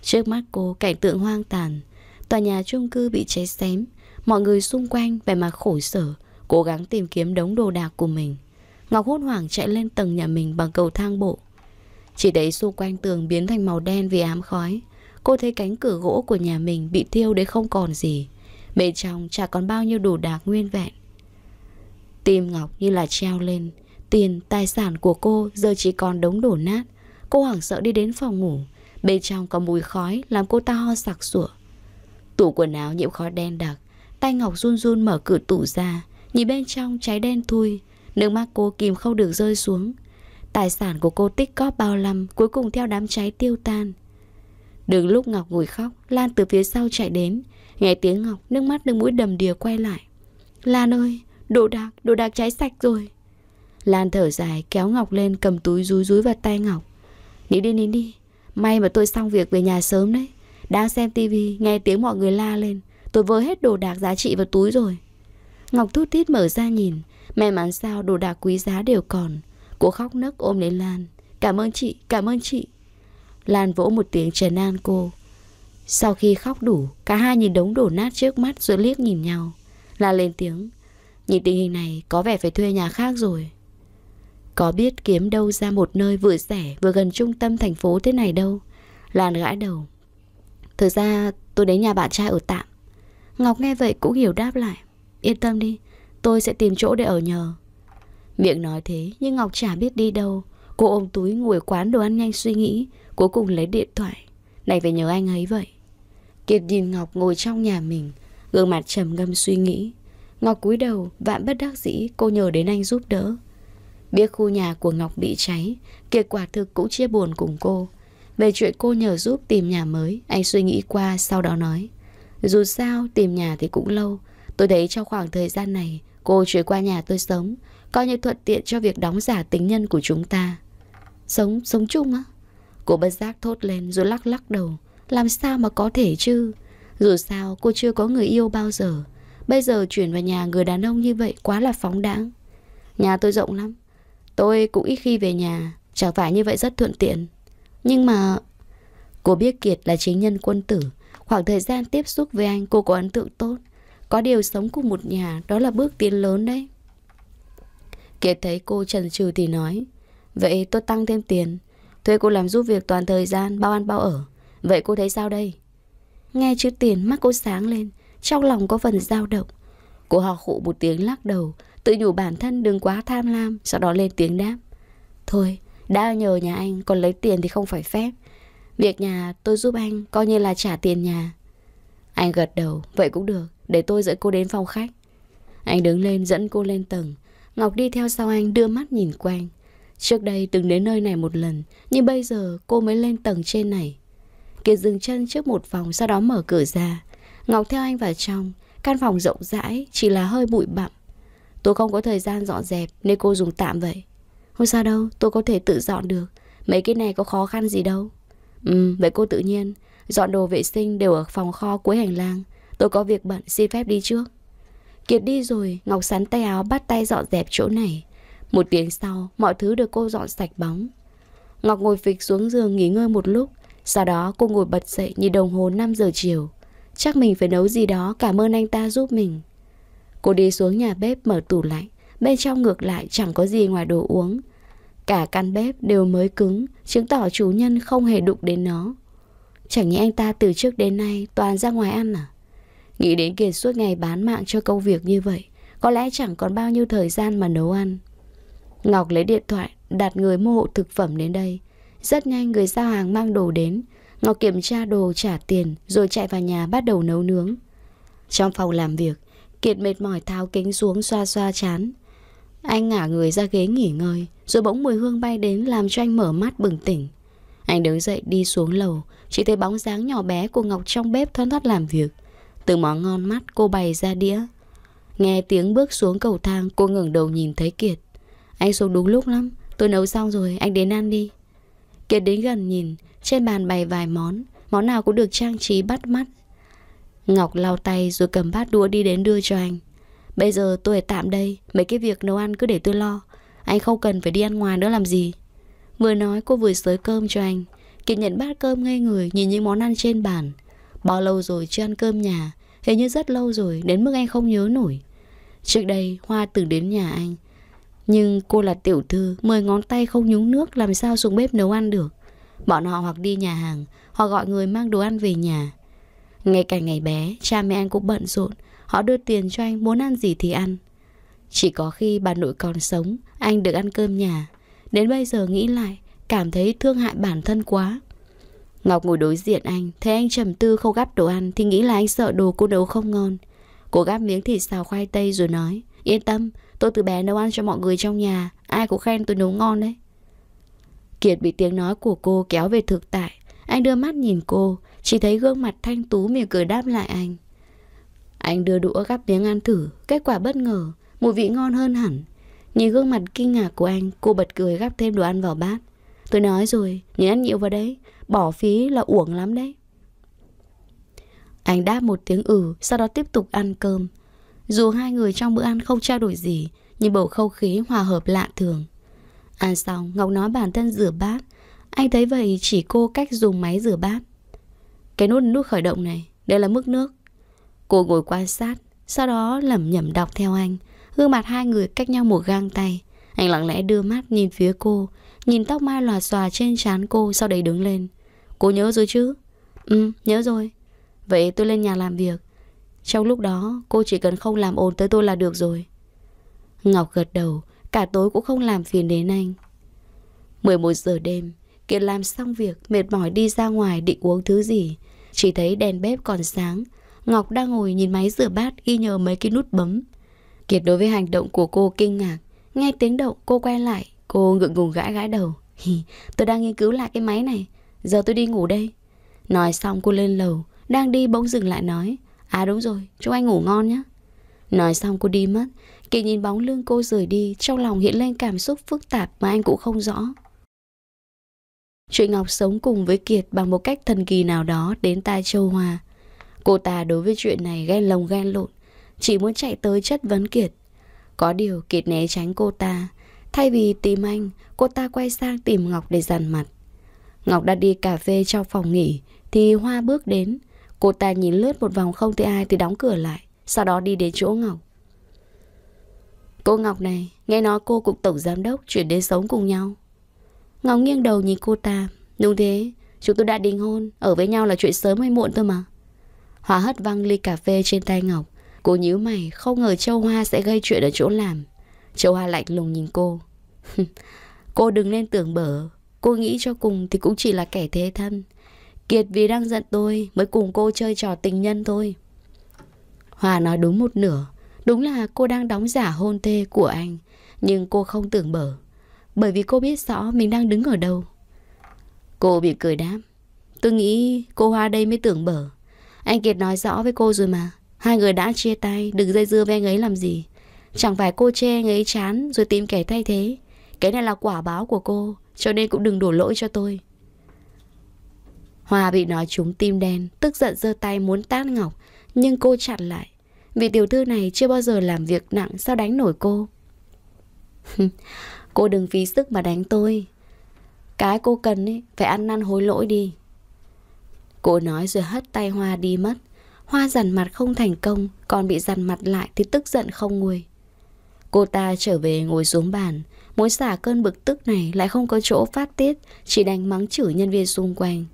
Trước mắt cô cảnh tượng hoang tàn Tòa nhà chung cư bị cháy xém Mọi người xung quanh vẻ mặt khổ sở Cố gắng tìm kiếm đống đồ đạc của mình Ngọc hốt hoảng chạy lên tầng nhà mình bằng cầu thang bộ chỉ thấy xung quanh tường biến thành màu đen vì ám khói Cô thấy cánh cửa gỗ của nhà mình bị thiêu đến không còn gì Bên trong chả còn bao nhiêu đồ đạc nguyên vẹn Tim Ngọc như là treo lên Tiền, tài sản của cô giờ chỉ còn đống đổ nát Cô hoảng sợ đi đến phòng ngủ Bên trong có mùi khói làm cô ta ho sặc sủa Tủ quần áo nhiễm khói đen đặc Tay Ngọc run run mở cửa tủ ra Nhìn bên trong cháy đen thui Nước mắt cô kìm không được rơi xuống Tài sản của cô tích cóp bao năm Cuối cùng theo đám cháy tiêu tan Đứng lúc Ngọc ngồi khóc Lan từ phía sau chạy đến Nghe tiếng Ngọc nước mắt nước mũi đầm đìa quay lại Lan ơi đồ đạc đồ đạc cháy sạch rồi Lan thở dài kéo Ngọc lên cầm túi rúi rúi vào tay Ngọc Nín đi nín đi May mà tôi xong việc về nhà sớm đấy Đang xem tivi nghe tiếng mọi người la lên Tôi vơ hết đồ đạc giá trị vào túi rồi Ngọc thút thít mở ra nhìn May mắn sao đồ đạc quý giá đều còn Cô khóc nấc ôm lấy Lan Cảm ơn chị, cảm ơn chị Lan vỗ một tiếng trần an cô Sau khi khóc đủ Cả hai nhìn đống đổ nát trước mắt rồi liếc nhìn nhau Lan lên tiếng Nhìn tình hình này có vẻ phải thuê nhà khác rồi Có biết kiếm đâu ra một nơi vừa rẻ vừa gần trung tâm thành phố thế này đâu Lan gãi đầu Thực ra tôi đến nhà bạn trai ở tạm Ngọc nghe vậy cũng hiểu đáp lại Yên tâm đi Tôi sẽ tìm chỗ để ở nhờ Miệng nói thế nhưng Ngọc chả biết đi đâu Cô ôm túi ngồi quán đồ ăn nhanh suy nghĩ Cuối cùng lấy điện thoại Này phải nhớ anh ấy vậy Kiệt nhìn Ngọc ngồi trong nhà mình Gương mặt trầm ngâm suy nghĩ Ngọc cúi đầu vạn bất đắc dĩ Cô nhờ đến anh giúp đỡ Biết khu nhà của Ngọc bị cháy Kiệt quả thực cũng chia buồn cùng cô Về chuyện cô nhờ giúp tìm nhà mới Anh suy nghĩ qua sau đó nói Dù sao tìm nhà thì cũng lâu Tôi thấy trong khoảng thời gian này Cô chuyển qua nhà tôi sống coi như thuận tiện cho việc đóng giả tính nhân của chúng ta. Sống, sống chung á? Cô bất giác thốt lên rồi lắc lắc đầu. Làm sao mà có thể chứ? Dù sao cô chưa có người yêu bao giờ. Bây giờ chuyển vào nhà người đàn ông như vậy quá là phóng đãng. Nhà tôi rộng lắm. Tôi cũng ít khi về nhà. Chẳng phải như vậy rất thuận tiện. Nhưng mà... Cô biết Kiệt là chính nhân quân tử. Khoảng thời gian tiếp xúc với anh cô có ấn tượng tốt. Có điều sống cùng một nhà đó là bước tiến lớn đấy. Kiệt thấy cô trần trừ thì nói Vậy tôi tăng thêm tiền Thuê cô làm giúp việc toàn thời gian Bao ăn bao ở Vậy cô thấy sao đây Nghe chữ tiền mắt cô sáng lên Trong lòng có phần dao động Cô hò khụ một tiếng lắc đầu Tự nhủ bản thân đừng quá tham lam Sau đó lên tiếng đáp Thôi đã nhờ nhà anh còn lấy tiền thì không phải phép Việc nhà tôi giúp anh Coi như là trả tiền nhà Anh gật đầu Vậy cũng được Để tôi dẫn cô đến phòng khách Anh đứng lên dẫn cô lên tầng Ngọc đi theo sau anh đưa mắt nhìn quanh. Trước đây từng đến nơi này một lần, nhưng bây giờ cô mới lên tầng trên này. Kiệt dừng chân trước một phòng sau đó mở cửa ra. Ngọc theo anh vào trong, căn phòng rộng rãi, chỉ là hơi bụi bặm. Tôi không có thời gian dọn dẹp nên cô dùng tạm vậy. Không sao đâu, tôi có thể tự dọn được. Mấy cái này có khó khăn gì đâu. Ừ, vậy cô tự nhiên. Dọn đồ vệ sinh đều ở phòng kho cuối hành lang. Tôi có việc bận, xin phép đi trước. Kiệt đi rồi, Ngọc sắn tay áo bắt tay dọn dẹp chỗ này. Một tiếng sau, mọi thứ được cô dọn sạch bóng. Ngọc ngồi phịch xuống giường nghỉ ngơi một lúc. Sau đó cô ngồi bật dậy nhìn đồng hồ 5 giờ chiều. Chắc mình phải nấu gì đó cảm ơn anh ta giúp mình. Cô đi xuống nhà bếp mở tủ lạnh. Bên trong ngược lại chẳng có gì ngoài đồ uống. Cả căn bếp đều mới cứng, chứng tỏ chủ nhân không hề đụng đến nó. Chẳng nhẽ anh ta từ trước đến nay toàn ra ngoài ăn à? Nghĩ đến kiệt suốt ngày bán mạng cho công việc như vậy Có lẽ chẳng còn bao nhiêu thời gian mà nấu ăn Ngọc lấy điện thoại Đặt người mua hộ thực phẩm đến đây Rất nhanh người giao hàng mang đồ đến Ngọc kiểm tra đồ trả tiền Rồi chạy vào nhà bắt đầu nấu nướng Trong phòng làm việc Kiệt mệt mỏi tháo kính xuống xoa xoa chán Anh ngả người ra ghế nghỉ ngơi Rồi bỗng mùi hương bay đến Làm cho anh mở mắt bừng tỉnh Anh đứng dậy đi xuống lầu Chỉ thấy bóng dáng nhỏ bé của Ngọc trong bếp thoăn thoát làm việc từ món ngon mắt cô bày ra đĩa Nghe tiếng bước xuống cầu thang Cô ngẩng đầu nhìn thấy Kiệt Anh xuống đúng lúc lắm Tôi nấu xong rồi anh đến ăn đi Kiệt đến gần nhìn Trên bàn bày vài món Món nào cũng được trang trí bắt mắt Ngọc lau tay rồi cầm bát đũa đi đến đưa cho anh Bây giờ tôi ở tạm đây Mấy cái việc nấu ăn cứ để tôi lo Anh không cần phải đi ăn ngoài nữa làm gì Vừa nói cô vừa sới cơm cho anh Kiệt nhận bát cơm ngay người Nhìn những món ăn trên bàn Bao lâu rồi chưa ăn cơm nhà Thế như rất lâu rồi Đến mức anh không nhớ nổi Trước đây Hoa từng đến nhà anh Nhưng cô là tiểu thư Mười ngón tay không nhúng nước Làm sao xuống bếp nấu ăn được Bọn họ hoặc đi nhà hàng hoặc gọi người mang đồ ăn về nhà Ngay cả ngày bé Cha mẹ anh cũng bận rộn Họ đưa tiền cho anh muốn ăn gì thì ăn Chỉ có khi bà nội còn sống Anh được ăn cơm nhà Đến bây giờ nghĩ lại Cảm thấy thương hại bản thân quá Ngọc ngồi đối diện anh, thấy anh trầm tư không gắp đồ ăn thì nghĩ là anh sợ đồ cô nấu không ngon. Cô gắp miếng thịt xào khoai tây rồi nói, yên tâm, tôi từ bé nấu ăn cho mọi người trong nhà, ai cũng khen tôi nấu ngon đấy. Kiệt bị tiếng nói của cô kéo về thực tại, anh đưa mắt nhìn cô, chỉ thấy gương mặt thanh tú mỉm cười đáp lại anh. Anh đưa đũa gắp miếng ăn thử, kết quả bất ngờ, mùi vị ngon hơn hẳn. Nhìn gương mặt kinh ngạc của anh, cô bật cười gắp thêm đồ ăn vào bát. Tôi nói rồi, nhớ ăn nhiều vào đấy, Bỏ phí là uổng lắm đấy Anh đáp một tiếng ừ Sau đó tiếp tục ăn cơm Dù hai người trong bữa ăn không trao đổi gì Nhưng bầu không khí hòa hợp lạ thường Ăn xong Ngọc nói bản thân rửa bát Anh thấy vậy chỉ cô cách dùng máy rửa bát Cái nút nút khởi động này Đây là mức nước Cô ngồi quan sát Sau đó lẩm nhẩm đọc theo anh Gương mặt hai người cách nhau một gang tay Anh lặng lẽ đưa mắt nhìn phía cô Nhìn tóc mai lòa xòa trên trán cô Sau đấy đứng lên Cô nhớ rồi chứ? Ừ, nhớ rồi. Vậy tôi lên nhà làm việc. Trong lúc đó, cô chỉ cần không làm ồn tới tôi là được rồi. Ngọc gật đầu, cả tối cũng không làm phiền đến anh. 11 giờ đêm, Kiệt làm xong việc, mệt mỏi đi ra ngoài định uống thứ gì. Chỉ thấy đèn bếp còn sáng, Ngọc đang ngồi nhìn máy rửa bát ghi nhờ mấy cái nút bấm. Kiệt đối với hành động của cô kinh ngạc. Nghe tiếng động, cô quay lại, cô ngượng ngùng gãi gãi đầu. Tôi đang nghiên cứu lại cái máy này. Giờ tôi đi ngủ đây Nói xong cô lên lầu Đang đi bỗng dừng lại nói À đúng rồi, chúc anh ngủ ngon nhé Nói xong cô đi mất Kỳ nhìn bóng lưng cô rời đi Trong lòng hiện lên cảm xúc phức tạp mà anh cũng không rõ chuyện Ngọc sống cùng với Kiệt bằng một cách thần kỳ nào đó đến tai Châu Hòa. Cô ta đối với chuyện này ghen lồng ghen lộn, chỉ muốn chạy tới chất vấn Kiệt. Có điều Kiệt né tránh cô ta, thay vì tìm anh, cô ta quay sang tìm Ngọc để dằn mặt. Ngọc đã đi cà phê trong phòng nghỉ Thì Hoa bước đến Cô ta nhìn lướt một vòng không thấy ai thì đóng cửa lại Sau đó đi đến chỗ Ngọc Cô Ngọc này Nghe nói cô cũng tổng giám đốc Chuyển đến sống cùng nhau Ngọc nghiêng đầu nhìn cô ta Đúng thế Chúng tôi đã đính hôn Ở với nhau là chuyện sớm hay muộn thôi mà Hoa hất văng ly cà phê trên tay Ngọc Cô nhíu mày Không ngờ Châu Hoa sẽ gây chuyện ở chỗ làm Châu Hoa lạnh lùng nhìn cô Cô đừng nên tưởng bở Cô nghĩ cho cùng thì cũng chỉ là kẻ thế thân Kiệt vì đang giận tôi mới cùng cô chơi trò tình nhân thôi Hòa nói đúng một nửa Đúng là cô đang đóng giả hôn thê của anh Nhưng cô không tưởng bở Bởi vì cô biết rõ mình đang đứng ở đâu Cô bị cười đáp Tôi nghĩ cô Hoa đây mới tưởng bở Anh Kiệt nói rõ với cô rồi mà Hai người đã chia tay Đừng dây dưa với anh ấy làm gì Chẳng phải cô chê anh ấy chán Rồi tìm kẻ thay thế Cái này là quả báo của cô cho nên cũng đừng đổ lỗi cho tôi Hòa bị nói trúng tim đen Tức giận giơ tay muốn tát Ngọc Nhưng cô chặn lại Vì tiểu thư này chưa bao giờ làm việc nặng Sao đánh nổi cô Cô đừng phí sức mà đánh tôi Cái cô cần ấy, Phải ăn năn hối lỗi đi Cô nói rồi hất tay Hoa đi mất Hoa dằn mặt không thành công Còn bị dằn mặt lại thì tức giận không nguôi Cô ta trở về ngồi xuống bàn Muốn xả cơn bực tức này lại không có chỗ phát tiết Chỉ đành mắng chửi nhân viên xung quanh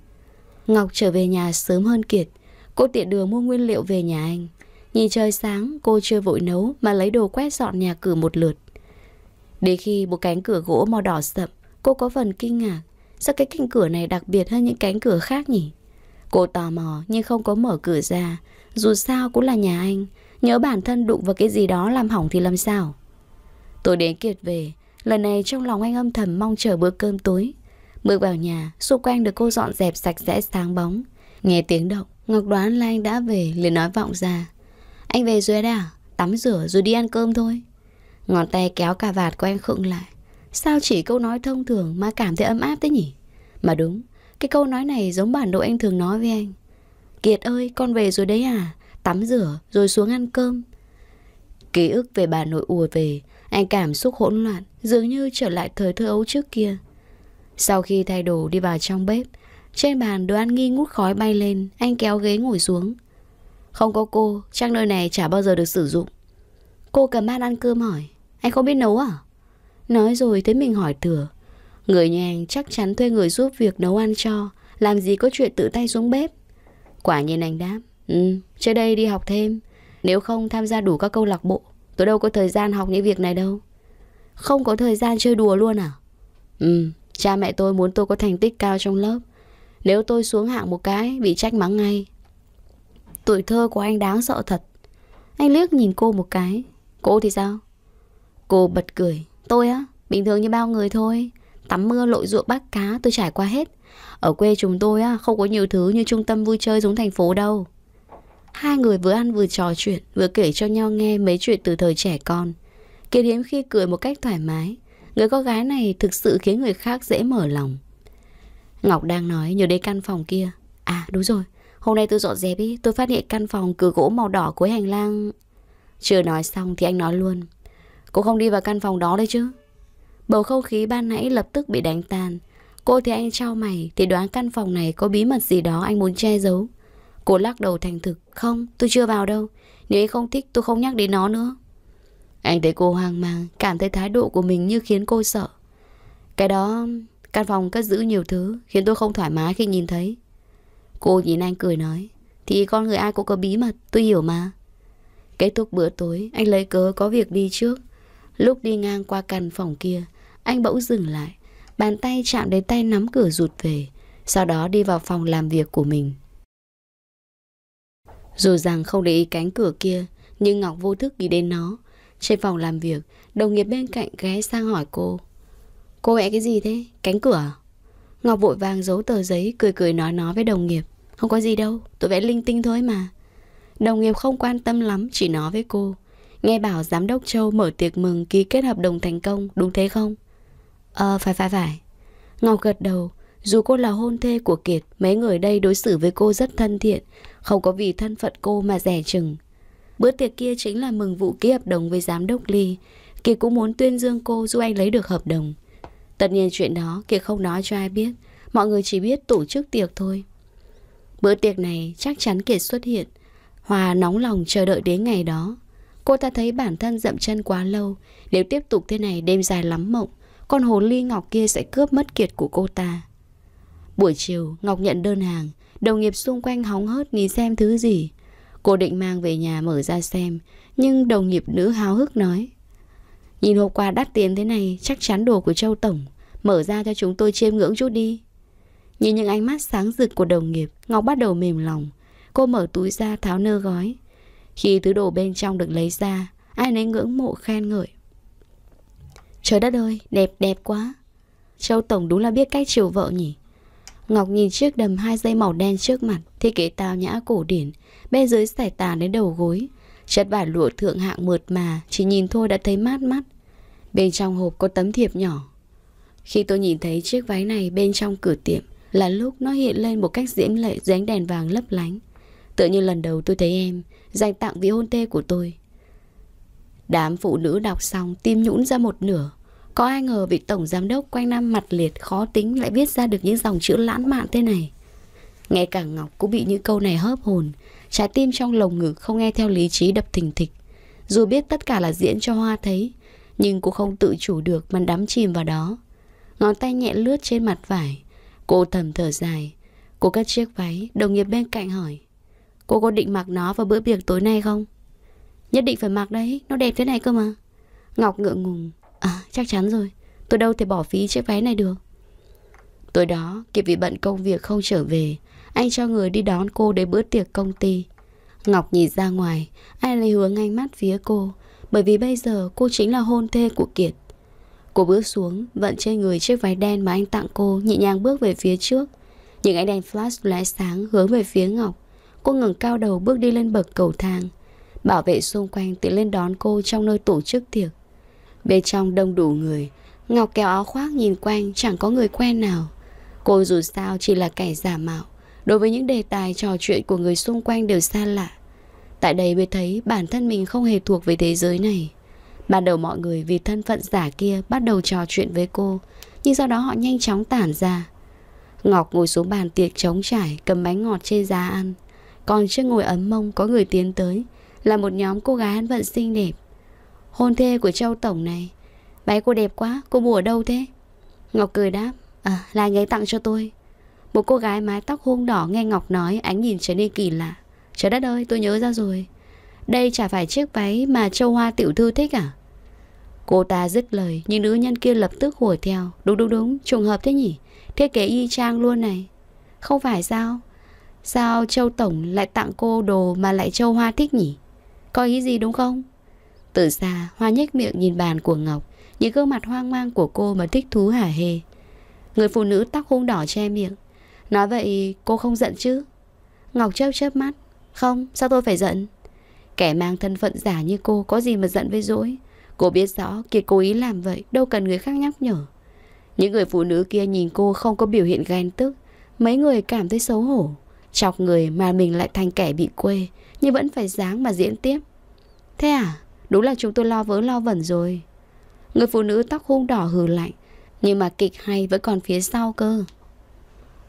Ngọc trở về nhà sớm hơn Kiệt Cô tiện đường mua nguyên liệu về nhà anh Nhìn trời sáng cô chưa vội nấu Mà lấy đồ quét dọn nhà cửa một lượt Đến khi một cánh cửa gỗ màu đỏ sậm Cô có phần kinh ngạc Sao cái cánh cửa này đặc biệt hơn những cánh cửa khác nhỉ Cô tò mò nhưng không có mở cửa ra Dù sao cũng là nhà anh Nhớ bản thân đụng vào cái gì đó làm hỏng thì làm sao Tôi đến Kiệt về Lần này trong lòng anh âm thầm mong chờ bữa cơm tối. Bước vào nhà, xung quanh được cô dọn dẹp sạch sẽ sáng bóng. Nghe tiếng động, Ngọc đoán là anh đã về liền nói vọng ra. Anh về rồi đã, à? tắm rửa rồi đi ăn cơm thôi. Ngón tay kéo cà vạt của anh khựng lại. Sao chỉ câu nói thông thường mà cảm thấy ấm áp thế nhỉ? Mà đúng, cái câu nói này giống bản đồ anh thường nói với anh. Kiệt ơi, con về rồi đấy à? Tắm rửa rồi xuống ăn cơm. Ký ức về bà nội ùa về anh cảm xúc hỗn loạn, dường như trở lại thời thơ ấu trước kia. Sau khi thay đồ đi vào trong bếp, trên bàn đồ ăn nghi ngút khói bay lên, anh kéo ghế ngồi xuống. Không có cô, trang nơi này chả bao giờ được sử dụng. Cô cầm bát ăn cơm hỏi, anh không biết nấu à? Nói rồi thấy mình hỏi thừa. Người nhà anh chắc chắn thuê người giúp việc nấu ăn cho, làm gì có chuyện tự tay xuống bếp. Quả nhiên anh đáp, ừ, chơi đây đi học thêm, nếu không tham gia đủ các câu lạc bộ. Tôi đâu có thời gian học những việc này đâu Không có thời gian chơi đùa luôn à Ừ Cha mẹ tôi muốn tôi có thành tích cao trong lớp Nếu tôi xuống hạng một cái Bị trách mắng ngay Tuổi thơ của anh đáng sợ thật Anh liếc nhìn cô một cái Cô thì sao Cô bật cười Tôi á Bình thường như bao người thôi Tắm mưa lội ruộng bắt cá tôi trải qua hết Ở quê chúng tôi á Không có nhiều thứ như trung tâm vui chơi giống thành phố đâu Hai người vừa ăn vừa trò chuyện, vừa kể cho nhau nghe mấy chuyện từ thời trẻ con. Kiệt hiếm khi cười một cách thoải mái. Người con gái này thực sự khiến người khác dễ mở lòng. Ngọc đang nói nhớ đến căn phòng kia. À đúng rồi, hôm nay tôi dọn dẹp ý, tôi phát hiện căn phòng cửa gỗ màu đỏ cuối hành lang. Chưa nói xong thì anh nói luôn. Cô không đi vào căn phòng đó đấy chứ. Bầu không khí ban nãy lập tức bị đánh tan. Cô thì anh trao mày thì đoán căn phòng này có bí mật gì đó anh muốn che giấu. Cô lắc đầu thành thực Không tôi chưa vào đâu Nếu anh không thích tôi không nhắc đến nó nữa Anh thấy cô hoang mang Cảm thấy thái độ của mình như khiến cô sợ Cái đó Căn phòng cất giữ nhiều thứ Khiến tôi không thoải mái khi nhìn thấy Cô nhìn anh cười nói Thì con người ai cũng có bí mật tôi hiểu mà Kết thúc bữa tối Anh lấy cớ có việc đi trước Lúc đi ngang qua căn phòng kia Anh bỗng dừng lại Bàn tay chạm đến tay nắm cửa rụt về Sau đó đi vào phòng làm việc của mình dù rằng không để ý cánh cửa kia, nhưng Ngọc vô thức nghĩ đến nó. Trên phòng làm việc, đồng nghiệp bên cạnh ghé sang hỏi cô. Cô vẽ cái gì thế? Cánh cửa à? Ngọc vội vàng giấu tờ giấy, cười cười nói nói với đồng nghiệp. Không có gì đâu, tôi vẽ linh tinh thôi mà. Đồng nghiệp không quan tâm lắm, chỉ nói với cô. Nghe bảo giám đốc Châu mở tiệc mừng ký kết hợp đồng thành công, đúng thế không? Ờ, à, phải phải phải. Ngọc gật đầu, dù cô là hôn thê của Kiệt, mấy người đây đối xử với cô rất thân thiện, không có vì thân phận cô mà rẻ chừng. Bữa tiệc kia chính là mừng vụ ký hợp đồng với giám đốc Ly. Kiệt cũng muốn tuyên dương cô giúp anh lấy được hợp đồng. Tất nhiên chuyện đó Kiệt không nói cho ai biết. Mọi người chỉ biết tổ chức tiệc thôi. Bữa tiệc này chắc chắn Kiệt xuất hiện. Hòa nóng lòng chờ đợi đến ngày đó. Cô ta thấy bản thân dậm chân quá lâu. Nếu tiếp tục thế này đêm dài lắm mộng, con hồ ly ngọc kia sẽ cướp mất Kiệt của cô ta. Buổi chiều, Ngọc nhận đơn hàng. Đồng nghiệp xung quanh hóng hớt nhìn xem thứ gì Cô định mang về nhà mở ra xem Nhưng đồng nghiệp nữ háo hức nói Nhìn hộp quà đắt tiền thế này Chắc chắn đồ của Châu Tổng Mở ra cho chúng tôi chiêm ngưỡng chút đi Nhìn những ánh mắt sáng rực của đồng nghiệp Ngọc bắt đầu mềm lòng Cô mở túi ra tháo nơ gói Khi thứ đồ bên trong được lấy ra Ai nấy ngưỡng mộ khen ngợi Trời đất ơi, đẹp đẹp quá Châu Tổng đúng là biết cách chiều vợ nhỉ Ngọc nhìn chiếc đầm hai dây màu đen trước mặt, thiết kế tao nhã cổ điển, bên dưới sải tà đến đầu gối. Chất vải lụa thượng hạng mượt mà, chỉ nhìn thôi đã thấy mát mắt. Bên trong hộp có tấm thiệp nhỏ. Khi tôi nhìn thấy chiếc váy này bên trong cửa tiệm, là lúc nó hiện lên một cách diễm lệ dưới ánh đèn vàng lấp lánh. Tựa như lần đầu tôi thấy em, dành tặng vị hôn tê của tôi. Đám phụ nữ đọc xong tim nhũn ra một nửa, có ai ngờ vị tổng giám đốc quanh năm mặt liệt khó tính lại viết ra được những dòng chữ lãng mạn thế này. Ngay cả Ngọc cũng bị những câu này hớp hồn, trái tim trong lồng ngực không nghe theo lý trí đập thình thịch. Dù biết tất cả là diễn cho Hoa thấy, nhưng cô không tự chủ được mà đắm chìm vào đó. Ngón tay nhẹ lướt trên mặt vải, cô thầm thở dài. Cô cắt chiếc váy, đồng nghiệp bên cạnh hỏi. Cô có định mặc nó vào bữa tiệc tối nay không? Nhất định phải mặc đấy, nó đẹp thế này cơ mà. Ngọc ngượng ngùng, À chắc chắn rồi Tôi đâu thể bỏ phí chiếc vé này được Tối đó Kiệt vì bận công việc không trở về Anh cho người đi đón cô đến bữa tiệc công ty Ngọc nhìn ra ngoài Anh lại hướng ánh mắt phía cô Bởi vì bây giờ cô chính là hôn thê của Kiệt Cô bước xuống Vận trên người chiếc váy đen mà anh tặng cô Nhẹ nhàng bước về phía trước Những ánh đèn flash lóe sáng hướng về phía Ngọc Cô ngừng cao đầu bước đi lên bậc cầu thang Bảo vệ xung quanh tiến lên đón cô trong nơi tổ chức tiệc Bên trong đông đủ người Ngọc kéo áo khoác nhìn quanh chẳng có người quen nào Cô dù sao chỉ là kẻ giả mạo Đối với những đề tài trò chuyện của người xung quanh đều xa lạ Tại đây mới thấy bản thân mình không hề thuộc về thế giới này Ban đầu mọi người vì thân phận giả kia bắt đầu trò chuyện với cô Nhưng sau đó họ nhanh chóng tản ra Ngọc ngồi xuống bàn tiệc trống trải cầm bánh ngọt trên giá ăn Còn trước ngồi ấm mông có người tiến tới Là một nhóm cô gái ăn vận xinh đẹp Hôn thê của Châu Tổng này Bé cô đẹp quá, cô mua ở đâu thế? Ngọc cười đáp À, là anh ấy tặng cho tôi Một cô gái mái tóc hung đỏ nghe Ngọc nói Ánh nhìn trở nên kỳ lạ Trời đất ơi, tôi nhớ ra rồi Đây chả phải chiếc váy mà Châu Hoa tiểu thư thích à? Cô ta dứt lời Nhưng nữ nhân kia lập tức hủa theo Đúng đúng đúng, trùng hợp thế nhỉ Thiết kế y trang luôn này Không phải sao Sao Châu Tổng lại tặng cô đồ mà lại Châu Hoa thích nhỉ Có ý gì đúng không từ xa, Hoa nhếch miệng nhìn bàn của Ngọc, nhìn gương mặt hoang mang của cô mà thích thú hả hê Người phụ nữ tóc hung đỏ che miệng. Nói vậy cô không giận chứ? Ngọc chớp chớp mắt. Không, sao tôi phải giận? Kẻ mang thân phận giả như cô có gì mà giận với dỗi. Cô biết rõ Kiệt cố ý làm vậy, đâu cần người khác nhắc nhở. Những người phụ nữ kia nhìn cô không có biểu hiện ghen tức. Mấy người cảm thấy xấu hổ. Chọc người mà mình lại thành kẻ bị quê, nhưng vẫn phải dáng mà diễn tiếp. Thế à? Đúng là chúng tôi lo vớ lo vẩn rồi Người phụ nữ tóc hung đỏ hừ lạnh Nhưng mà kịch hay vẫn còn phía sau cơ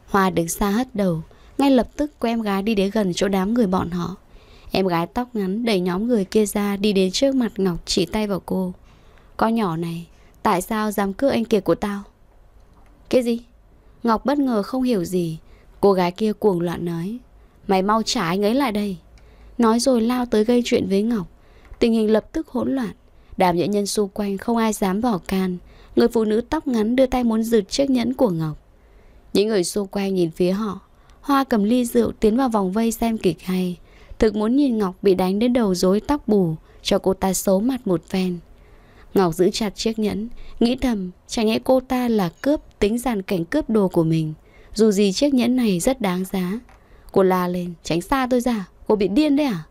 Hoa đứng xa hất đầu Ngay lập tức cô em gái đi đến gần chỗ đám người bọn họ Em gái tóc ngắn đẩy nhóm người kia ra Đi đến trước mặt Ngọc chỉ tay vào cô Con nhỏ này Tại sao dám cướp anh kia của tao Cái gì Ngọc bất ngờ không hiểu gì Cô gái kia cuồng loạn nói Mày mau trả anh ấy lại đây Nói rồi lao tới gây chuyện với Ngọc Tình hình lập tức hỗn loạn Đàm nhẫn nhân xung quanh không ai dám vào can Người phụ nữ tóc ngắn đưa tay muốn giựt chiếc nhẫn của Ngọc Những người xung quanh nhìn phía họ Hoa cầm ly rượu tiến vào vòng vây xem kịch hay Thực muốn nhìn Ngọc bị đánh đến đầu rối tóc bù Cho cô ta xấu mặt một phen Ngọc giữ chặt chiếc nhẫn Nghĩ thầm chẳng nhẽ cô ta là cướp Tính dàn cảnh cướp đồ của mình Dù gì chiếc nhẫn này rất đáng giá Cô la lên tránh xa tôi ra Cô bị điên đấy à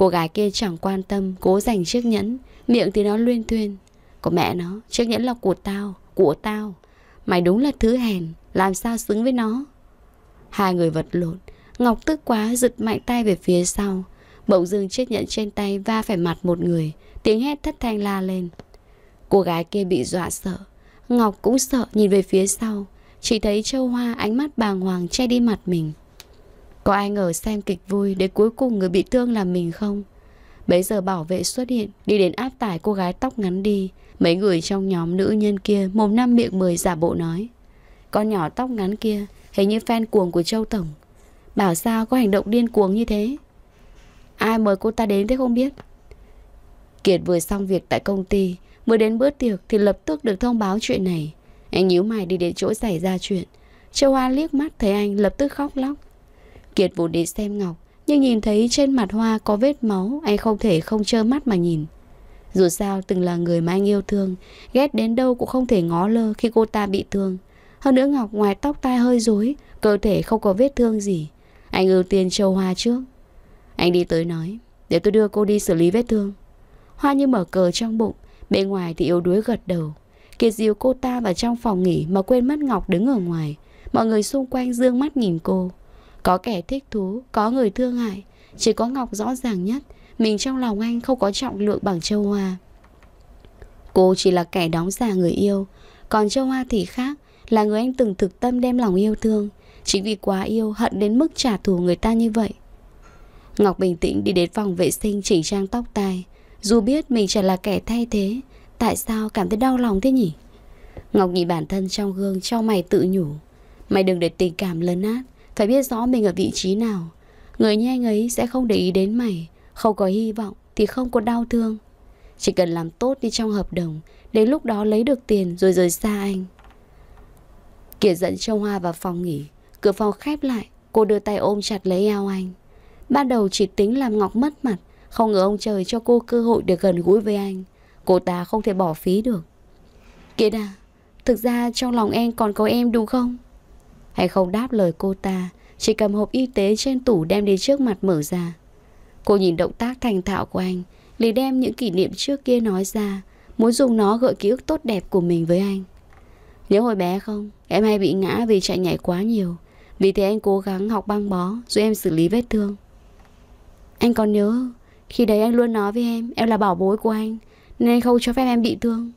Cô gái kia chẳng quan tâm Cố giành chiếc nhẫn Miệng thì nó luyên thuyên Của mẹ nó Chiếc nhẫn là của tao Của tao Mày đúng là thứ hèn Làm sao xứng với nó Hai người vật lộn Ngọc tức quá giật mạnh tay về phía sau Bỗng dưng chiếc nhẫn trên tay va phải mặt một người Tiếng hét thất thanh la lên Cô gái kia bị dọa sợ Ngọc cũng sợ nhìn về phía sau Chỉ thấy châu hoa ánh mắt bàng hoàng che đi mặt mình có ai ngờ xem kịch vui Để cuối cùng người bị thương là mình không Bấy giờ bảo vệ xuất hiện Đi đến áp tải cô gái tóc ngắn đi Mấy người trong nhóm nữ nhân kia Mồm năm miệng mười giả bộ nói Con nhỏ tóc ngắn kia Hình như fan cuồng của Châu Tổng Bảo sao có hành động điên cuồng như thế Ai mời cô ta đến thế không biết Kiệt vừa xong việc tại công ty Mới đến bữa tiệc thì lập tức được thông báo chuyện này Anh nhíu mày đi đến chỗ xảy ra chuyện Châu Hoa liếc mắt thấy anh lập tức khóc lóc Kiệt vốn đến xem Ngọc Nhưng nhìn thấy trên mặt hoa có vết máu Anh không thể không trơ mắt mà nhìn Dù sao từng là người mà anh yêu thương Ghét đến đâu cũng không thể ngó lơ khi cô ta bị thương Hơn nữa Ngọc ngoài tóc tai hơi rối Cơ thể không có vết thương gì Anh ưu tiên châu hoa trước Anh đi tới nói Để tôi đưa cô đi xử lý vết thương Hoa như mở cờ trong bụng Bên ngoài thì yếu đuối gật đầu Kiệt dìu cô ta vào trong phòng nghỉ Mà quên mất Ngọc đứng ở ngoài Mọi người xung quanh dương mắt nhìn cô có kẻ thích thú, có người thương hại Chỉ có Ngọc rõ ràng nhất Mình trong lòng anh không có trọng lượng bằng Châu Hoa Cô chỉ là kẻ đóng giả người yêu Còn Châu Hoa thì khác Là người anh từng thực tâm đem lòng yêu thương Chính vì quá yêu hận đến mức trả thù người ta như vậy Ngọc bình tĩnh đi đến phòng vệ sinh chỉnh trang tóc tai Dù biết mình chỉ là kẻ thay thế Tại sao cảm thấy đau lòng thế nhỉ Ngọc nhìn bản thân trong gương cho mày tự nhủ Mày đừng để tình cảm lớn nát phải biết rõ mình ở vị trí nào Người như anh ấy sẽ không để ý đến mày Không có hy vọng thì không có đau thương Chỉ cần làm tốt đi trong hợp đồng Đến lúc đó lấy được tiền rồi rời xa anh Kiệt dẫn Châu Hoa vào phòng nghỉ Cửa phòng khép lại Cô đưa tay ôm chặt lấy eo anh Ban đầu chỉ tính làm Ngọc mất mặt Không ngờ ông trời cho cô cơ hội được gần gũi với anh Cô ta không thể bỏ phí được Kiệt à Thực ra trong lòng em còn có em đúng không hay không đáp lời cô ta Chỉ cầm hộp y tế trên tủ đem đến trước mặt mở ra Cô nhìn động tác thành thạo của anh Lý đem những kỷ niệm trước kia nói ra Muốn dùng nó gợi ký ức tốt đẹp của mình với anh Nhớ hồi bé không Em hay bị ngã vì chạy nhảy quá nhiều Vì thế anh cố gắng học băng bó Giúp em xử lý vết thương Anh còn nhớ Khi đấy anh luôn nói với em Em là bảo bối của anh Nên anh không cho phép em bị thương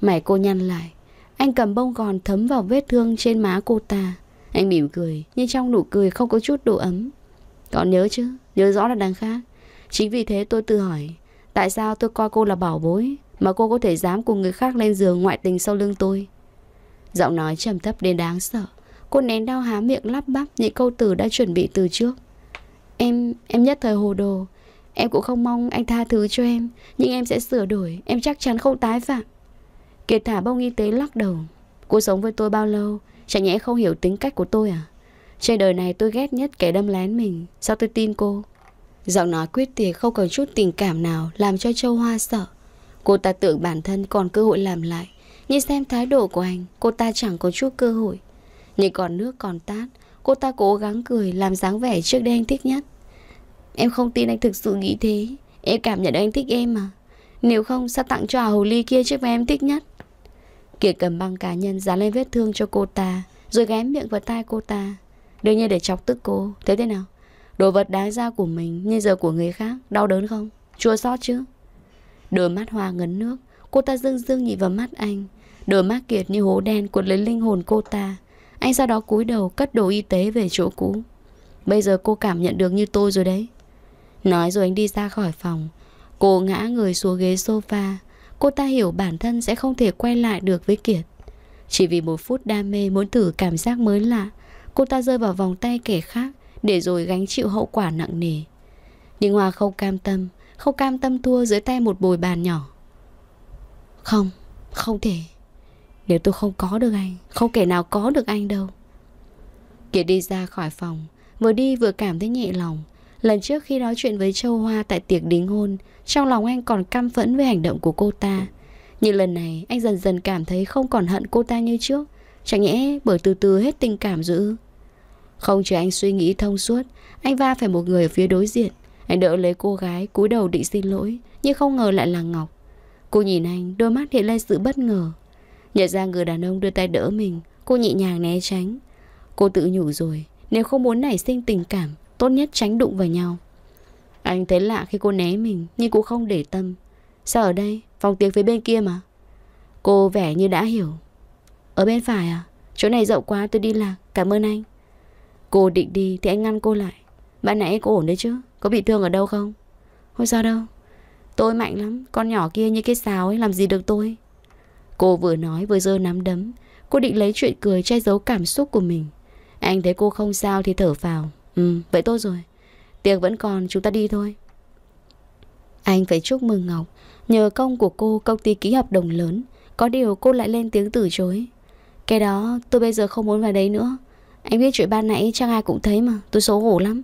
Mày cô nhăn lại anh cầm bông gòn thấm vào vết thương trên má cô ta Anh mỉm cười Nhưng trong nụ cười không có chút độ ấm Còn nhớ chứ Nhớ rõ là đằng khác Chính vì thế tôi tự hỏi Tại sao tôi coi cô là bảo bối Mà cô có thể dám cùng người khác lên giường ngoại tình sau lưng tôi Giọng nói trầm thấp đến đáng sợ Cô nén đau há miệng lắp bắp Những câu từ đã chuẩn bị từ trước Em, em nhất thời hồ đồ Em cũng không mong anh tha thứ cho em Nhưng em sẽ sửa đổi Em chắc chắn không tái phạm Kiệt thả bông y tế lắc đầu Cô sống với tôi bao lâu Chẳng nhẽ không hiểu tính cách của tôi à Trên đời này tôi ghét nhất kẻ đâm lén mình Sao tôi tin cô Giọng nói quyết tiệt không còn chút tình cảm nào Làm cho Châu Hoa sợ Cô ta tưởng bản thân còn cơ hội làm lại Nhưng xem thái độ của anh Cô ta chẳng có chút cơ hội Nhưng còn nước còn tát Cô ta cố gắng cười làm dáng vẻ trước đây anh thích nhất Em không tin anh thực sự nghĩ thế Em cảm nhận anh thích em mà Nếu không sao tặng cho à hồ ly kia chiếc váy em thích nhất Kiệt cầm băng cá nhân dán lên vết thương cho cô ta Rồi ghé miệng vào tai cô ta Đương nhiên để chọc tức cô Thế thế nào Đồ vật đá ra của mình Như giờ của người khác Đau đớn không Chua xót chứ Đôi mắt hoa ngấn nước Cô ta dưng dưng nhìn vào mắt anh Đôi mắt Kiệt như hố đen cuộn lấy linh hồn cô ta Anh sau đó cúi đầu cất đồ y tế về chỗ cũ Bây giờ cô cảm nhận được như tôi rồi đấy Nói rồi anh đi ra khỏi phòng Cô ngã người xuống ghế sofa Cô ta hiểu bản thân sẽ không thể quay lại được với Kiệt Chỉ vì một phút đam mê muốn thử cảm giác mới lạ Cô ta rơi vào vòng tay kẻ khác Để rồi gánh chịu hậu quả nặng nề Nhưng hoa không cam tâm Không cam tâm thua dưới tay một bồi bàn nhỏ Không, không thể Nếu tôi không có được anh Không kẻ nào có được anh đâu Kiệt đi ra khỏi phòng Vừa đi vừa cảm thấy nhẹ lòng Lần trước khi nói chuyện với Châu Hoa tại tiệc đính hôn, trong lòng anh còn căm phẫn với hành động của cô ta. Nhưng lần này anh dần dần cảm thấy không còn hận cô ta như trước. Chẳng nhẽ bởi từ từ hết tình cảm giữ. Không chờ anh suy nghĩ thông suốt, anh va phải một người ở phía đối diện. Anh đỡ lấy cô gái, cúi đầu định xin lỗi, nhưng không ngờ lại là Ngọc. Cô nhìn anh, đôi mắt hiện lên sự bất ngờ. Nhận ra người đàn ông đưa tay đỡ mình, cô nhẹ nhàng né tránh. Cô tự nhủ rồi, nếu không muốn nảy sinh tình cảm, Tốt nhất tránh đụng vào nhau Anh thấy lạ khi cô né mình Nhưng cũng không để tâm Sao ở đây? Phòng tiệc phía bên kia mà Cô vẻ như đã hiểu Ở bên phải à? Chỗ này rộng quá tôi đi lạc Cảm ơn anh Cô định đi thì anh ngăn cô lại Bạn nãy cô ổn đấy chứ Có bị thương ở đâu không Không sao đâu Tôi mạnh lắm Con nhỏ kia như cái xào ấy Làm gì được tôi Cô vừa nói vừa giơ nắm đấm Cô định lấy chuyện cười che giấu cảm xúc của mình Anh thấy cô không sao thì thở phào Ừ, vậy tốt rồi. Tiệc vẫn còn, chúng ta đi thôi. Anh phải chúc mừng Ngọc. Nhờ công của cô, công ty ký hợp đồng lớn. Có điều cô lại lên tiếng từ chối. Cái đó, tôi bây giờ không muốn vào đấy nữa. Anh biết chuyện ban nãy chắc ai cũng thấy mà, tôi xấu hổ lắm.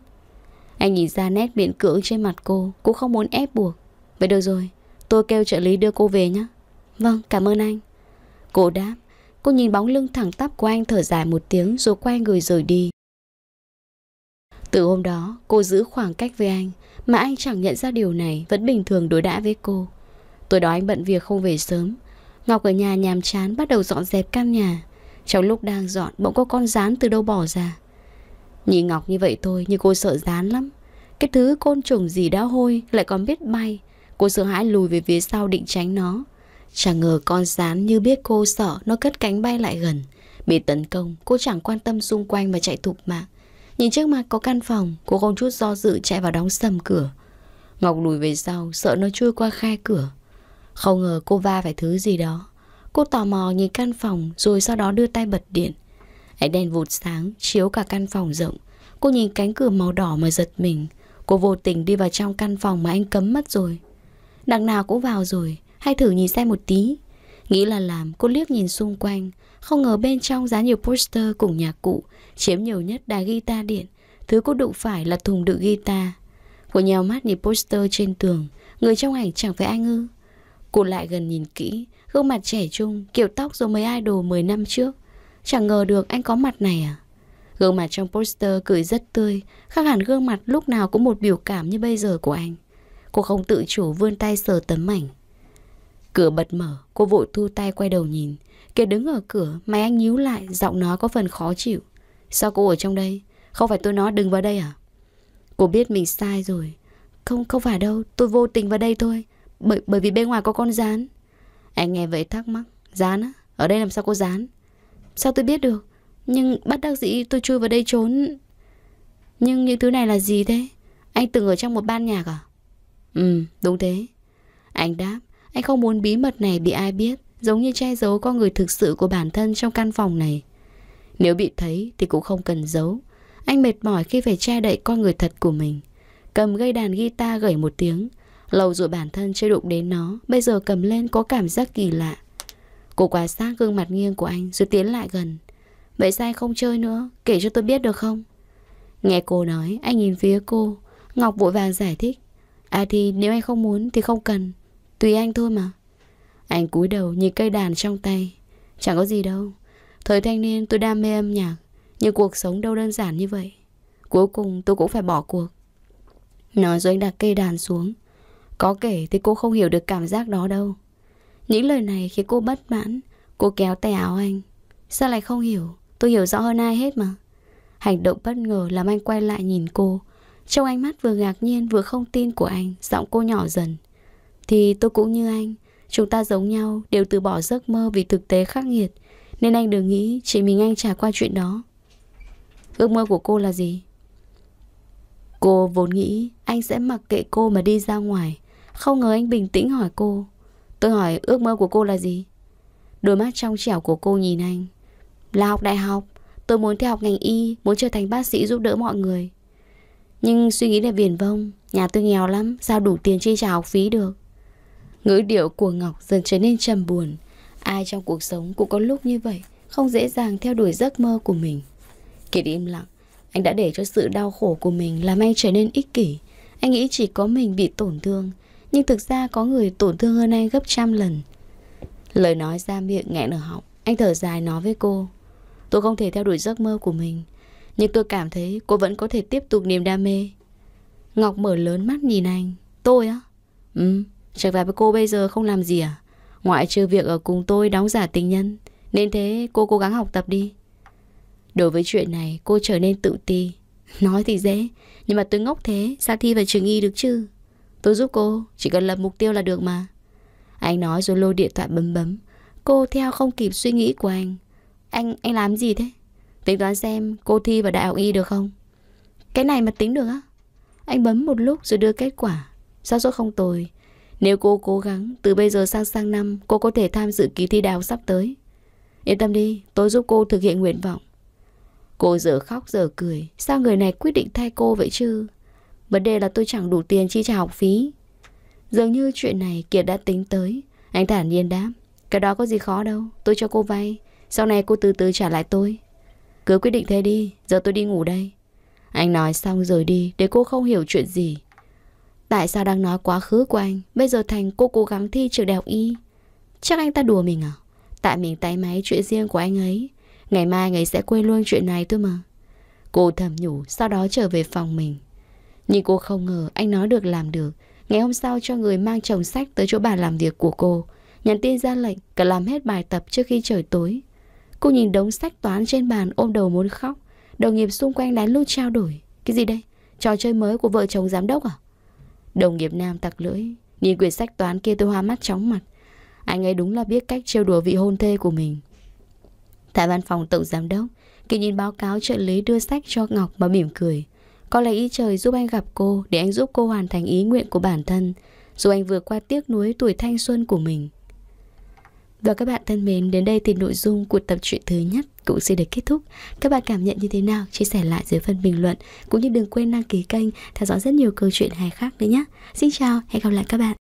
Anh nhìn ra nét miễn cưỡng trên mặt cô, cũng không muốn ép buộc. Vậy được rồi, tôi kêu trợ lý đưa cô về nhé. Vâng, cảm ơn anh. Cô đáp, cô nhìn bóng lưng thẳng tắp của anh thở dài một tiếng rồi quay người rời đi. Từ hôm đó, cô giữ khoảng cách với anh, mà anh chẳng nhận ra điều này, vẫn bình thường đối đãi với cô. Tối đó anh bận việc không về sớm. Ngọc ở nhà nhàm chán bắt đầu dọn dẹp căn nhà. Trong lúc đang dọn, bỗng có con rán từ đâu bỏ ra. Nhìn Ngọc như vậy thôi, nhưng cô sợ rán lắm. Cái thứ côn trùng gì đã hôi, lại còn biết bay. Cô sợ hãi lùi về phía sau định tránh nó. Chẳng ngờ con rán như biết cô sợ, nó cất cánh bay lại gần. Bị tấn công, cô chẳng quan tâm xung quanh mà chạy thục mạng. Nhìn trước mặt có căn phòng, cô không chút do dự chạy vào đóng sầm cửa. Ngọc lùi về sau, sợ nó chui qua khe cửa. Không ngờ cô va phải thứ gì đó. Cô tò mò nhìn căn phòng rồi sau đó đưa tay bật điện. Ánh đèn vụt sáng, chiếu cả căn phòng rộng. Cô nhìn cánh cửa màu đỏ mà giật mình. Cô vô tình đi vào trong căn phòng mà anh cấm mất rồi. Đằng nào cũng vào rồi, hay thử nhìn xem một tí. Nghĩ là làm, cô liếc nhìn xung quanh, không ngờ bên trong giá nhiều poster cùng nhạc cụ, chiếm nhiều nhất đá guitar điện. Thứ cô đụng phải là thùng đựng guitar. Cô nhèo mắt nhìn poster trên tường, người trong ảnh chẳng phải anh ư. Cô lại gần nhìn kỹ, gương mặt trẻ trung, kiểu tóc giống mấy idol 10 năm trước. Chẳng ngờ được anh có mặt này à? Gương mặt trong poster cười rất tươi, khác hẳn gương mặt lúc nào cũng một biểu cảm như bây giờ của anh. Cô không tự chủ vươn tay sờ tấm ảnh. Cửa bật mở, cô vội thu tay quay đầu nhìn. Kiệt đứng ở cửa, mày anh nhíu lại, giọng nói có phần khó chịu. Sao cô ở trong đây? Không phải tôi nói đừng vào đây à? Cô biết mình sai rồi. Không, không phải đâu, tôi vô tình vào đây thôi. Bởi, bởi vì bên ngoài có con rán. Anh nghe vậy thắc mắc. Rán á? Ở đây làm sao có rán? Sao tôi biết được? Nhưng bắt đắc dĩ tôi chui vào đây trốn. Nhưng những thứ này là gì thế? Anh từng ở trong một ban nhạc à? Ừ, đúng thế. Anh đáp, anh không muốn bí mật này bị ai biết Giống như che giấu con người thực sự của bản thân trong căn phòng này Nếu bị thấy thì cũng không cần giấu Anh mệt mỏi khi phải che đậy con người thật của mình Cầm gây đàn guitar gẩy một tiếng Lâu rồi bản thân chưa đụng đến nó Bây giờ cầm lên có cảm giác kỳ lạ Cô quá sát gương mặt nghiêng của anh Rồi tiến lại gần Vậy sao anh không chơi nữa Kể cho tôi biết được không Nghe cô nói Anh nhìn phía cô Ngọc vội vàng giải thích À thì nếu anh không muốn thì không cần Tùy anh thôi mà Anh cúi đầu nhìn cây đàn trong tay Chẳng có gì đâu Thời thanh niên tôi đam mê âm nhạc Nhưng cuộc sống đâu đơn giản như vậy Cuối cùng tôi cũng phải bỏ cuộc Nói rồi anh đặt cây đàn xuống Có kể thì cô không hiểu được cảm giác đó đâu Những lời này khiến cô bất mãn Cô kéo tay áo anh Sao lại không hiểu Tôi hiểu rõ hơn ai hết mà Hành động bất ngờ làm anh quay lại nhìn cô Trong ánh mắt vừa ngạc nhiên vừa không tin của anh Giọng cô nhỏ dần thì tôi cũng như anh Chúng ta giống nhau đều từ bỏ giấc mơ vì thực tế khắc nghiệt Nên anh đừng nghĩ chỉ mình anh trải qua chuyện đó Ước mơ của cô là gì? Cô vốn nghĩ anh sẽ mặc kệ cô mà đi ra ngoài Không ngờ anh bình tĩnh hỏi cô Tôi hỏi ước mơ của cô là gì? Đôi mắt trong trẻo của cô nhìn anh Là học đại học Tôi muốn theo học ngành y Muốn trở thành bác sĩ giúp đỡ mọi người Nhưng suy nghĩ là viển vông Nhà tôi nghèo lắm Sao đủ tiền chi trả học phí được Ngữ điệu của Ngọc dần trở nên trầm buồn Ai trong cuộc sống cũng có lúc như vậy Không dễ dàng theo đuổi giấc mơ của mình Kiệt im lặng Anh đã để cho sự đau khổ của mình Làm anh trở nên ích kỷ Anh nghĩ chỉ có mình bị tổn thương Nhưng thực ra có người tổn thương hơn anh gấp trăm lần Lời nói ra miệng nghẹn ở họng Anh thở dài nói với cô Tôi không thể theo đuổi giấc mơ của mình Nhưng tôi cảm thấy cô vẫn có thể tiếp tục niềm đam mê Ngọc mở lớn mắt nhìn anh Tôi á? Ừ Chắc vào với cô bây giờ không làm gì à Ngoại trừ việc ở cùng tôi đóng giả tình nhân Nên thế cô cố gắng học tập đi Đối với chuyện này cô trở nên tự ti Nói thì dễ Nhưng mà tôi ngốc thế Sao thi vào trường y được chứ Tôi giúp cô Chỉ cần lập mục tiêu là được mà Anh nói rồi lôi điện thoại bấm bấm Cô theo không kịp suy nghĩ của anh Anh anh làm gì thế Tính toán xem cô thi vào đại học y được không Cái này mà tính được á Anh bấm một lúc rồi đưa kết quả Sao số không tồi nếu cô cố gắng, từ bây giờ sang sang năm, cô có thể tham dự kỳ thi đào sắp tới. Yên tâm đi, tôi giúp cô thực hiện nguyện vọng. Cô giờ khóc giờ cười, sao người này quyết định thay cô vậy chứ? Vấn đề là tôi chẳng đủ tiền chi trả học phí. Dường như chuyện này Kiệt đã tính tới, anh thản nhiên đáp. Cái đó có gì khó đâu, tôi cho cô vay, sau này cô từ từ trả lại tôi. Cứ quyết định thế đi, giờ tôi đi ngủ đây. Anh nói xong rồi đi để cô không hiểu chuyện gì. Tại sao đang nói quá khứ của anh Bây giờ thành cô cố gắng thi trường đại học y Chắc anh ta đùa mình à Tại mình tay máy chuyện riêng của anh ấy Ngày mai anh ấy sẽ quên luôn chuyện này thôi mà Cô thầm nhủ Sau đó trở về phòng mình Nhưng cô không ngờ anh nói được làm được Ngày hôm sau cho người mang chồng sách Tới chỗ bà làm việc của cô Nhắn tin ra lệnh cần làm hết bài tập trước khi trời tối Cô nhìn đống sách toán trên bàn Ôm đầu muốn khóc Đồng nghiệp xung quanh đánh lút trao đổi Cái gì đây? Trò chơi mới của vợ chồng giám đốc à? Đồng nghiệp nam tặc lưỡi Nhìn quyển sách toán kia tôi hoa mắt chóng mặt Anh ấy đúng là biết cách trêu đùa vị hôn thê của mình Tại văn phòng tổng giám đốc Kỳ nhìn báo cáo trợ lý đưa sách cho Ngọc mà mỉm cười Có lẽ ý trời giúp anh gặp cô Để anh giúp cô hoàn thành ý nguyện của bản thân Dù anh vừa qua tiếc nuối tuổi thanh xuân của mình và các bạn thân mến, đến đây thì nội dung của tập truyện thứ nhất cũng sẽ được kết thúc. Các bạn cảm nhận như thế nào? Chia sẻ lại dưới phần bình luận. Cũng như đừng quên đăng ký kênh, theo dõi rất nhiều câu chuyện hài khác nữa nhé. Xin chào, hẹn gặp lại các bạn.